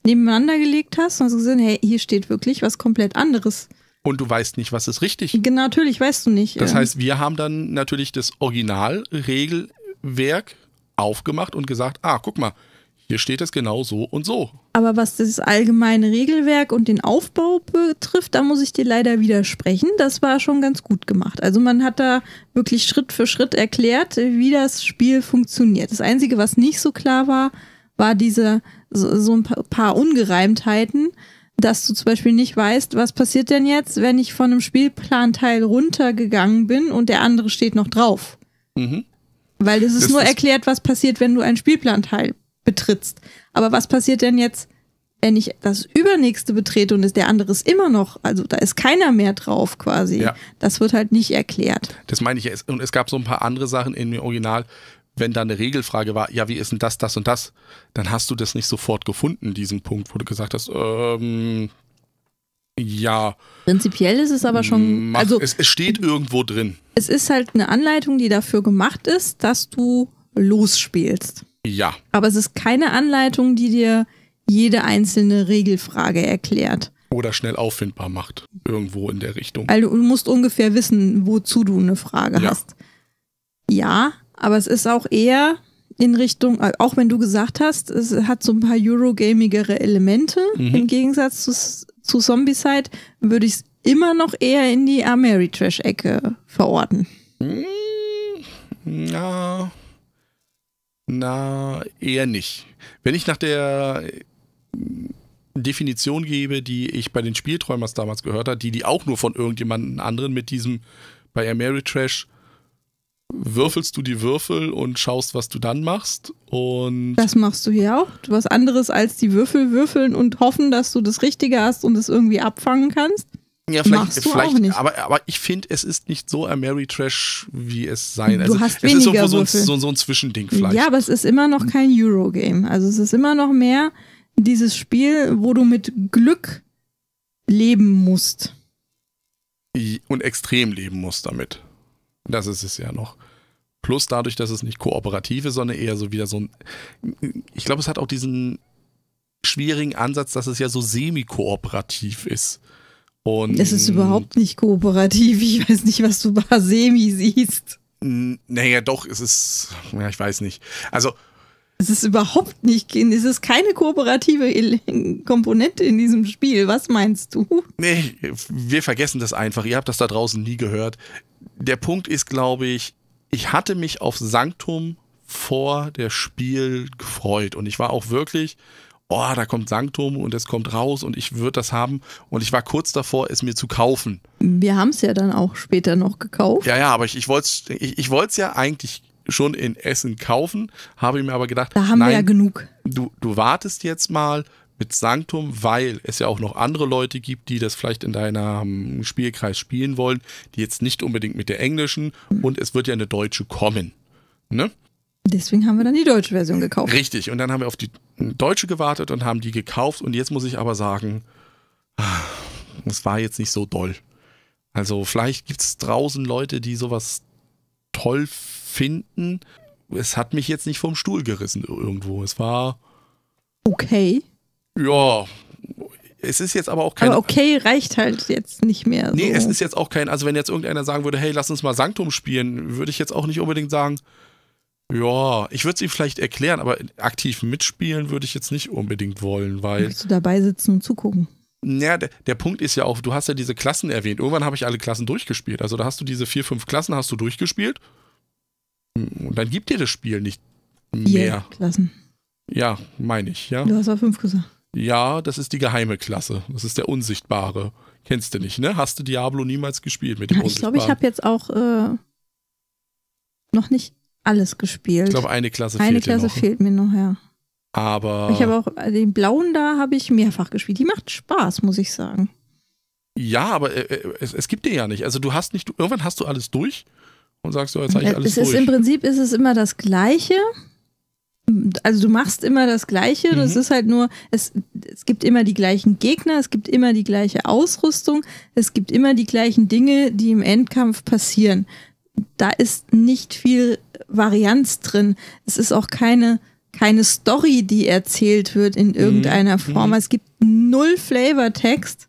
nebeneinander gelegt hast und hast gesehen, hey, hier steht wirklich was komplett anderes. Und du weißt nicht, was ist richtig. Genau, natürlich weißt du nicht. Das ähm. heißt, wir haben dann natürlich das Originalregelwerk aufgemacht und gesagt, ah, guck mal, hier steht es genau so und so. Aber was das allgemeine Regelwerk und den Aufbau betrifft, da muss ich dir leider widersprechen. Das war schon ganz gut gemacht. Also man hat da wirklich Schritt für Schritt erklärt, wie das Spiel funktioniert. Das Einzige, was nicht so klar war, war diese so, so ein paar Ungereimtheiten, dass du zum Beispiel nicht weißt, was passiert denn jetzt, wenn ich von einem Spielplanteil runtergegangen bin und der andere steht noch drauf. Mhm. Weil es ist das nur erklärt, was passiert, wenn du einen Spielplanteil betrittst. Aber was passiert denn jetzt, wenn ich das übernächste betrete und ist der andere ist immer noch, also da ist keiner mehr drauf quasi. Ja. Das wird halt nicht erklärt. Das meine ich ja. Und es gab so ein paar andere Sachen in dem Original, wenn da eine Regelfrage war, ja, wie ist denn das, das und das, dann hast du das nicht sofort gefunden, diesen Punkt, wo du gesagt hast, ähm, ja. Prinzipiell ist es aber schon. Mach, also, es, es steht irgendwo drin. Es ist halt eine Anleitung, die dafür gemacht ist, dass du losspielst. Ja. Aber es ist keine Anleitung, die dir jede einzelne Regelfrage erklärt. Oder schnell auffindbar macht. Irgendwo in der Richtung. Also du musst ungefähr wissen, wozu du eine Frage ja. hast. Ja, aber es ist auch eher in Richtung, äh, auch wenn du gesagt hast, es hat so ein paar Eurogamigere Elemente mhm. im Gegensatz zu, zu Zombicide, würde ich es immer noch eher in die Ameritrash-Ecke verorten. Hm, na, na, eher nicht. Wenn ich nach der äh, Definition gebe, die ich bei den Spielträumers damals gehört habe, die die auch nur von irgendjemandem anderen mit diesem bei Ameritrash Trash würfelst du die Würfel und schaust, was du dann machst. Und das machst du hier auch. Was anderes als die Würfel würfeln und hoffen, dass du das Richtige hast und es irgendwie abfangen kannst. Ja, vielleicht, machst du vielleicht, auch nicht. Aber, aber ich finde, es ist nicht so ein Mary Trash, wie es sein. Also, du hast es weniger ist so, Würfel. So, so ein Zwischending vielleicht. Ja, aber es ist immer noch kein Eurogame. Also es ist immer noch mehr dieses Spiel, wo du mit Glück leben musst. Und extrem leben musst damit. Das ist es ja noch. Plus dadurch, dass es nicht kooperativ ist, sondern eher so wieder so ein. Ich glaube, es hat auch diesen schwierigen Ansatz, dass es ja so semi-kooperativ ist. Und es ist überhaupt nicht kooperativ. Ich weiß nicht, was du bei semi siehst. Naja, doch, es ist. Ja, ich weiß nicht. Also. Es ist überhaupt nicht, es ist keine kooperative Komponente in diesem Spiel. Was meinst du? Nee, wir vergessen das einfach. Ihr habt das da draußen nie gehört der Punkt ist, glaube ich, ich hatte mich auf Sanktum vor der Spiel gefreut und ich war auch wirklich, oh, da kommt Sanktum und es kommt raus und ich würde das haben und ich war kurz davor, es mir zu kaufen. Wir haben es ja dann auch später noch gekauft. Ja, ja, aber ich, ich wollte es ich, ich ja eigentlich schon in Essen kaufen, habe ich mir aber gedacht, da haben nein, wir ja genug. Du, du wartest jetzt mal, mit Sanctum, weil es ja auch noch andere Leute gibt, die das vielleicht in deinem Spielkreis spielen wollen, die jetzt nicht unbedingt mit der englischen und es wird ja eine deutsche kommen. Ne? Deswegen haben wir dann die deutsche Version gekauft. Richtig, und dann haben wir auf die deutsche gewartet und haben die gekauft und jetzt muss ich aber sagen, ah, es war jetzt nicht so doll. Also vielleicht gibt es draußen Leute, die sowas toll finden. Es hat mich jetzt nicht vom Stuhl gerissen irgendwo. Es war... Okay. Ja, es ist jetzt aber auch kein. Aber okay, reicht halt jetzt nicht mehr. So. Nee, es ist jetzt auch kein. Also, wenn jetzt irgendeiner sagen würde, hey, lass uns mal Sanktum spielen, würde ich jetzt auch nicht unbedingt sagen, ja, ich würde es ihm vielleicht erklären, aber aktiv mitspielen würde ich jetzt nicht unbedingt wollen, weil. Willst du dabei sitzen und zugucken? Naja, der, der Punkt ist ja auch, du hast ja diese Klassen erwähnt. Irgendwann habe ich alle Klassen durchgespielt. Also, da hast du diese vier, fünf Klassen hast du durchgespielt. Und dann gibt dir das Spiel nicht mehr. Vier Klassen. Ja, meine ich, ja. Du hast aber fünf gesagt. Ja, das ist die geheime Klasse. Das ist der Unsichtbare. Kennst du nicht, ne? Hast du Diablo niemals gespielt mit dem ich Unsichtbaren? Ich glaube, ich habe jetzt auch äh, noch nicht alles gespielt. Ich glaube, eine Klasse eine fehlt Klasse mir noch. Eine Klasse fehlt mir noch, ja. Aber. Ich habe auch äh, den blauen da habe ich mehrfach gespielt. Die macht Spaß, muss ich sagen. Ja, aber äh, äh es, es, gibt dir ja nicht. Also du hast nicht, irgendwann hast du alles durch und sagst, so, jetzt habe ich äh, alles es ist, durch. Im Prinzip ist es immer das Gleiche. Also du machst immer das Gleiche, das mhm. ist halt nur, es, es gibt immer die gleichen Gegner, es gibt immer die gleiche Ausrüstung, es gibt immer die gleichen Dinge, die im Endkampf passieren. Da ist nicht viel Varianz drin. Es ist auch keine, keine Story, die erzählt wird in mhm. irgendeiner mhm. Form. Es gibt null Flavortext.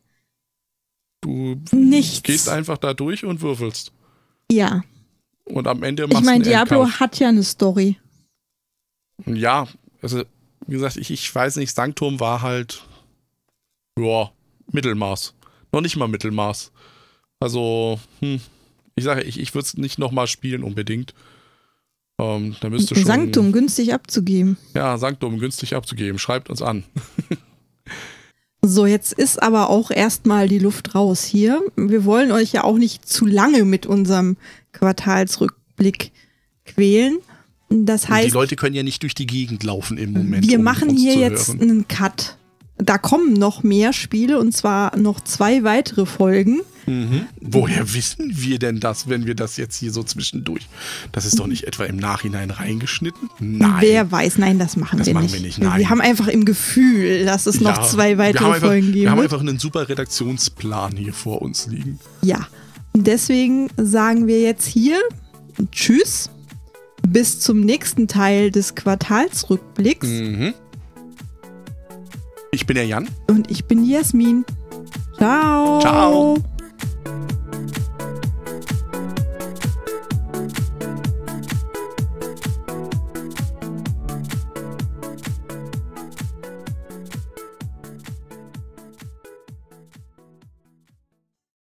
Du Nichts. gehst einfach da durch und würfelst. Ja. Und am Ende machst du. Ich meine, Diablo hat ja eine Story ja, also wie gesagt, ich, ich weiß nicht, Sanktum war halt, ja, Mittelmaß. Noch nicht mal Mittelmaß. Also, hm, ich sage, ich, ich würde es nicht nochmal spielen unbedingt. Ähm, da müsste schon, Sanktum günstig abzugeben. Ja, Sanktum günstig abzugeben. Schreibt uns an. so, jetzt ist aber auch erstmal die Luft raus hier. Wir wollen euch ja auch nicht zu lange mit unserem Quartalsrückblick quälen. Das heißt, die Leute können ja nicht durch die Gegend laufen im Moment. Wir um machen hier jetzt einen Cut. Da kommen noch mehr Spiele und zwar noch zwei weitere Folgen. Mhm. Woher wissen wir denn das, wenn wir das jetzt hier so zwischendurch? Das ist doch nicht etwa im Nachhinein reingeschnitten? Nein. Wer weiß, nein, das machen, das wir, machen nicht. wir nicht. Nein. Wir haben einfach im Gefühl, dass es noch zwei weitere Folgen geben wird. Wir haben einfach einen super Redaktionsplan hier vor uns liegen. Ja. Deswegen sagen wir jetzt hier Tschüss bis zum nächsten Teil des Quartalsrückblicks. Mhm. Ich bin der Jan. Und ich bin Jasmin. Ciao. Ciao.